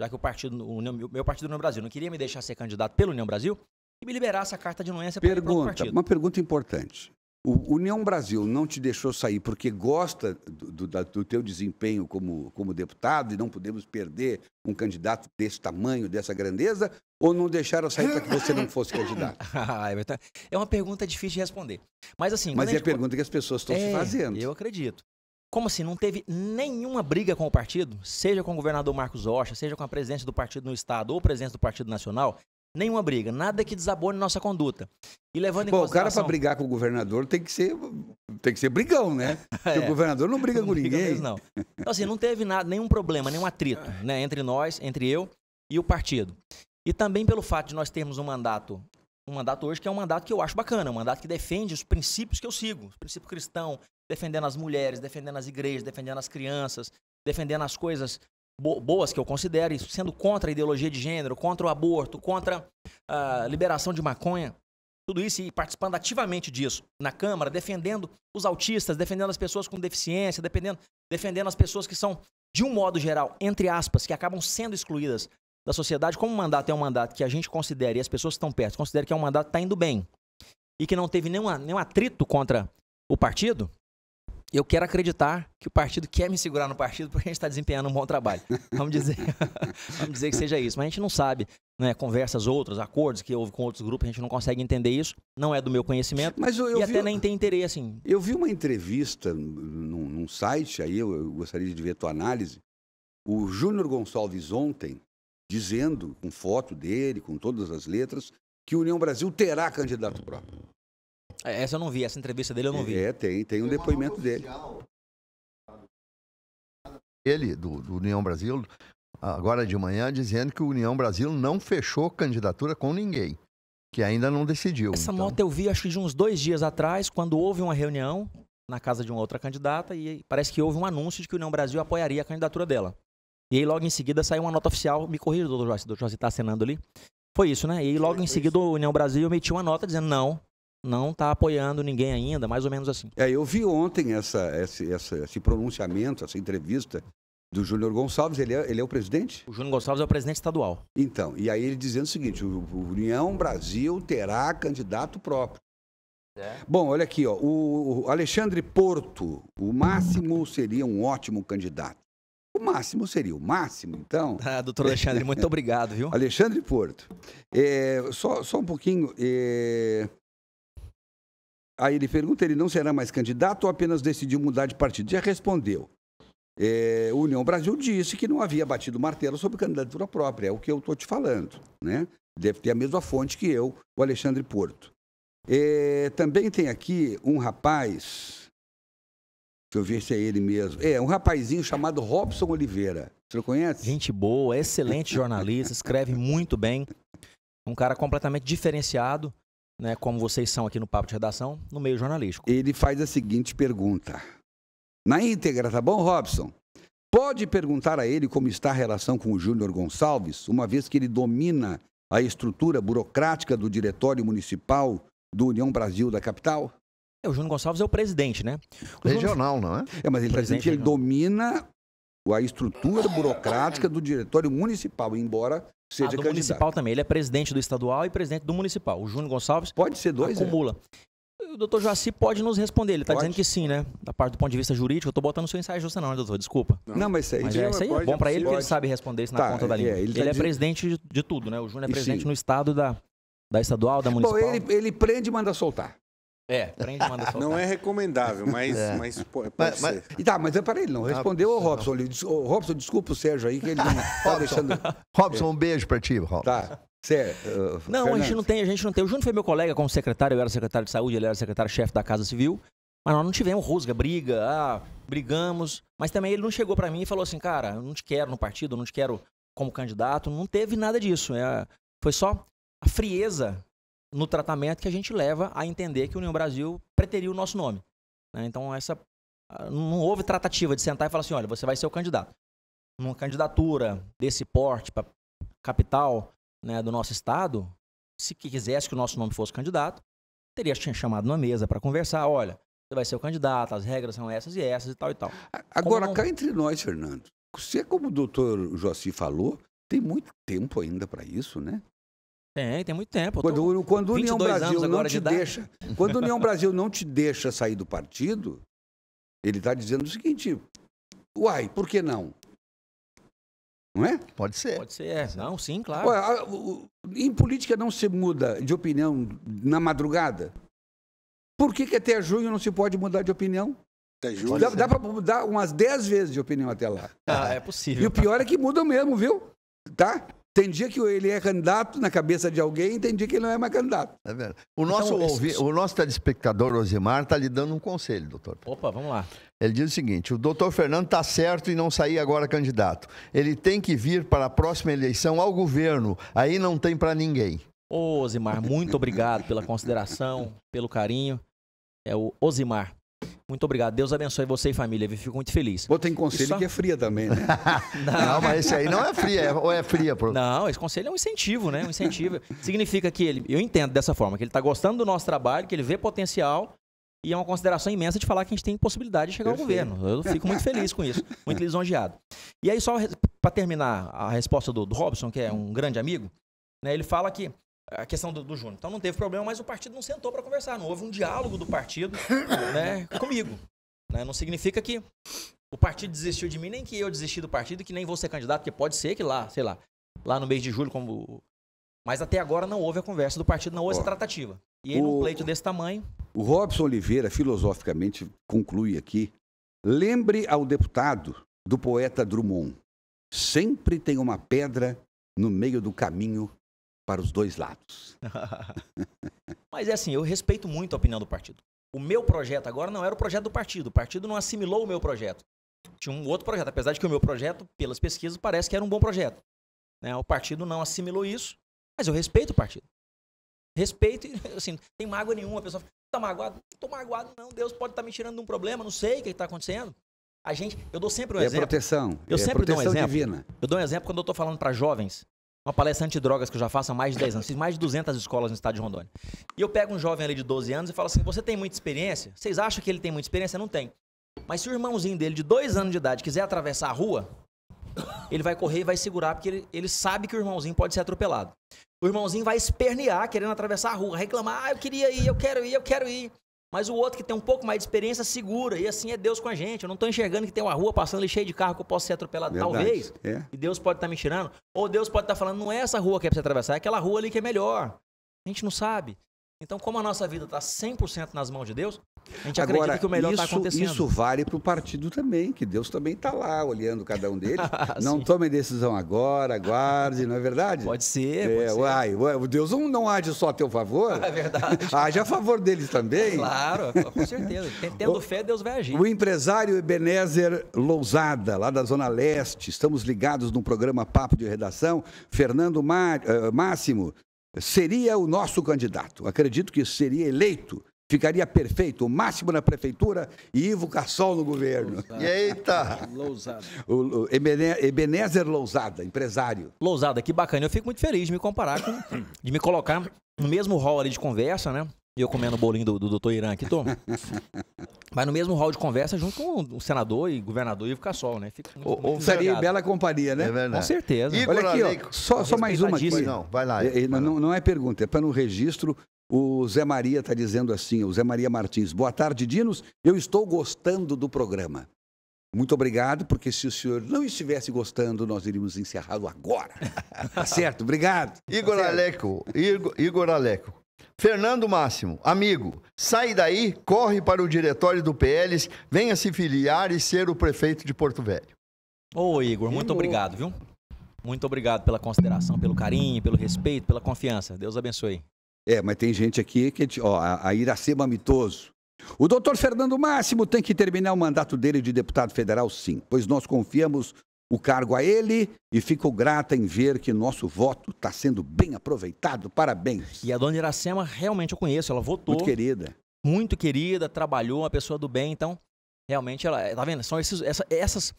já que o partido, o meu, meu partido União Brasil não queria me deixar ser candidato pelo União Brasil, que me liberasse a carta de anuência para o partido. Uma pergunta importante. O União Brasil não te deixou sair porque gosta do, do, do teu desempenho como, como deputado e não podemos perder um candidato desse tamanho, dessa grandeza, ou não deixaram sair para que você não fosse candidato? Ah, é, é uma pergunta difícil de responder. Mas assim. Mas é a, gente... pergunta que as pessoas estão é, se fazendo. Eu acredito como assim, não teve nenhuma briga com o partido, seja com o governador Marcos Rocha, seja com a presença do partido no Estado ou presença do Partido Nacional, nenhuma briga, nada que desabone nossa conduta. E levando em Bom, consideração... o cara para brigar com o governador tem que ser, tem que ser brigão, né? é. o governador não briga não com briga ninguém. Mesmo, não. Então assim, não teve nada, nenhum problema, nenhum atrito, né, entre nós, entre eu e o partido. E também pelo fato de nós termos um mandato um mandato hoje que é um mandato que eu acho bacana, um mandato que defende os princípios que eu sigo, os princípios cristãos, defendendo as mulheres, defendendo as igrejas, defendendo as crianças, defendendo as coisas bo boas que eu considero, sendo contra a ideologia de gênero, contra o aborto, contra a liberação de maconha. Tudo isso e participando ativamente disso na Câmara, defendendo os autistas, defendendo as pessoas com deficiência, defendendo, defendendo as pessoas que são, de um modo geral, entre aspas, que acabam sendo excluídas da sociedade, como o mandato é um mandato que a gente considera, e as pessoas que estão perto consideram que é um mandato que está indo bem, e que não teve nenhum, nenhum atrito contra o partido, eu quero acreditar que o partido quer me segurar no partido porque a gente está desempenhando um bom trabalho. Vamos dizer, vamos dizer que seja isso. Mas a gente não sabe, né? Conversas outras, acordos que houve com outros grupos, a gente não consegue entender isso. Não é do meu conhecimento. Mas eu, eu e vi, até nem tem interesse. Em... Eu vi uma entrevista num, num site, aí eu, eu, gostaria de ver a tua análise. O Júnior Gonçalves ontem, dizendo, com foto dele, com todas as letras, que União Brasil terá candidato próprio. Essa eu não vi, essa entrevista dele eu não vi. É, tem, tem um depoimento dele. Ele, do, do União Brasil, agora de manhã, dizendo que o União Brasil não fechou candidatura com ninguém, que ainda não decidiu. Essa então... nota eu vi, acho que de uns dois dias atrás, quando houve uma reunião na casa de uma outra candidata e parece que houve um anúncio de que o União Brasil apoiaria a candidatura dela. E aí logo em seguida saiu uma nota oficial, me corrija, doutor Jorge, doutor Jorge está acenando ali. Foi isso, né? E aí, logo em seguida o União Brasil emitiu uma nota dizendo não, não está apoiando ninguém ainda, mais ou menos assim. É, eu vi ontem essa, esse, essa, esse pronunciamento, essa entrevista do Júnior Gonçalves, ele é, ele é o presidente? O Júnior Gonçalves é o presidente estadual. Então, e aí ele dizendo o seguinte, o, União Brasil terá candidato próprio. É. Bom, olha aqui, ó, o, o Alexandre Porto, o máximo seria um ótimo candidato. O máximo seria o máximo, então. Ah, doutor Alexandre, muito obrigado, viu? Alexandre Porto, é, só, só um pouquinho. É, Aí ele pergunta: ele não será mais candidato ou apenas decidiu mudar de partido? Já respondeu. É, União Brasil disse que não havia batido martelo sobre candidatura própria, é o que eu estou te falando. Né? Deve ter a mesma fonte que eu, o Alexandre Porto. É, também tem aqui um rapaz. Deixa eu ver se é ele mesmo. É, um rapazinho chamado Robson Oliveira. Você conhece? Gente boa, excelente jornalista, escreve muito bem. Um cara completamente diferenciado né, como vocês são aqui no Papo de Redação, no meio jornalístico. Ele faz a seguinte pergunta. Na íntegra, tá bom, Robson? Pode perguntar a ele como está a relação com o Júnior Gonçalves, uma vez que ele domina a estrutura burocrática do Diretório Municipal do União Brasil da capital? É, o Júnior Gonçalves é o presidente, né? O regional, Júnior... não é? É, mas ele tá presidente ele domina a estrutura burocrática do diretório municipal, embora seja ah, do candidato. municipal também. Ele é presidente do estadual e presidente do municipal. O Júnior Gonçalves pode ser dois, é. acumula. É? O doutor Joaci pode nos responder. Ele está dizendo que sim, né? Da parte do ponto de vista jurídico, eu estou botando o seu ensaio justo, não, né, doutor? Desculpa. Não, não mas isso aí, mas é, isso aí é bom para ele, que porque ele sabe responder isso na tá, conta da é, linha É, ele, ele tá é dizendo... presidente de, de, tudo, né? O Júnior é presidente no estado da, da estadual, da municipal. Bom, ele, ele prende e manda soltar. É, prende manda soltar. Não é recomendável, mas, é. mas pode mas, mas, Tá, mas é para ele não. Respondeu ah, o Robson. Ele, o Robson, desculpa o Sérgio aí, que ele não tá deixando... Robson, um beijo para ti, Robson. Tá. Cê, uh, não, Fernandes. a gente não tem, a gente não tem. O Júnior foi meu colega como secretário, eu era secretário de saúde, ele era secretário-chefe da Casa Civil. Mas nós não tivemos rusga, briga, ah, brigamos. Mas também ele não chegou para mim e falou assim, cara, eu não te quero no partido, eu não te quero como candidato. Não teve nada disso. É, foi só a frieza no tratamento que a gente leva a entender que o União Brasil preteria o nosso nome. Né? Então, essa ah, não houve tratativa de sentar e falar assim, olha, você vai ser o candidato. Numa candidatura desse porte para capital né, do nosso estado, se quisesse que o nosso nome fosse candidato, teria chamado numa mesa para conversar, olha, você vai ser o candidato, as regras são essas e essas e tal e tal. Agora, não... cá entre nós, Fernando, você, é como o doutor Joaci falou, tem muito tempo ainda para isso, né? Tem, tem muito tempo. Quando, quando o União Brasil não te de deixa, quando União Brasil não te deixa sair do partido, ele está dizendo o seguinte: uai, por que não? Não é? Pode ser. Pode ser, é. Não, sim, claro. Ué, a, o, em política não se muda de opinião na madrugada. Por que, que até junho não se pode mudar de opinião? Até junho. Dá, dá para mudar umas 10 vezes de opinião até lá. Ah, é possível. E o pior é que muda mesmo, viu? Tá? Tem dia que ele é candidato na cabeça de alguém, tem dia que ele não é mais candidato. É verdade. O nosso, então, o nosso telespectador Osimar está lhe dando um conselho, doutor. Opa, vamos lá. Ele diz o seguinte: o doutor Fernando está certo em não sair agora candidato. Ele tem que vir para a próxima eleição ao governo. Aí não tem para ninguém. Ô, Osimar, muito obrigado pela consideração, pelo carinho. É o Osimar. Muito obrigado. Deus abençoe você e família. Eu fico muito feliz. Bom, tem conselho só... que é fria também, né? não. não. mas esse aí não é fria. É... Ou é fria, pro... Não, esse conselho é um incentivo, né? Um incentivo. Significa que ele, eu entendo dessa forma, que ele está gostando do nosso trabalho, que ele vê potencial e é uma consideração imensa de falar que a gente tem possibilidade de chegar Perfeito. ao governo. Eu fico muito feliz com isso, muito lisonjeado. E aí, só para terminar a resposta do, do Robson, que é um grande amigo, né, ele fala que a questão do, do Júnior. Então não teve problema, mas o partido não sentou para conversar. Não houve um diálogo do partido né, comigo. Né? Não significa que o partido desistiu de mim, nem que eu desisti do partido, que nem vou ser candidato, porque pode ser que lá, sei lá, lá no mês de julho, como. Mas até agora não houve a conversa do partido, não houve essa tratativa. E aí, o... num pleito desse tamanho. O Robson Oliveira, filosoficamente, conclui aqui. Lembre ao deputado do poeta Drummond: sempre tem uma pedra no meio do caminho para os dois lados. Mas é assim, eu respeito muito a opinião do partido. O meu projeto agora não era o projeto do partido. O partido não assimilou o meu projeto. Tinha um outro projeto, apesar de que o meu projeto, pelas pesquisas, parece que era um bom projeto. Né? O partido não assimilou isso, mas eu respeito o partido. Respeito, assim, tem mágoa nenhuma. A pessoa fala, tá magoado? Não tô magoado, não. Deus pode estar tá me tirando de um problema, não sei o que está acontecendo. A gente, eu dou sempre um é exemplo. É proteção. Eu é sempre proteção dou um exemplo. Divina. Eu dou um exemplo quando eu estou falando para jovens uma palestra anti-drogas que eu já faço há mais de 10 anos, fiz mais de 200 escolas no estado de Rondônia. E eu pego um jovem ali de 12 anos e falo assim: você tem muita experiência? Vocês acham que ele tem muita experiência? Não tem. Mas se o irmãozinho dele de 2 anos de idade quiser atravessar a rua, ele vai correr e vai segurar, porque ele, ele sabe que o irmãozinho pode ser atropelado. O irmãozinho vai espernear, querendo atravessar a rua, reclamar: ah, eu queria ir, eu quero ir, eu quero ir. Mas o outro que tem um pouco mais de experiência segura. E assim é Deus com a gente. Eu não estou enxergando que tem uma rua passando ali cheia de carro que eu posso ser atropelado, Verdade. talvez. É. E Deus pode estar tá me tirando. Ou Deus pode estar tá falando, não é essa rua que é para você atravessar, é aquela rua ali que é melhor. A gente não sabe. Então, como a nossa vida está 100% nas mãos de Deus, a gente Agora, acredita que o melhor está acontecendo. Isso vale para o partido também, que Deus também está lá olhando cada um deles. Ah, não tome decisão agora, aguarde, não é verdade? Pode ser, é, pode ser. Uai, uai, Deus não, não age só a teu favor. É verdade. Age a favor deles também. Claro, com certeza. Tendo fé, Deus vai agir. O empresário Ebenezer Lousada, lá da Zona Leste, estamos ligados no programa Papo de Redação. Fernando uh, Máximo, seria o nosso candidato. Acredito que seria eleito Ficaria perfeito, o máximo na prefeitura e Ivo Cassol no governo. Lousada. Eita! Lousada. O, o Ebenezer Lousada, empresário. Lousada, que bacana. Eu fico muito feliz de me comparar com. de me colocar no mesmo hall ali de conversa, né? E eu comendo o bolinho do, doutor Irã aqui, tô. Mas no mesmo hall de conversa junto com o senador e governador Ivo Cassol, né? Fica o, seria bela companhia, né? É Com certeza. Igor Olha aqui, ó, só, só mais uma aqui. Não, vai lá. É, não, não é pergunta, é para no registro o Zé Maria está dizendo assim, o Zé Maria Martins. Boa tarde, Dinos. Eu estou gostando do programa. Muito obrigado, porque se o senhor não estivesse gostando, nós iríamos encerrá-lo agora. tá certo? Obrigado. Tá Igor tá Aleco, Igor, Igor Aleco. Fernando Máximo, amigo, sai daí, corre para o diretório do PLs, venha se filiar e ser o prefeito de Porto Velho. Ô, Igor, muito obrigado, viu? Muito obrigado pela consideração, pelo carinho, pelo respeito, pela confiança. Deus abençoe. É, mas tem gente aqui que. Ó, a, Iracema Mitoso. O doutor Fernando Máximo tem que terminar o mandato dele de deputado federal, sim, pois nós confiamos o cargo a ele e fico grata em ver que nosso voto está sendo bem aproveitado. Parabéns. E a dona Iracema, realmente eu conheço, ela votou. Muito querida. Muito querida, trabalhou, uma pessoa do bem, então, realmente, ela. Tá vendo? São esses, essa, essas.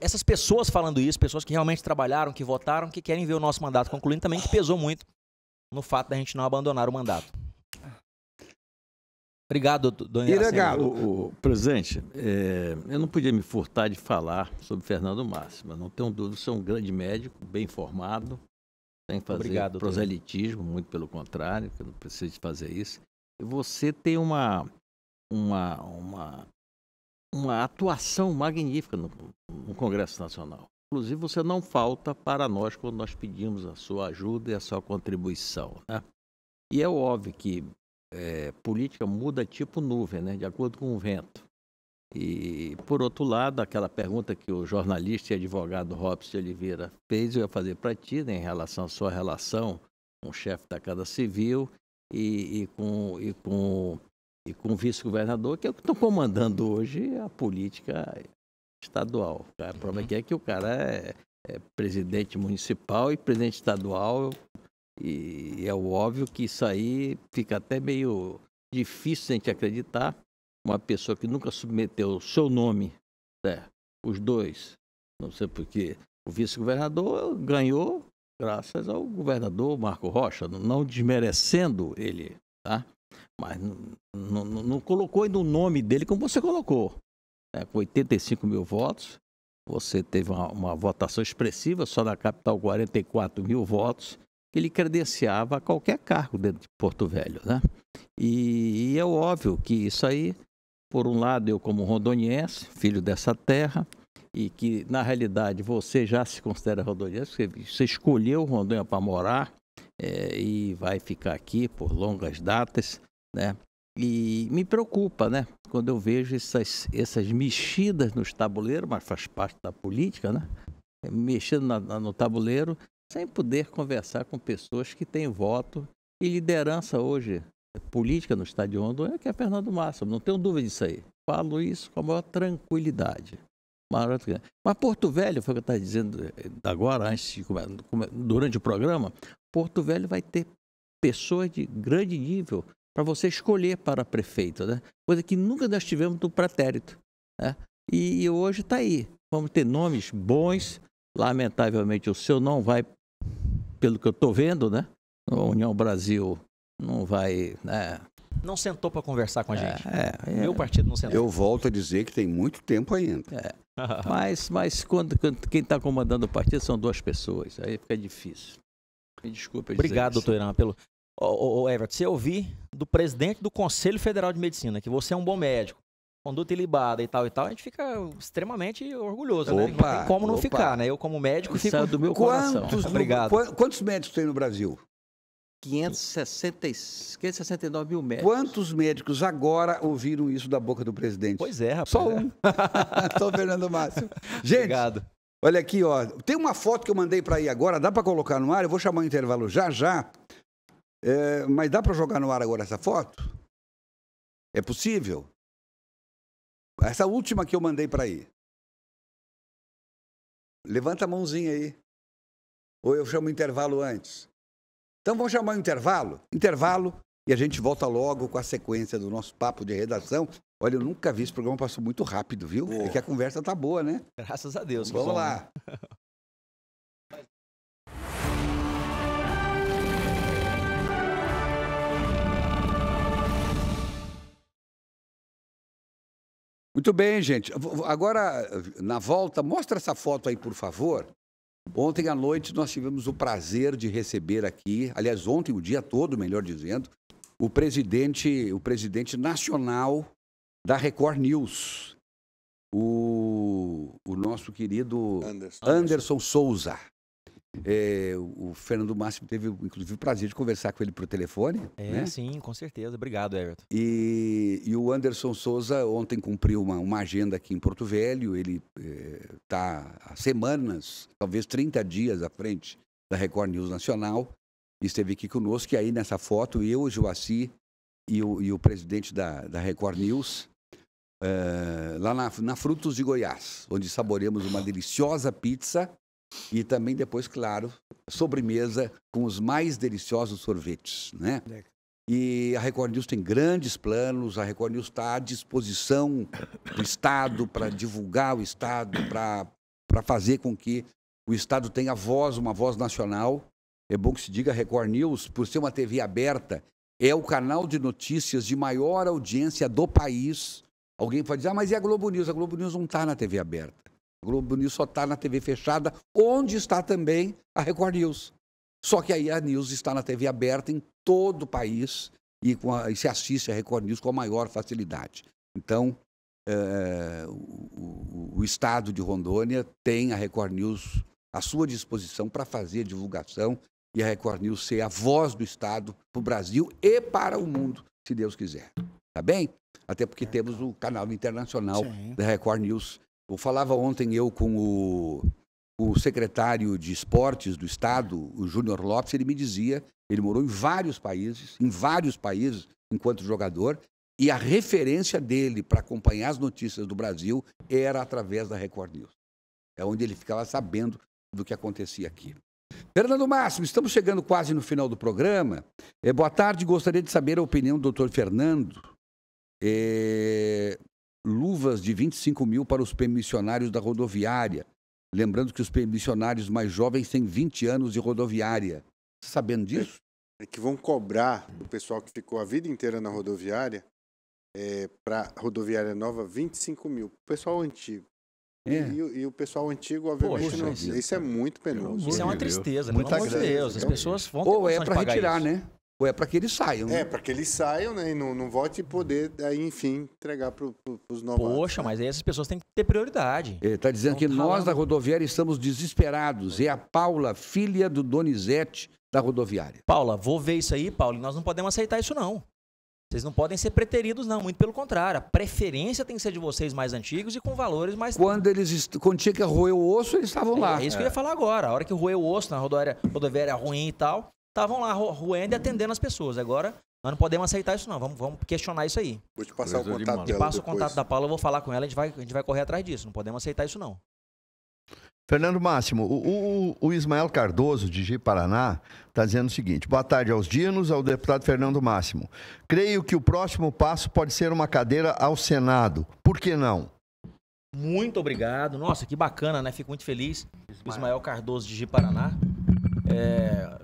Essas pessoas falando isso, pessoas que realmente trabalharam, que votaram, que querem ver o nosso mandato concluindo também, que pesou muito no fato da gente não abandonar o mandato. Obrigado, Dona Iracema. presidente, é, eu não podia me furtar de falar sobre Fernando Márcio, mas não tenho dúvida, você é um grande médico, bem formado, sem fazer Obrigado, proselitismo, doutor. muito pelo contrário, que eu não preciso de fazer isso. E você tem uma, uma, uma, uma atuação magnífica no, no Congresso Nacional. Inclusive, você não falta para nós quando nós pedimos a sua ajuda e a sua contribuição. Né? E é óbvio que é, política muda tipo nuvem, né? de acordo com o vento. E, por outro lado, aquela pergunta que o jornalista e advogado Robson de Oliveira fez, eu ia fazer para ti, né, em relação à sua relação com o chefe da Casa Civil e, e com, e com, e com o vice-governador, que é o que estão comandando hoje a política estadual. A prova uhum. é que o cara é, é presidente municipal e presidente estadual. E é óbvio que isso aí fica até meio difícil a gente acreditar. Uma pessoa que nunca submeteu o seu nome, né? os dois, não sei porquê, o vice-governador ganhou graças ao governador Marco Rocha, não desmerecendo ele, tá? Mas não, não colocou ainda o nome dele como você colocou né, com 85 mil votos. Você teve uma, uma, votação expressiva, só na capital 44 mil votos, que ele credenciava a qualquer cargo dentro de Porto Velho. Né? E, e é óbvio que isso aí, por um lado, eu como rondoniense, filho dessa terra, e que na realidade você já se considera rondoniense, você escolheu Rondônia para morar é, e vai ficar aqui por longas datas, né? E me preocupa, né? Quando eu vejo essas, essas mexidas nos tabuleiros, mas faz parte da política, né? É, mexendo na, no tabuleiro, sem poder conversar com pessoas que têm voto e liderança hoje é, política no estado de é Rondônia, que é Fernando Massa, não tenho dúvida disso aí. Falo isso com a maior tranquilidade. Mas Porto Velho, foi o que eu estava dizendo agora, antes de, durante o programa, Porto Velho vai ter pessoas de grande nível para você escolher para prefeito, né? coisa que nunca nós tivemos no pretérito. Né? E, e hoje está aí. Vamos ter nomes bons, lamentavelmente o seu não vai, pelo que eu estou vendo, né? A União Brasil não vai. Né? Não sentou para conversar com a é, gente. É, é, Meu partido não sentou. Eu volto a dizer que tem muito tempo ainda. É. mas, mas quando, quando quem está comandando o partido são duas pessoas. Aí fica difícil. Me desculpe. Obrigado, doutor Irã, pelo. Ô, ô, Everton, se eu ouvir do presidente do Conselho Federal de Medicina que você é um bom médico, conduta ilibada e tal e tal, a gente fica extremamente orgulhoso, opa, né? Não tem como não ficar, né? Eu como médico fico Saiu é do meu quantos coração. No, Obrigado. Quantos médicos tem no Brasil? 560, 569 mil médicos. Quantos médicos agora ouviram isso da boca do presidente? Pois é, rapaz. Só um. É. Fernando Márcio. Gente, Obrigado. olha aqui, ó. Tem uma foto que eu mandei para aí agora, dá para colocar no ar? Eu vou chamar o intervalo já já. É, mas dá para jogar no ar agora essa foto? É possível? Essa última que eu mandei para aí. Levanta a mãozinha aí. Ou eu chamo intervalo antes. Então vamos chamar o intervalo. Intervalo e a gente volta logo com a sequência do nosso papo de redação. Olha, eu nunca vi esse programa, passou muito rápido, viu? É que a conversa tá boa, né? Graças a Deus. Vamos lá. Né? Muito bem, gente. Agora, na volta, mostra essa foto aí, por favor. Ontem à noite nós tivemos o prazer de receber aqui, aliás, ontem o dia todo, melhor dizendo, o presidente, o presidente nacional da Record News, o, o nosso querido Anderson, Anderson Souza. É, o Fernando Máximo teve, inclusive, o prazer de conversar com ele por telefone. É, né? sim, com certeza. Obrigado, Everton. E, e o Anderson Souza ontem cumpriu uma, uma agenda aqui em Porto Velho. Ele está é, tá há semanas, talvez 30 dias à frente da Record News Nacional. Esteve aqui conosco e aí nessa foto, eu, o Joaci e o, e o presidente da, da Record News, é, lá na, na Frutos de Goiás, onde saboreamos uma deliciosa pizza e também depois, claro, sobremesa com os mais deliciosos sorvetes, né? E a Record News tem grandes planos, a Record News está à disposição do Estado para divulgar o Estado, para fazer com que o Estado tenha voz, uma voz nacional. É bom que se diga, a Record News, por ser uma TV aberta, é o canal de notícias de maior audiência do país. Alguém pode dizer, ah, mas e a Globo News? A Globo News não está na TV aberta. Globo News só está na TV fechada, onde está também a Record News. Só que aí a News está na TV aberta em todo o país e, a, e se assiste a Record News com a maior facilidade. Então, é, o, o, o Estado de Rondônia tem a Record News à sua disposição para fazer divulgação e a Record News ser a voz do Estado para o Brasil e para o mundo, se Deus quiser. Tá bem? Até porque é, temos tá. o canal internacional Sim. da Record News eu falava ontem eu com o, o secretário de esportes do estado, o Júnior Lopes, ele me dizia, ele morou em vários países, em vários países enquanto jogador, e a referência dele para acompanhar as notícias do Brasil era através da Record News. É onde ele ficava sabendo do que acontecia aqui. Fernando Máximo, estamos chegando quase no final do programa. É, boa tarde, gostaria de saber a opinião do doutor Fernando é, luvas de 25 mil para os permissionários da rodoviária. Lembrando que os permissionários mais jovens têm 20 anos de rodoviária. Sabendo disso? É, é que vão cobrar o pessoal que ficou a vida inteira na rodoviária, é, para rodoviária nova, 25 mil. O pessoal antigo. É. E, e, o pessoal antigo, obviamente, Poxa, não. Isso, isso é muito penoso. Isso é uma tristeza, muita pelo amor de Deus. As pessoas vão Ou é para retirar, isso. né? é para que eles saiam. Né? É, para que eles saiam, né? E não, não vote e poder, aí, enfim, entregar para os novos. Poxa, né? mas aí essas pessoas têm que ter prioridade. Ele está dizendo não que tá nós lá. da rodoviária estamos desesperados. É a Paula, filha do Donizete da rodoviária. Paula, vou ver isso aí, Paula, e nós não podemos aceitar isso, não. Vocês não podem ser preteridos, não, muito pelo contrário. A preferência tem que ser de vocês mais antigos e com valores mais. Quando eles quando tinha que roer o osso, eles estavam é, lá. É isso é. que eu ia é. falar agora. A hora que roer o osso na rodoviária, rodoviária ruim e tal, estavam lá ruendo e atendendo as pessoas. Agora, nós não podemos aceitar isso, não. Vamos, vamos questionar isso aí. Vou te passar o contato dela. Te passo depois. o contato da Paula, eu vou falar com ela, a gente, vai, a gente vai correr atrás disso. Não podemos aceitar isso, não. Fernando Máximo, o, o, o Ismael Cardoso, de Gi Paraná, está dizendo o seguinte: boa tarde aos dinos, ao deputado Fernando Máximo. Creio que o próximo passo pode ser uma cadeira ao Senado. Por que não? Muito obrigado. Nossa, que bacana, né? Fico muito feliz. Ismael, Ismael Cardoso, de Gi Paraná. É,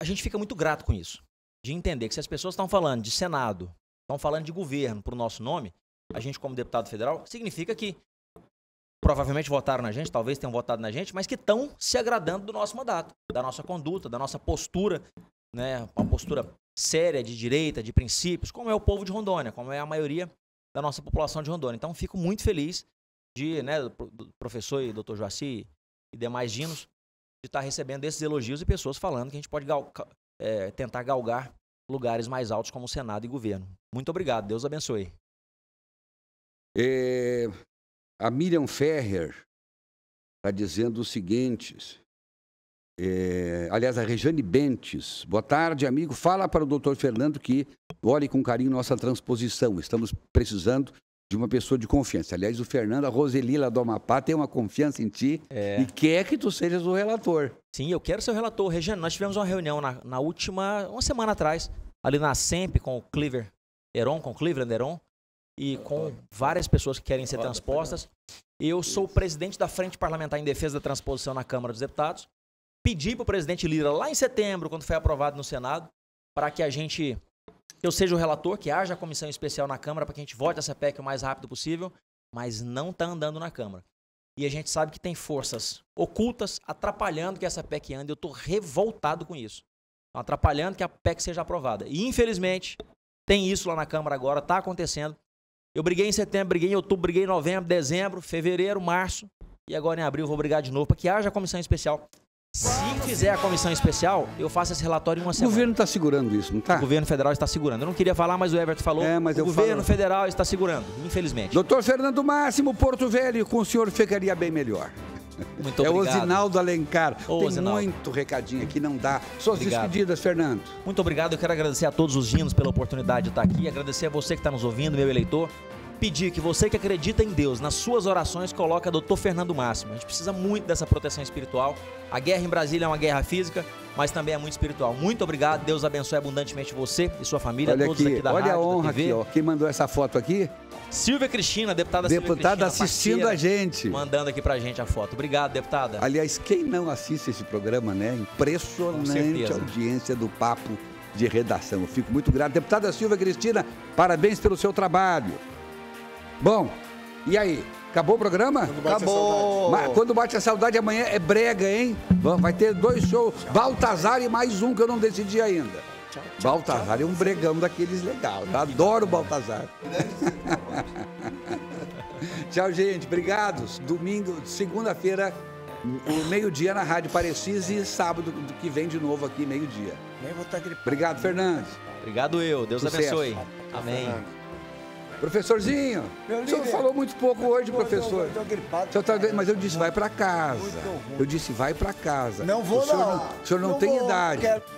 a gente fica muito grato com isso. De entender que se as pessoas estão falando de Senado, estão falando de governo para o nosso nome, a gente como deputado federal, significa que provavelmente votaram na gente, talvez tenham votado na gente, mas que estão se agradando do nosso mandato, da nossa conduta, da nossa postura, né, uma postura séria de direita, de princípios, como é o povo de Rondônia, como é a maioria da nossa população de Rondônia. Então fico muito feliz de, né, do professor e doutor Joaci e demais dinos de estar tá recebendo esses elogios e pessoas falando que a gente pode gal, é, tentar galgar lugares mais altos como Senado e governo. Muito obrigado, Deus abençoe. É, a Miriam Ferrer está dizendo o seguinte. É, aliás, a Rejane Bentes. Boa tarde, amigo. Fala para o doutor Fernando que olhe com carinho nossa transposição. Estamos precisando de uma pessoa de confiança. Aliás, o Fernando, a Roseli lá do Amapá, tem uma confiança em ti é. e quer que tu sejas o relator. Sim, eu quero ser o relator. Regina, nós tivemos uma reunião na, na última, uma semana atrás, ali na SEMP com o Cleaver Heron, com o Cleveland Heron, e com várias pessoas que querem ser transpostas. Eu sou o presidente da Frente Parlamentar em Defesa da Transposição na Câmara dos Deputados. Pedi para o presidente Lira, lá em setembro, quando foi aprovado no Senado, para que a gente eu seja o relator, que haja a comissão especial na Câmara para que a gente vote essa PEC o mais rápido possível, mas não está andando na Câmara. E a gente sabe que tem forças ocultas atrapalhando que essa PEC ande. Eu estou revoltado com isso. Atrapalhando que a PEC seja aprovada. E infelizmente, tem isso lá na Câmara agora, está acontecendo. Eu briguei em setembro, briguei em outubro, briguei em novembro, dezembro, fevereiro, março. E agora em abril vou brigar de novo para que haja comissão especial se fizer a comissão especial, eu faço esse relatório em uma semana. O governo está segurando isso, não está? O governo federal está segurando. Eu não queria falar, mas o Everton falou. É, mas o eu governo falo... federal está segurando, infelizmente. Doutor Fernando Máximo, Porto Velho, com o senhor ficaria bem melhor. Muito é obrigado. É Osinaldo Alencar. Ô, Tem muito recadinho aqui, não dá. Suas obrigado. despedidas, Fernando. Muito obrigado. Eu quero agradecer a todos os hinos pela oportunidade de estar aqui. Agradecer a você que está nos ouvindo, meu eleitor pedir que você que acredita em Deus, nas suas orações, coloca Dr. Fernando Máximo. A gente precisa muito dessa proteção espiritual. A guerra em Brasília é uma guerra física, mas também é muito espiritual. Muito obrigado. Deus abençoe abundantemente você e sua família, olha todos aqui, aqui da Olha rádio, a honra aqui, ó. Quem mandou essa foto aqui? Silvia Cristina, deputada Deputada Cristina, assistindo parceira, a gente. Mandando aqui pra gente a foto. Obrigado, deputada. Aliás, quem não assiste esse programa, né? Impressionante audiência do papo de redação. Eu fico muito grato. Deputada Silvia Cristina, parabéns pelo seu trabalho. Bom, e aí? Acabou o programa? Quando Acabou. Mas quando bate a saudade, amanhã é brega, hein? Vai ter dois shows. Baltazar e mais um que eu não decidi ainda. Tchau, tchau, Baltazar tchau. é um bregão daqueles legal. Tá? Adoro o Baltazar. tchau, gente. Obrigado. Domingo, segunda-feira, meio-dia na Rádio Parecis e sábado que vem de novo aqui, meio-dia. Tá Obrigado, né? Fernandes. Obrigado eu. Deus Sucesso. abençoe. Amém. Professorzinho, o senhor falou muito pouco hoje, professor. Tá eu, eu, tá, mas eu disse, vai para casa. Eu disse, vai para casa. Não vou, o senhor não. não o senhor não, não tem vou, idade. Quero...